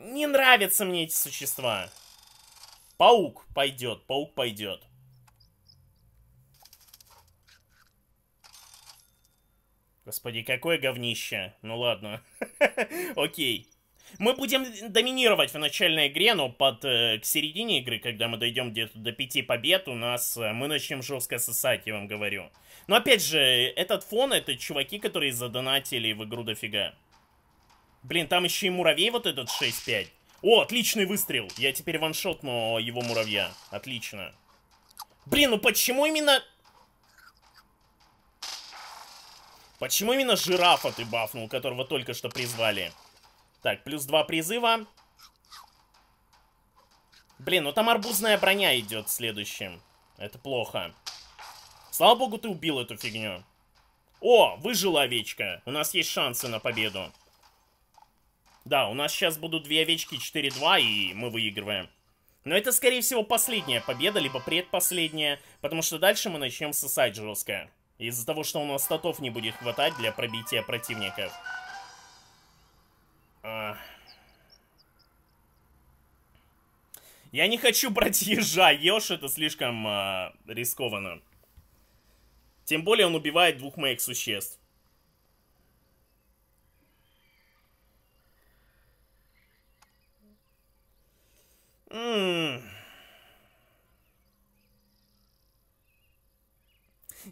не нравятся мне эти существа. Паук пойдет, паук пойдет. Господи, какое говнище. Ну ладно. (laughs) Окей. Мы будем доминировать в начальной игре, но под, э, к середине игры, когда мы дойдем где-то до пяти побед, у нас э, мы начнем жестко сосать, я вам говорю. Но опять же, этот фон, это чуваки, которые задонатили в игру дофига. Блин, там еще и муравей вот этот 6-5. О, отличный выстрел. Я теперь ваншот, но его муравья. Отлично. Блин, ну почему именно... Почему именно жирафа ты бафнул, которого только что призвали? Так, плюс два призыва. Блин, ну там арбузная броня идет следующим. Это плохо. Слава богу, ты убил эту фигню. О, выжила овечка. У нас есть шансы на победу. Да, у нас сейчас будут две овечки 4-2, и мы выигрываем. Но это, скорее всего, последняя победа, либо предпоследняя, потому что дальше мы начнем сосать жестко. Из-за того, что у нас статов не будет хватать для пробития противников. А... Я не хочу брать ежа, еж это слишком э, рискованно. Тем более он убивает двух моих существ.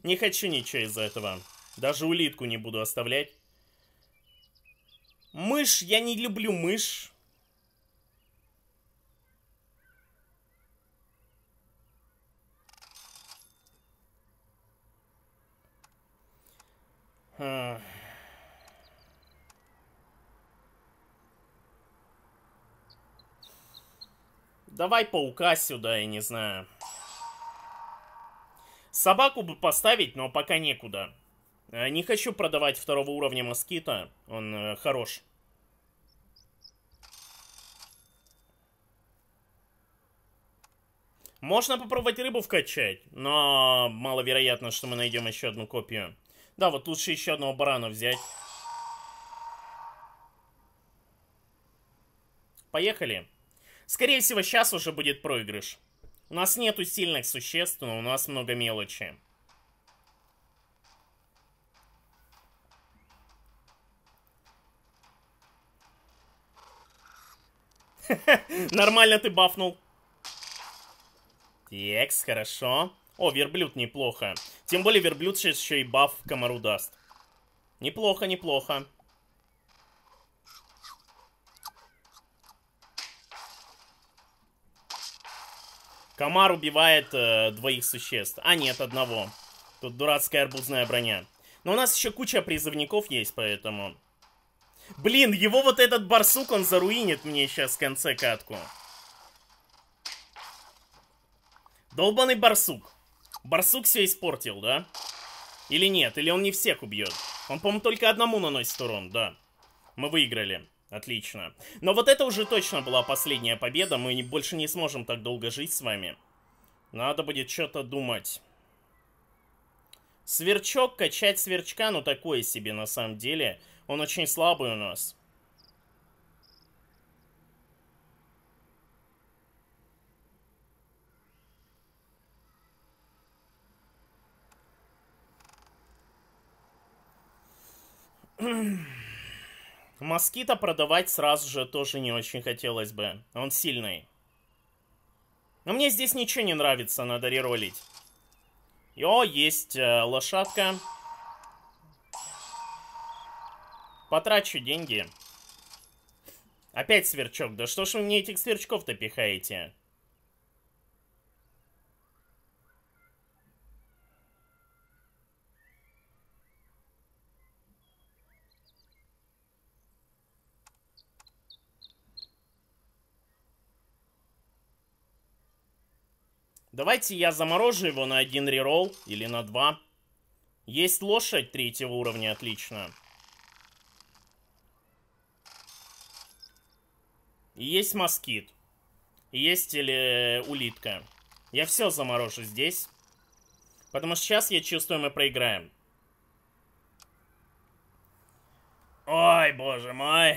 Не хочу ничего из за этого. Даже улитку не буду оставлять. Мышь, я не люблю мышь. Давай паука сюда, я не знаю. Собаку бы поставить, но пока некуда. Э, не хочу продавать второго уровня москита. Он э, хорош. Можно попробовать рыбу вкачать, но маловероятно, что мы найдем еще одну копию. Да, вот лучше еще одного барана взять. Поехали. Скорее всего, сейчас уже будет проигрыш. У нас нету сильных существ, но у нас много мелочи. (laughs) Нормально ты бафнул. Текс, хорошо. О, верблюд неплохо. Тем более верблюд сейчас еще и баф комару даст. Неплохо, неплохо. Комар убивает э, двоих существ. А нет, одного. Тут дурацкая арбузная броня. Но у нас еще куча призывников есть, поэтому... Блин, его вот этот барсук, он заруинит мне сейчас в конце катку. Долбанный барсук. Барсук все испортил, да? Или нет? Или он не всех убьет? Он, по-моему, только одному наносит урон, да. Мы выиграли. Отлично. Но вот это уже точно была последняя победа. Мы больше не сможем так долго жить с вами. Надо будет что-то думать. Сверчок, качать сверчка, ну такое себе на самом деле. Он очень слабый у нас. Mm-hmm. Москита продавать сразу же тоже не очень хотелось бы. Он сильный. Но мне здесь ничего не нравится, надо реролить. О, есть э, лошадка. Потрачу деньги. Опять сверчок. Да что ж вы мне этих сверчков-то пихаете? Давайте я заморожу его на один реролл или на два. Есть лошадь третьего уровня, отлично. И есть москит. И есть или э, улитка. Я все заморожу здесь. Потому что сейчас, я чувствую, мы проиграем. Ой, боже мой.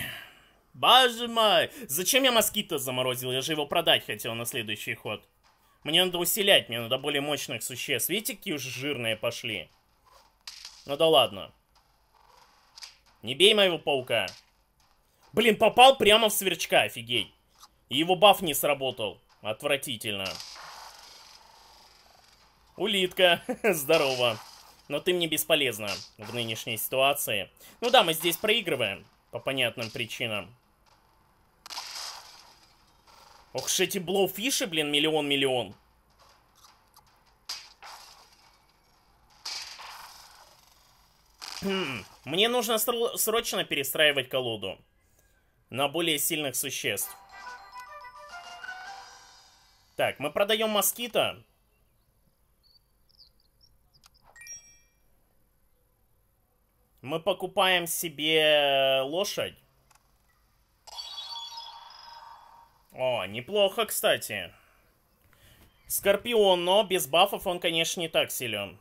Боже мой. Зачем я москита заморозил? Я же его продать хотел на следующий ход. Мне надо усилять, мне надо более мощных существ. Видите, какие уже жирные пошли? Ну да ладно. Не бей моего паука. Блин, попал прямо в сверчка, офигеть. И его баф не сработал. Отвратительно. Улитка, (laughs) здорово. Но ты мне бесполезна в нынешней ситуации. Ну да, мы здесь проигрываем, по понятным причинам. Ох ж эти блоуфиши, блин, миллион-миллион. Хм, мне нужно срочно перестраивать колоду на более сильных существ. Так, мы продаем москита. Мы покупаем себе лошадь. О, неплохо, кстати. Скорпион, но без бафов он, конечно, не так силен.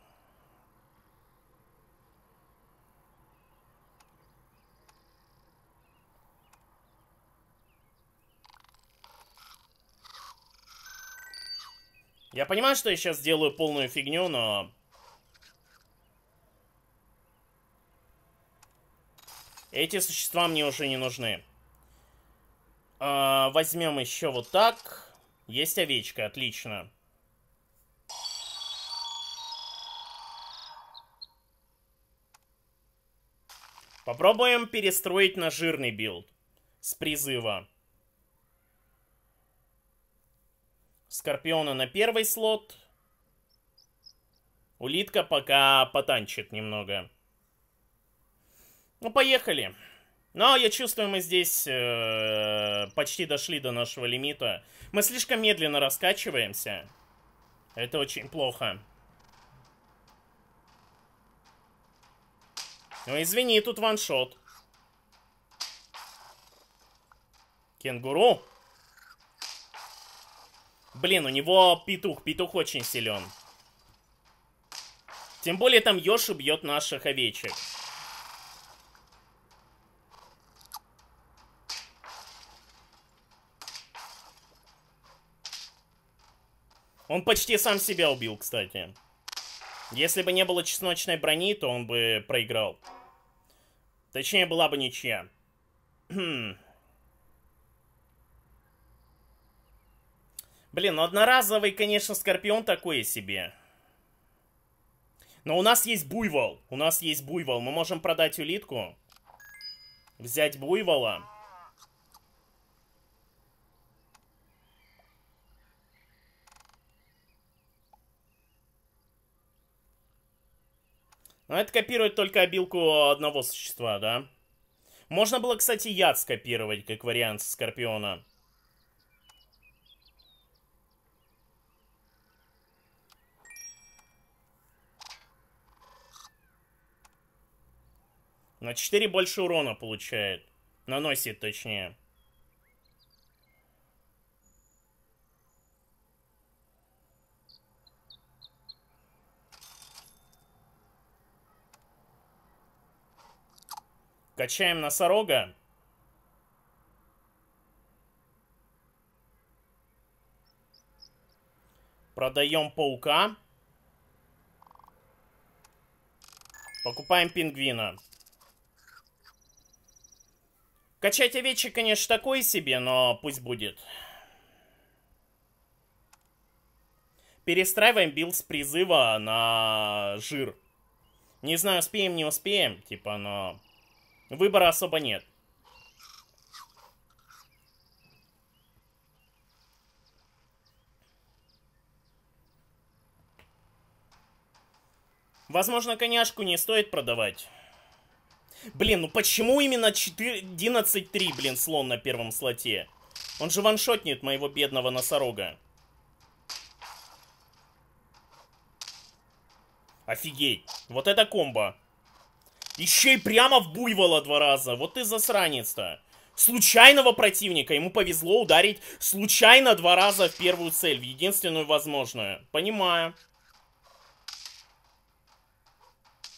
Я понимаю, что я сейчас делаю полную фигню, но... Эти существа мне уже не нужны. А, возьмем еще вот так. Есть овечка, отлично. Попробуем перестроить на жирный билд с призыва. Скорпиона на первый слот. Улитка пока потанчит немного. Ну, поехали. Поехали. Но ну, а я чувствую, мы здесь э, почти дошли до нашего лимита. Мы слишком медленно раскачиваемся. Это очень плохо. Ну, извини, тут ваншот. Кенгуру? Блин, у него петух. Петух очень силен. Тем более там Йоши бьет наших овечек. Он почти сам себя убил, кстати. Если бы не было чесночной брони, то он бы проиграл. Точнее, была бы ничья. Хм. Блин, ну одноразовый, конечно, Скорпион такое себе. Но у нас есть буйвол. У нас есть буйвол. Мы можем продать улитку. Взять буйвола. Но это копирует только обилку одного существа, да? Можно было, кстати, яд скопировать, как вариант Скорпиона. На 4 больше урона получает. Наносит, точнее. Качаем носорога. Продаем паука. Покупаем пингвина. Качать овечек, конечно, такой себе, но пусть будет. Перестраиваем билд с призыва на жир. Не знаю, успеем, не успеем, типа, но... Выбора особо нет. Возможно, коняшку не стоит продавать. Блин, ну почему именно 11-3, блин, слон на первом слоте? Он же ваншотнет моего бедного носорога. Офигеть. Вот это комбо. Еще и прямо в буйвола два раза. Вот ты засранец-то. Случайного противника. Ему повезло ударить случайно два раза в первую цель. В единственную возможную. Понимаю.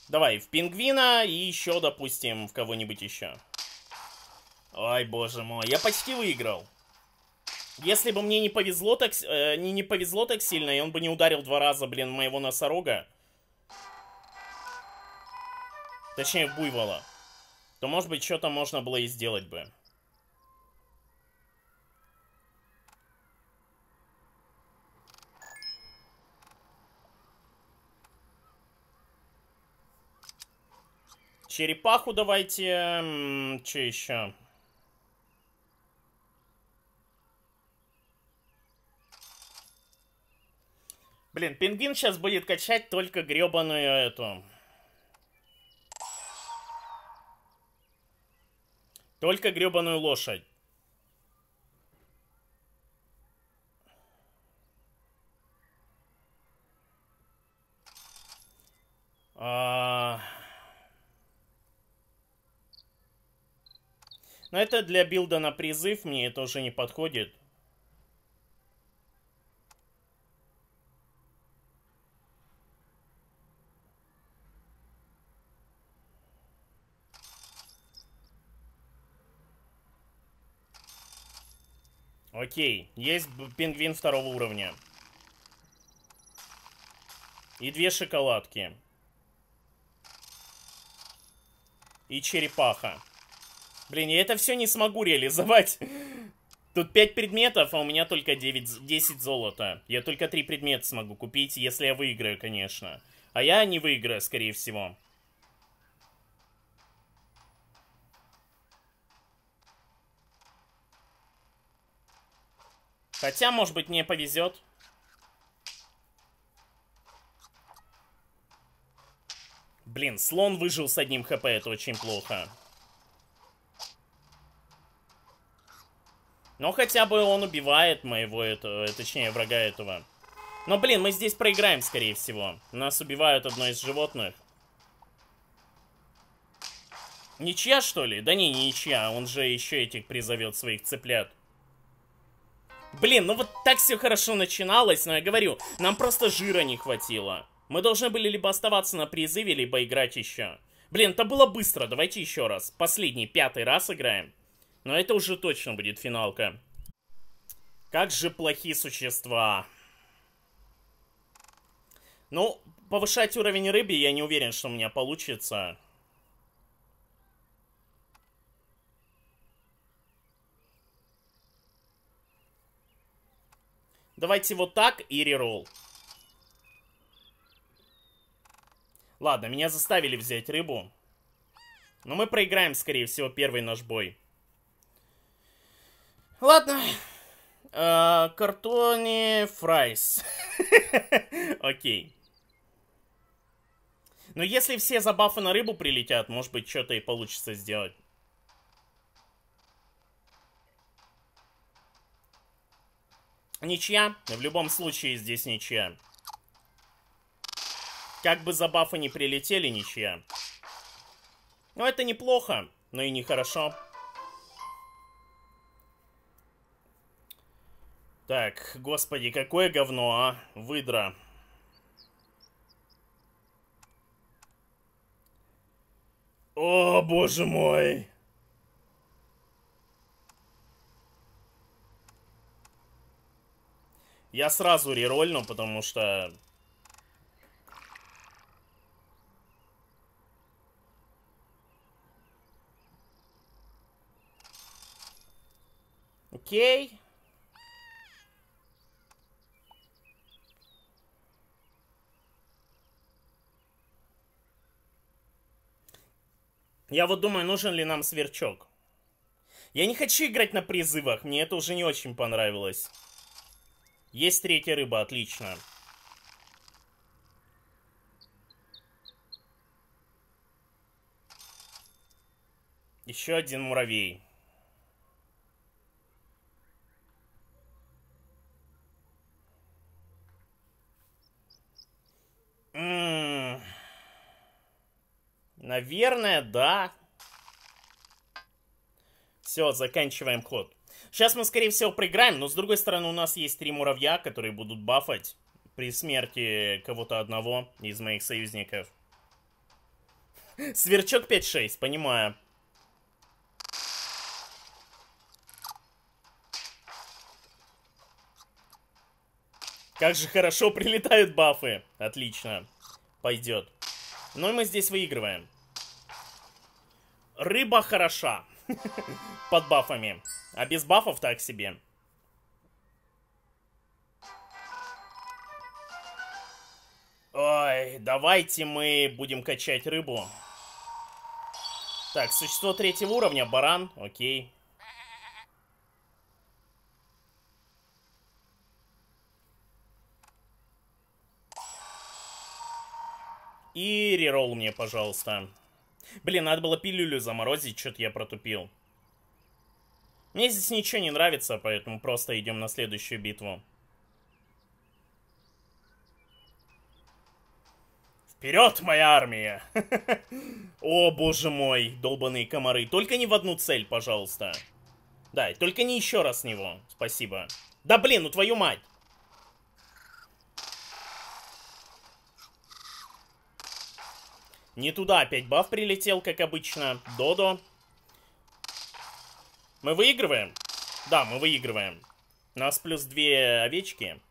Давай, в пингвина и еще, допустим, в кого-нибудь еще. Ой, боже мой, я почти выиграл. Если бы мне не повезло так, э, не, не повезло так сильно, и он бы не ударил два раза, блин, моего носорога, Точнее, буйвола. То, может быть, что-то можно было и сделать бы. Черепаху давайте... Че еще? Блин, пингвин сейчас будет качать только гребаную эту... Только грёбаную лошадь. А... Но это для билда на призыв мне тоже не подходит. Окей, есть пингвин второго уровня. И две шоколадки. И черепаха. Блин, я это все не смогу реализовать. Тут 5 предметов, а у меня только 9, 10 золота. Я только 3 предмета смогу купить, если я выиграю, конечно. А я не выиграю, скорее всего. Хотя, может быть, мне повезет. Блин, слон выжил с одним хп, это очень плохо. Но хотя бы он убивает моего этого, э, точнее, врага этого. Но, блин, мы здесь проиграем, скорее всего. Нас убивают одно из животных. Ничья, что ли? Да не, не ничья. Он же еще этих призовет своих цыплят. Блин, ну вот так все хорошо начиналось, но я говорю, нам просто жира не хватило. Мы должны были либо оставаться на призыве, либо играть еще. Блин, это было быстро, давайте еще раз. Последний, пятый раз играем. Но это уже точно будет финалка. Как же плохие существа. Ну, повышать уровень рыбы я не уверен, что у меня получится. Давайте вот так и рерол. Ладно, меня заставили взять рыбу. Но мы проиграем, скорее всего, первый наш бой. Ладно. А, картони фрайс. (laughs) Окей. Но ну, если все забафы на рыбу прилетят, может быть, что-то и получится сделать. Ничья. В любом случае здесь ничья. Как бы за бафы не прилетели, ничья. Но ну, это неплохо, но и нехорошо. Так, господи, какое говно, а? Выдра. О, боже мой! Я сразу рерольну, потому что... Окей. Я вот думаю, нужен ли нам сверчок. Я не хочу играть на призывах, мне это уже не очень понравилось. Есть третья рыба, отлично. Еще один муравей. М м-м. -м -м. Наверное, да. Все, заканчиваем ход. Сейчас мы, скорее всего, проиграем, но, с другой стороны, у нас есть три муравья, которые будут бафать при смерти кого-то одного из моих союзников. Сверчок 5-6, понимаю. Как же хорошо прилетают бафы. Отлично. Пойдет. Ну и мы здесь выигрываем. Рыба хороша. (laughs) Под бафами. А без бафов так себе. Ой, давайте мы будем качать рыбу. Так, существо третьего уровня, баран, окей. И рерол мне, пожалуйста. Блин, надо было пилюлю заморозить, что-то я протупил. Мне здесь ничего не нравится, поэтому просто идем на следующую битву. Вперед, моя армия! (laughs) О, боже мой, долбаные комары. Только не в одну цель, пожалуйста. Да, только не еще раз него. Спасибо. Да блин, ну твою мать! Не туда опять баф прилетел, как обычно. Додо. Мы выигрываем? Да, мы выигрываем. У нас плюс две овечки.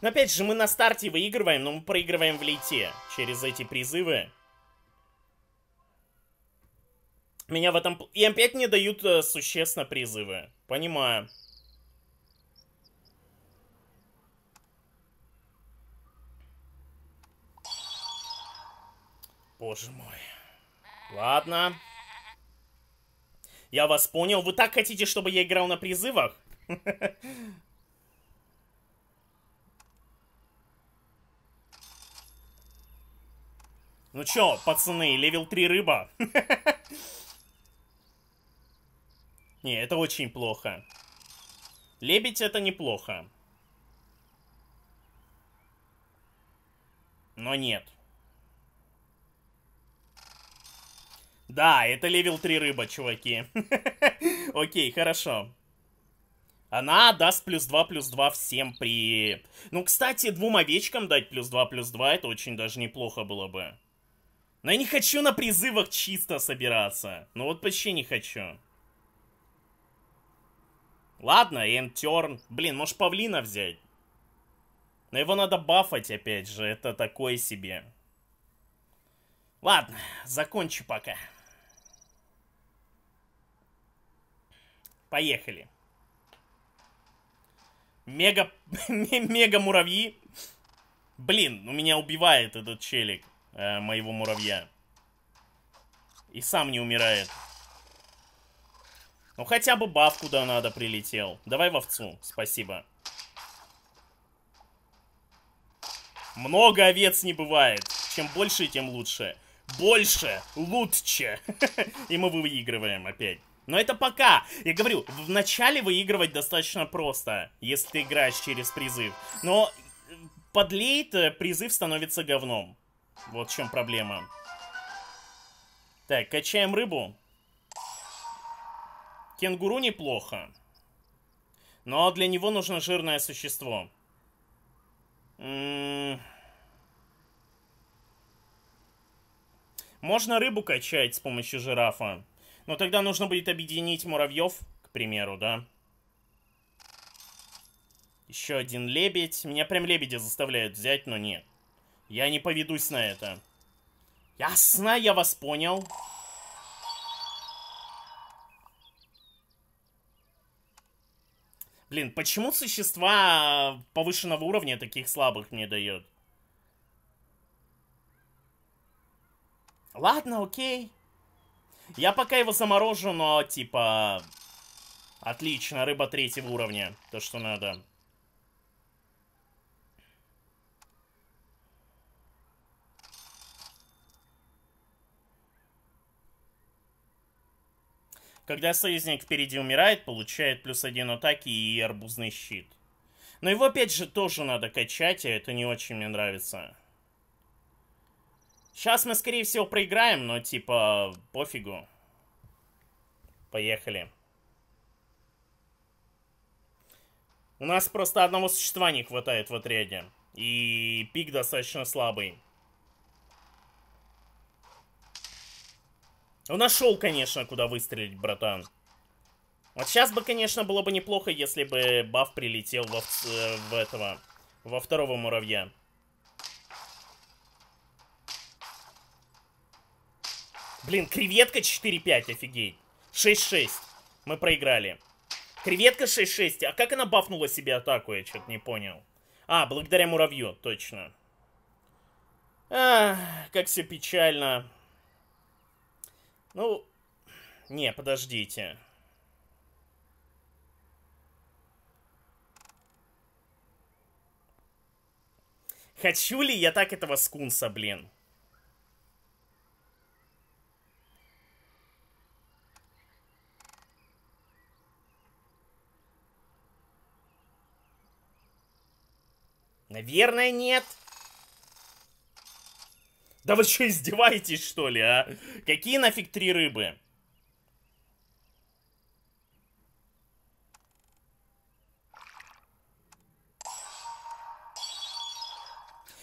Но опять же, мы на старте выигрываем, но мы проигрываем в лейте через эти призывы. Меня в этом... И опять не дают э, существенно призывы. Понимаю. Боже мой. Ладно. Я вас понял. Вы так хотите, чтобы я играл на призывах? (laughs) Ну чё, пацаны, левел 3 рыба. (laughs) Не, это очень плохо. Лебедь это неплохо. Но нет. Да, это левел 3 рыба, чуваки. (laughs) Окей, хорошо. Она даст плюс 2, плюс 2 всем при... Ну, кстати, двум овечкам дать плюс 2, плюс 2, это очень даже неплохо было бы. Но я не хочу на призывах чисто собираться. Ну вот почти не хочу. Ладно, Энтерн. Блин, может павлина взять? Но его надо бафать опять же, это такое себе. Ладно, закончу пока. Поехали. Мега... (laughs) Мега муравьи. Блин, у ну меня убивает этот челик э, моего муравья. И сам не умирает. Ну хотя бы баф куда надо прилетел. Давай вовцу, спасибо. Много овец не бывает. Чем больше, тем лучше. Больше, лучше. (laughs) И мы выигрываем опять. Но это пока. Я говорю, в начале выигрывать достаточно просто, если ты играешь через призыв. Но э, подлеет, э, призыв становится говном. Вот в чем проблема. Так, качаем рыбу. Кенгуру неплохо. Но для него нужно жирное существо. М-м. Можно рыбу качать с помощью жирафа. Но тогда нужно будет объединить муравьев, к примеру, да? Еще один лебедь. Меня прям лебеди заставляют взять, но нет. Я не поведусь на это. Ясно, я вас понял. Блин, почему существа повышенного уровня таких слабых мне дает? Ладно, окей. Я пока его заморожу, но, типа... Отлично, рыба третьего уровня. То, что надо. Когда союзник впереди умирает, получает плюс один атаки и арбузный щит. Но его опять же тоже надо качать, и а это не очень мне нравится. Сейчас мы, скорее всего, проиграем, но, типа, пофигу. Поехали. У нас просто одного существа не хватает в отряде. И пик достаточно слабый. Он ну, нашел, конечно, куда выстрелить, братан. Вот сейчас бы, конечно, было бы неплохо, если бы баф прилетел во, э, в этого, во второго муравья. Блин, креветка 4-5, офигеть. 6-6. Мы проиграли. Креветка 6-6. А как она бафнула себе атаку, я что-то не понял. А, благодаря муравью, точно. Ах, как все печально. Ну, не, подождите. Хочу ли я так этого скунса, блин? Наверное, нет. Да вы что, издеваетесь, что ли, а? Какие нафиг три рыбы?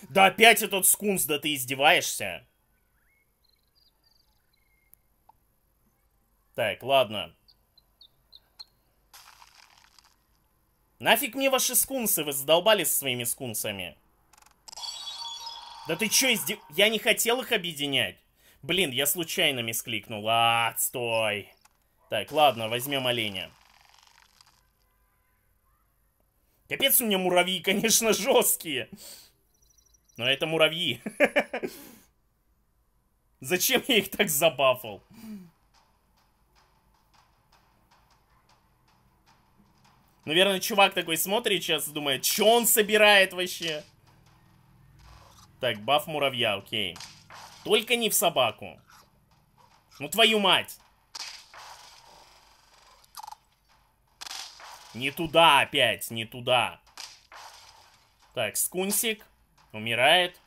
Да опять этот скунс, да ты издеваешься? Так, ладно. Нафиг мне ваши скунсы, вы задолбались своими скунсами. Да ты чё, изде... я не хотел их объединять. Блин, я случайно мискликнул. А, стой. Так, ладно, возьмем оленя. Капец у меня муравьи, (laughs) конечно, жесткие. Но это муравьи. (laughs) Зачем я их так забафал? Наверное, чувак такой смотрит сейчас и думает, что он собирает вообще? Так, баф муравья, окей. Только не в собаку. Ну твою мать! Не туда опять, не туда. Так, скунсик. Умирает.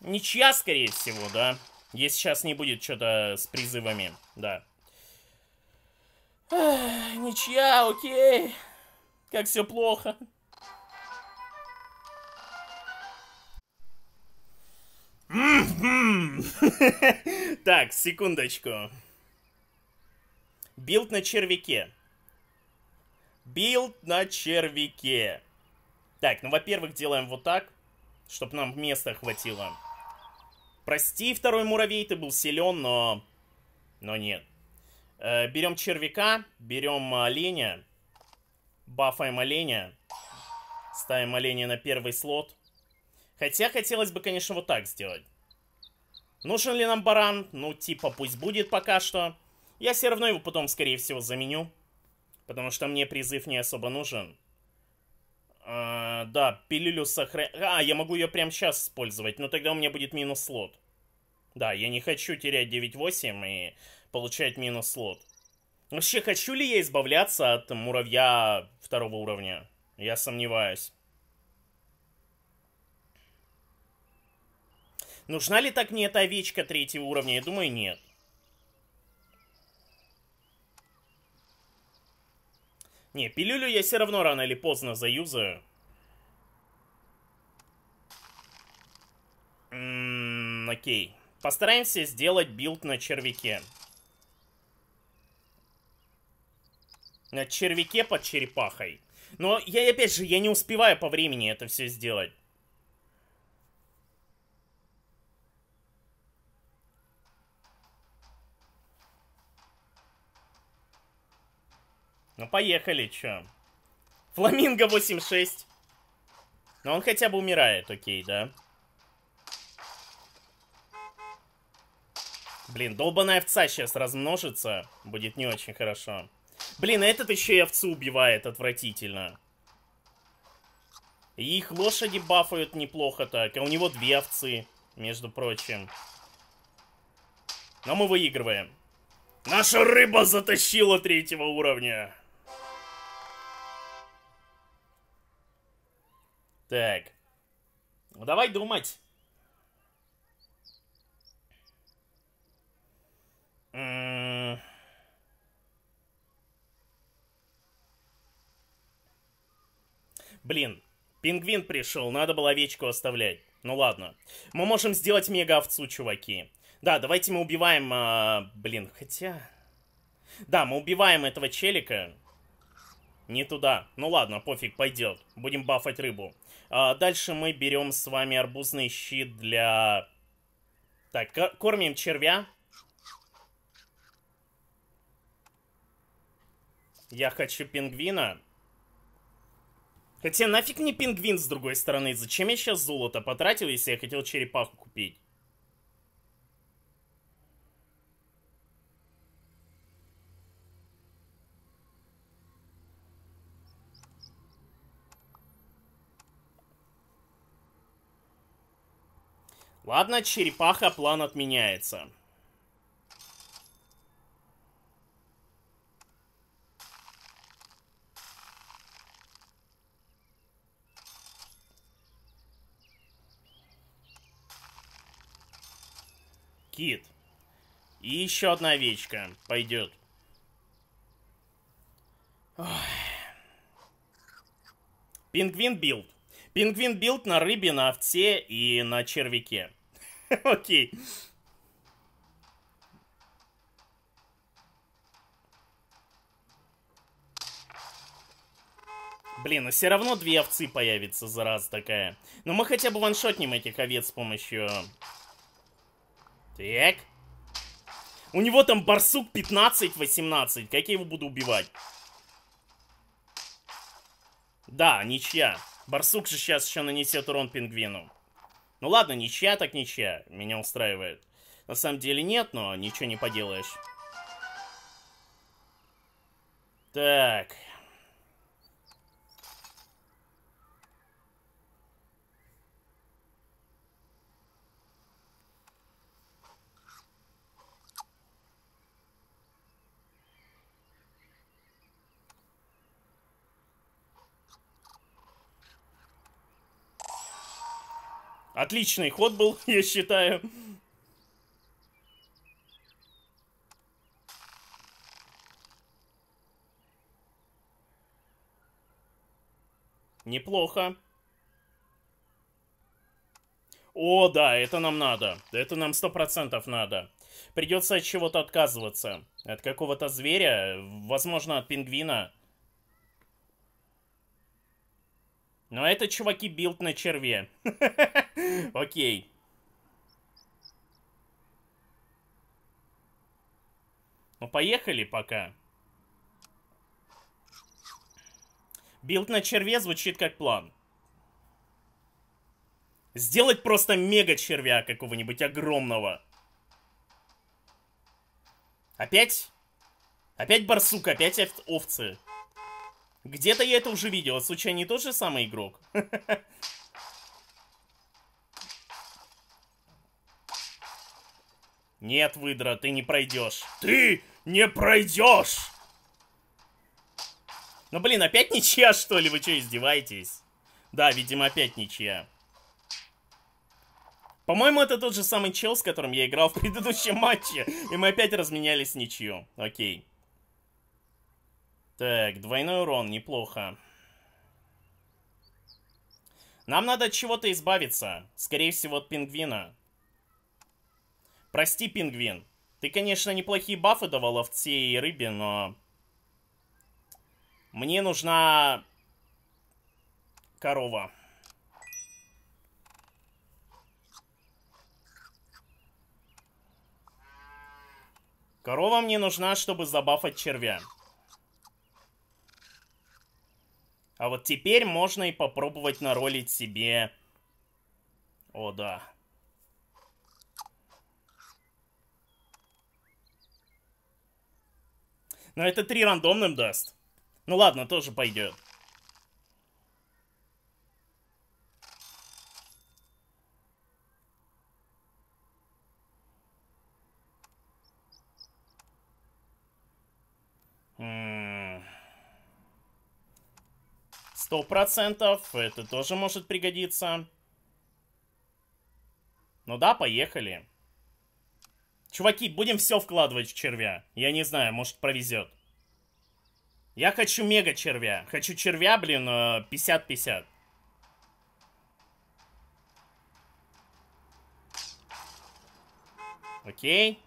Ничья, скорее всего, да? Если сейчас не будет что-то с призывами, да. Эх, ничья, окей. Как все плохо. (laughs) так, секундочку. Билд на червяке. Билд на червяке. Так, ну, во-первых, делаем вот так, чтобы нам места хватило. Прости, второй муравей, ты был силен, но... Но нет. Э, берем червяка, берем оленя, бафаем оленя, ставим оленя на первый слот. Хотя хотелось бы, конечно, вот так сделать. Нужен ли нам баран? Ну, типа, пусть будет пока что. Я все равно его потом, скорее всего, заменю. Потому что мне призыв не особо нужен. А, да, пилюлю сохранить... А, я могу ее прямо сейчас использовать, но тогда у меня будет минус слот. Да, я не хочу терять 9-8, и получать минус слот. Вообще, хочу ли я избавляться от муравья второго уровня? Я сомневаюсь. Нужна ли так мне эта овечка третьего уровня? Я думаю, нет. Не, пилюлю я все равно рано или поздно заюзаю. М -м, окей. Постараемся сделать билд на червяке. На червяке под черепахой. Но я, опять же, я не успеваю по времени это все сделать. Ну, поехали, чё. Фламинго 8-6. Но он хотя бы умирает, окей, да? Блин, долбаная овца сейчас размножится. Будет не очень хорошо. Блин, а этот еще и овцу убивает отвратительно. И их лошади бафают неплохо так. А у него две овцы, между прочим. Но мы выигрываем. Наша рыба затащила третьего уровня. Так. Ну, давай думать. М м-м. Блин, пингвин пришел, надо было овечку оставлять. Ну ладно. Мы можем сделать мега-овцу, чуваки. Да, давайте мы убиваем... А, блин, хотя... Да, мы убиваем этого челика. Не туда. Ну ладно, пофиг, пойдет. Будем бафать рыбу. А, дальше мы берем с вами арбузный щит для... Так, кормим червя. Я хочу пингвина. Хотя нафиг мне пингвин с другой стороны. Зачем я сейчас золото потратил, если я хотел черепаху купить? Ладно, черепаха, план отменяется. кит. И еще одна овечка пойдет. Пингвин билд. Пингвин билд на рыбе, на овце и на червяке. (laughs) Окей. Блин, а все равно две овцы появится, зараза такая. Но мы хотя бы ваншотнем этих овец с помощью так. У него там барсук 15-18. Как я его буду убивать? Да, ничья. Барсук же сейчас еще нанесет урон пингвину. Ну ладно, ничья так ничья. Меня устраивает. На самом деле нет, но ничего не поделаешь. Так. Отличный ход был, (laughs) я считаю. Неплохо. О, да, это нам надо. Это нам сто процентов надо. Придется от чего-то отказываться. От какого-то зверя, возможно, от пингвина. Но это, чуваки, билд на черве. (laughs) Окей. Ну, поехали пока. Билд на черве звучит как план. Сделать просто мега червя какого-нибудь огромного. Опять? Опять барсук, опять овцы. Где-то я это уже видел. А случайно не тот же самый игрок? (laughs) Нет, выдра, ты не пройдешь. Ты не пройдешь! Ну, блин, опять ничья, что ли? Вы что, издеваетесь? Да, видимо, опять ничья. По-моему, это тот же самый чел, с которым я играл в предыдущем матче. И мы опять разменялись ничью. Окей. Так, двойной урон, неплохо. Нам надо от чего-то избавиться. Скорее всего, от пингвина. Прости, пингвин. Ты, конечно, неплохие бафы давал овце и рыбе, но... Мне нужна... Корова. Корова мне нужна, чтобы забафать червя. А вот теперь можно и попробовать наролить себе... О, да. Но это три рандомным даст. Ну ладно, тоже пойдет. сто процентов. Это тоже может пригодиться. Ну да, поехали. Чуваки, будем все вкладывать в червя. Я не знаю, может провезет. Я хочу мега червя. Хочу червя, блин, 50-50. Э, Окей.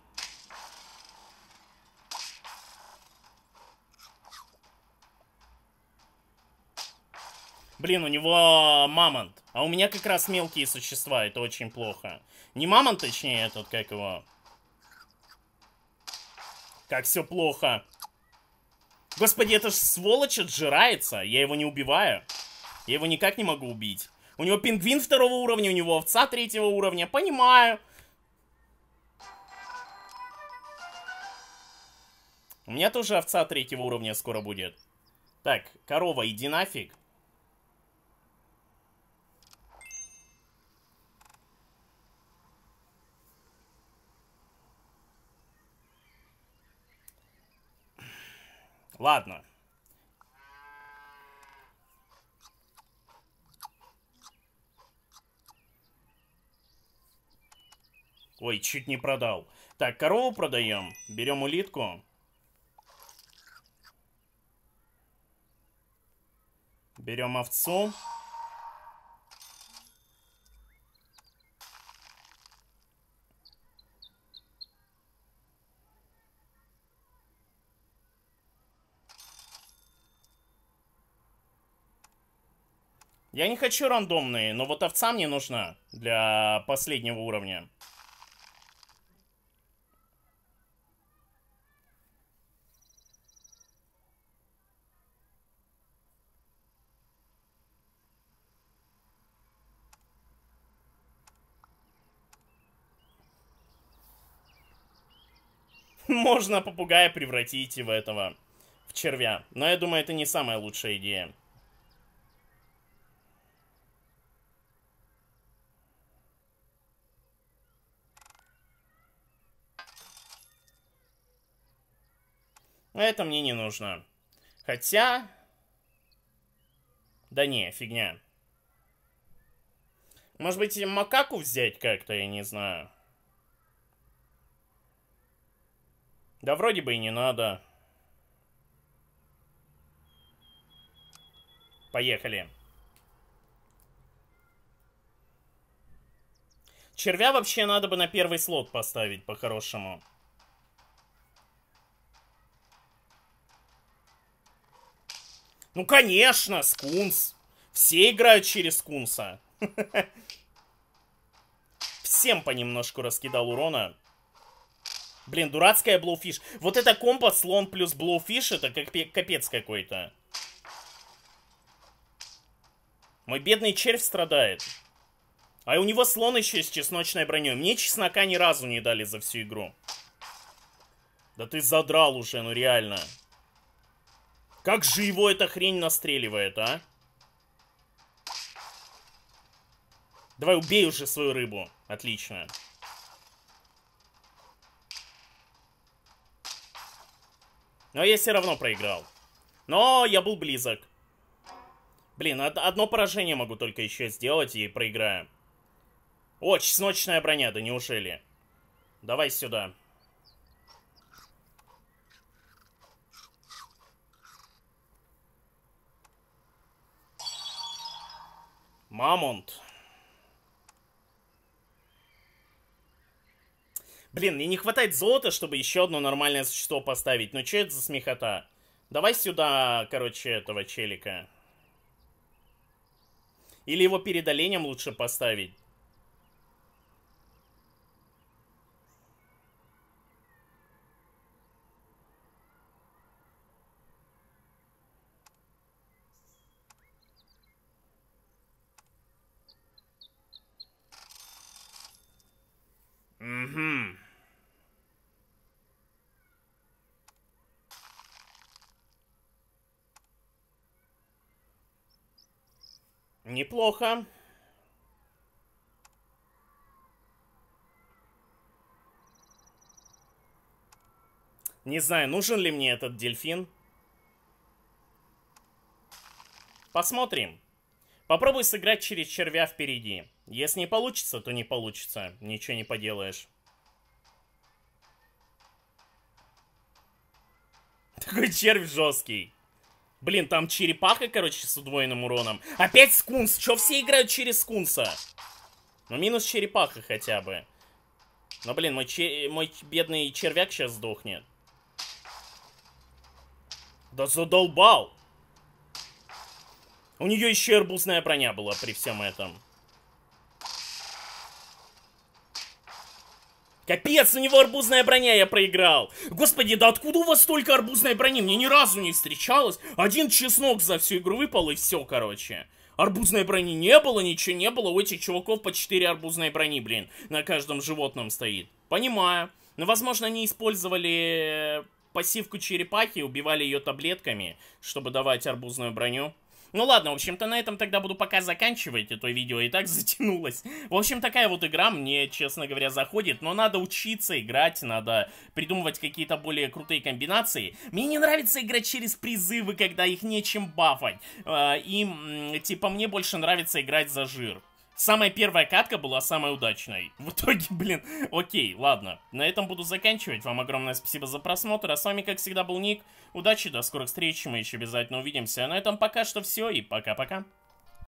Блин, у него мамонт. А у меня как раз мелкие существа, это очень плохо. Не мамонт, точнее, этот, как его. Как все плохо. Господи, это ж сволочь отжирается. Я его не убиваю. Я его никак не могу убить. У него пингвин второго уровня, у него овца третьего уровня. Понимаю. У меня тоже овца третьего уровня скоро будет. Так, корова, иди нафиг. Ладно. Ой, чуть не продал. Так, корову продаем. Берем улитку. Берем овцу. Я не хочу рандомные, но вот овца мне нужна для последнего уровня. (laughs) Можно попугая превратить в этого, в червя. Но я думаю, это не самая лучшая идея. это мне не нужно. Хотя... Да не, фигня. Может быть, макаку взять как-то, я не знаю. Да вроде бы и не надо. Поехали. Червя вообще надо бы на первый слот поставить, по-хорошему. Ну, конечно, Скунс. Все играют через Скунса. Всем понемножку раскидал урона. Блин, дурацкая блоуфиш. Вот это компас слон плюс блоуфиш, это как капец какой-то. Мой бедный червь страдает. А у него слон еще с чесночной броней. Мне чеснока ни разу не дали за всю игру. Да ты задрал уже, ну реально. Реально. Как же его эта хрень настреливает, а? Давай убей уже свою рыбу. Отлично. Но я все равно проиграл. Но я был близок. Блин, одно поражение могу только еще сделать и проиграю. О, чесночная броня, да неужели? Давай сюда. Мамонт. Блин, мне не хватает золота, чтобы еще одно нормальное существо поставить. Но ну, что это за смехота? Давай сюда, короче, этого челика. Или его перед оленем лучше поставить. неплохо. Не знаю, нужен ли мне этот дельфин. Посмотрим. Попробуй сыграть через червя впереди. Если не получится, то не получится. Ничего не поделаешь. Такой червь жесткий. Блин, там черепаха, короче, с удвоенным уроном. Опять скунс. Чё все играют через скунса? Ну, минус черепаха хотя бы. Но, блин, мой, чер... мой бедный червяк сейчас сдохнет. Да задолбал! У нее еще арбузная броня была при всем этом. Капец, у него арбузная броня, я проиграл. Господи, да откуда у вас столько арбузной брони? Мне ни разу не встречалось. Один чеснок за всю игру выпал и все, короче. Арбузной брони не было, ничего не было. У этих чуваков по 4 арбузной брони, блин, на каждом животном стоит. Понимаю. Но, возможно, они использовали э, пассивку черепахи, убивали ее таблетками, чтобы давать арбузную броню. Ну ладно, в общем-то, на этом тогда буду пока заканчивать, а видео и так (laughs) затянулось. В общем, такая вот игра мне, честно говоря, заходит, но надо учиться играть, надо придумывать какие-то более крутые комбинации. Мне не нравится играть через призывы, когда их нечем бафать. А, и, типа, мне больше нравится играть за жир. Самая первая катка была самой удачной. (laughs) В итоге, блин, окей, ладно. На этом буду заканчивать. Вам огромное спасибо за просмотр. А с вами, как всегда, был Ник. Удачи, до скорых встреч. Мы еще обязательно увидимся. А на этом пока что все и пока-пока.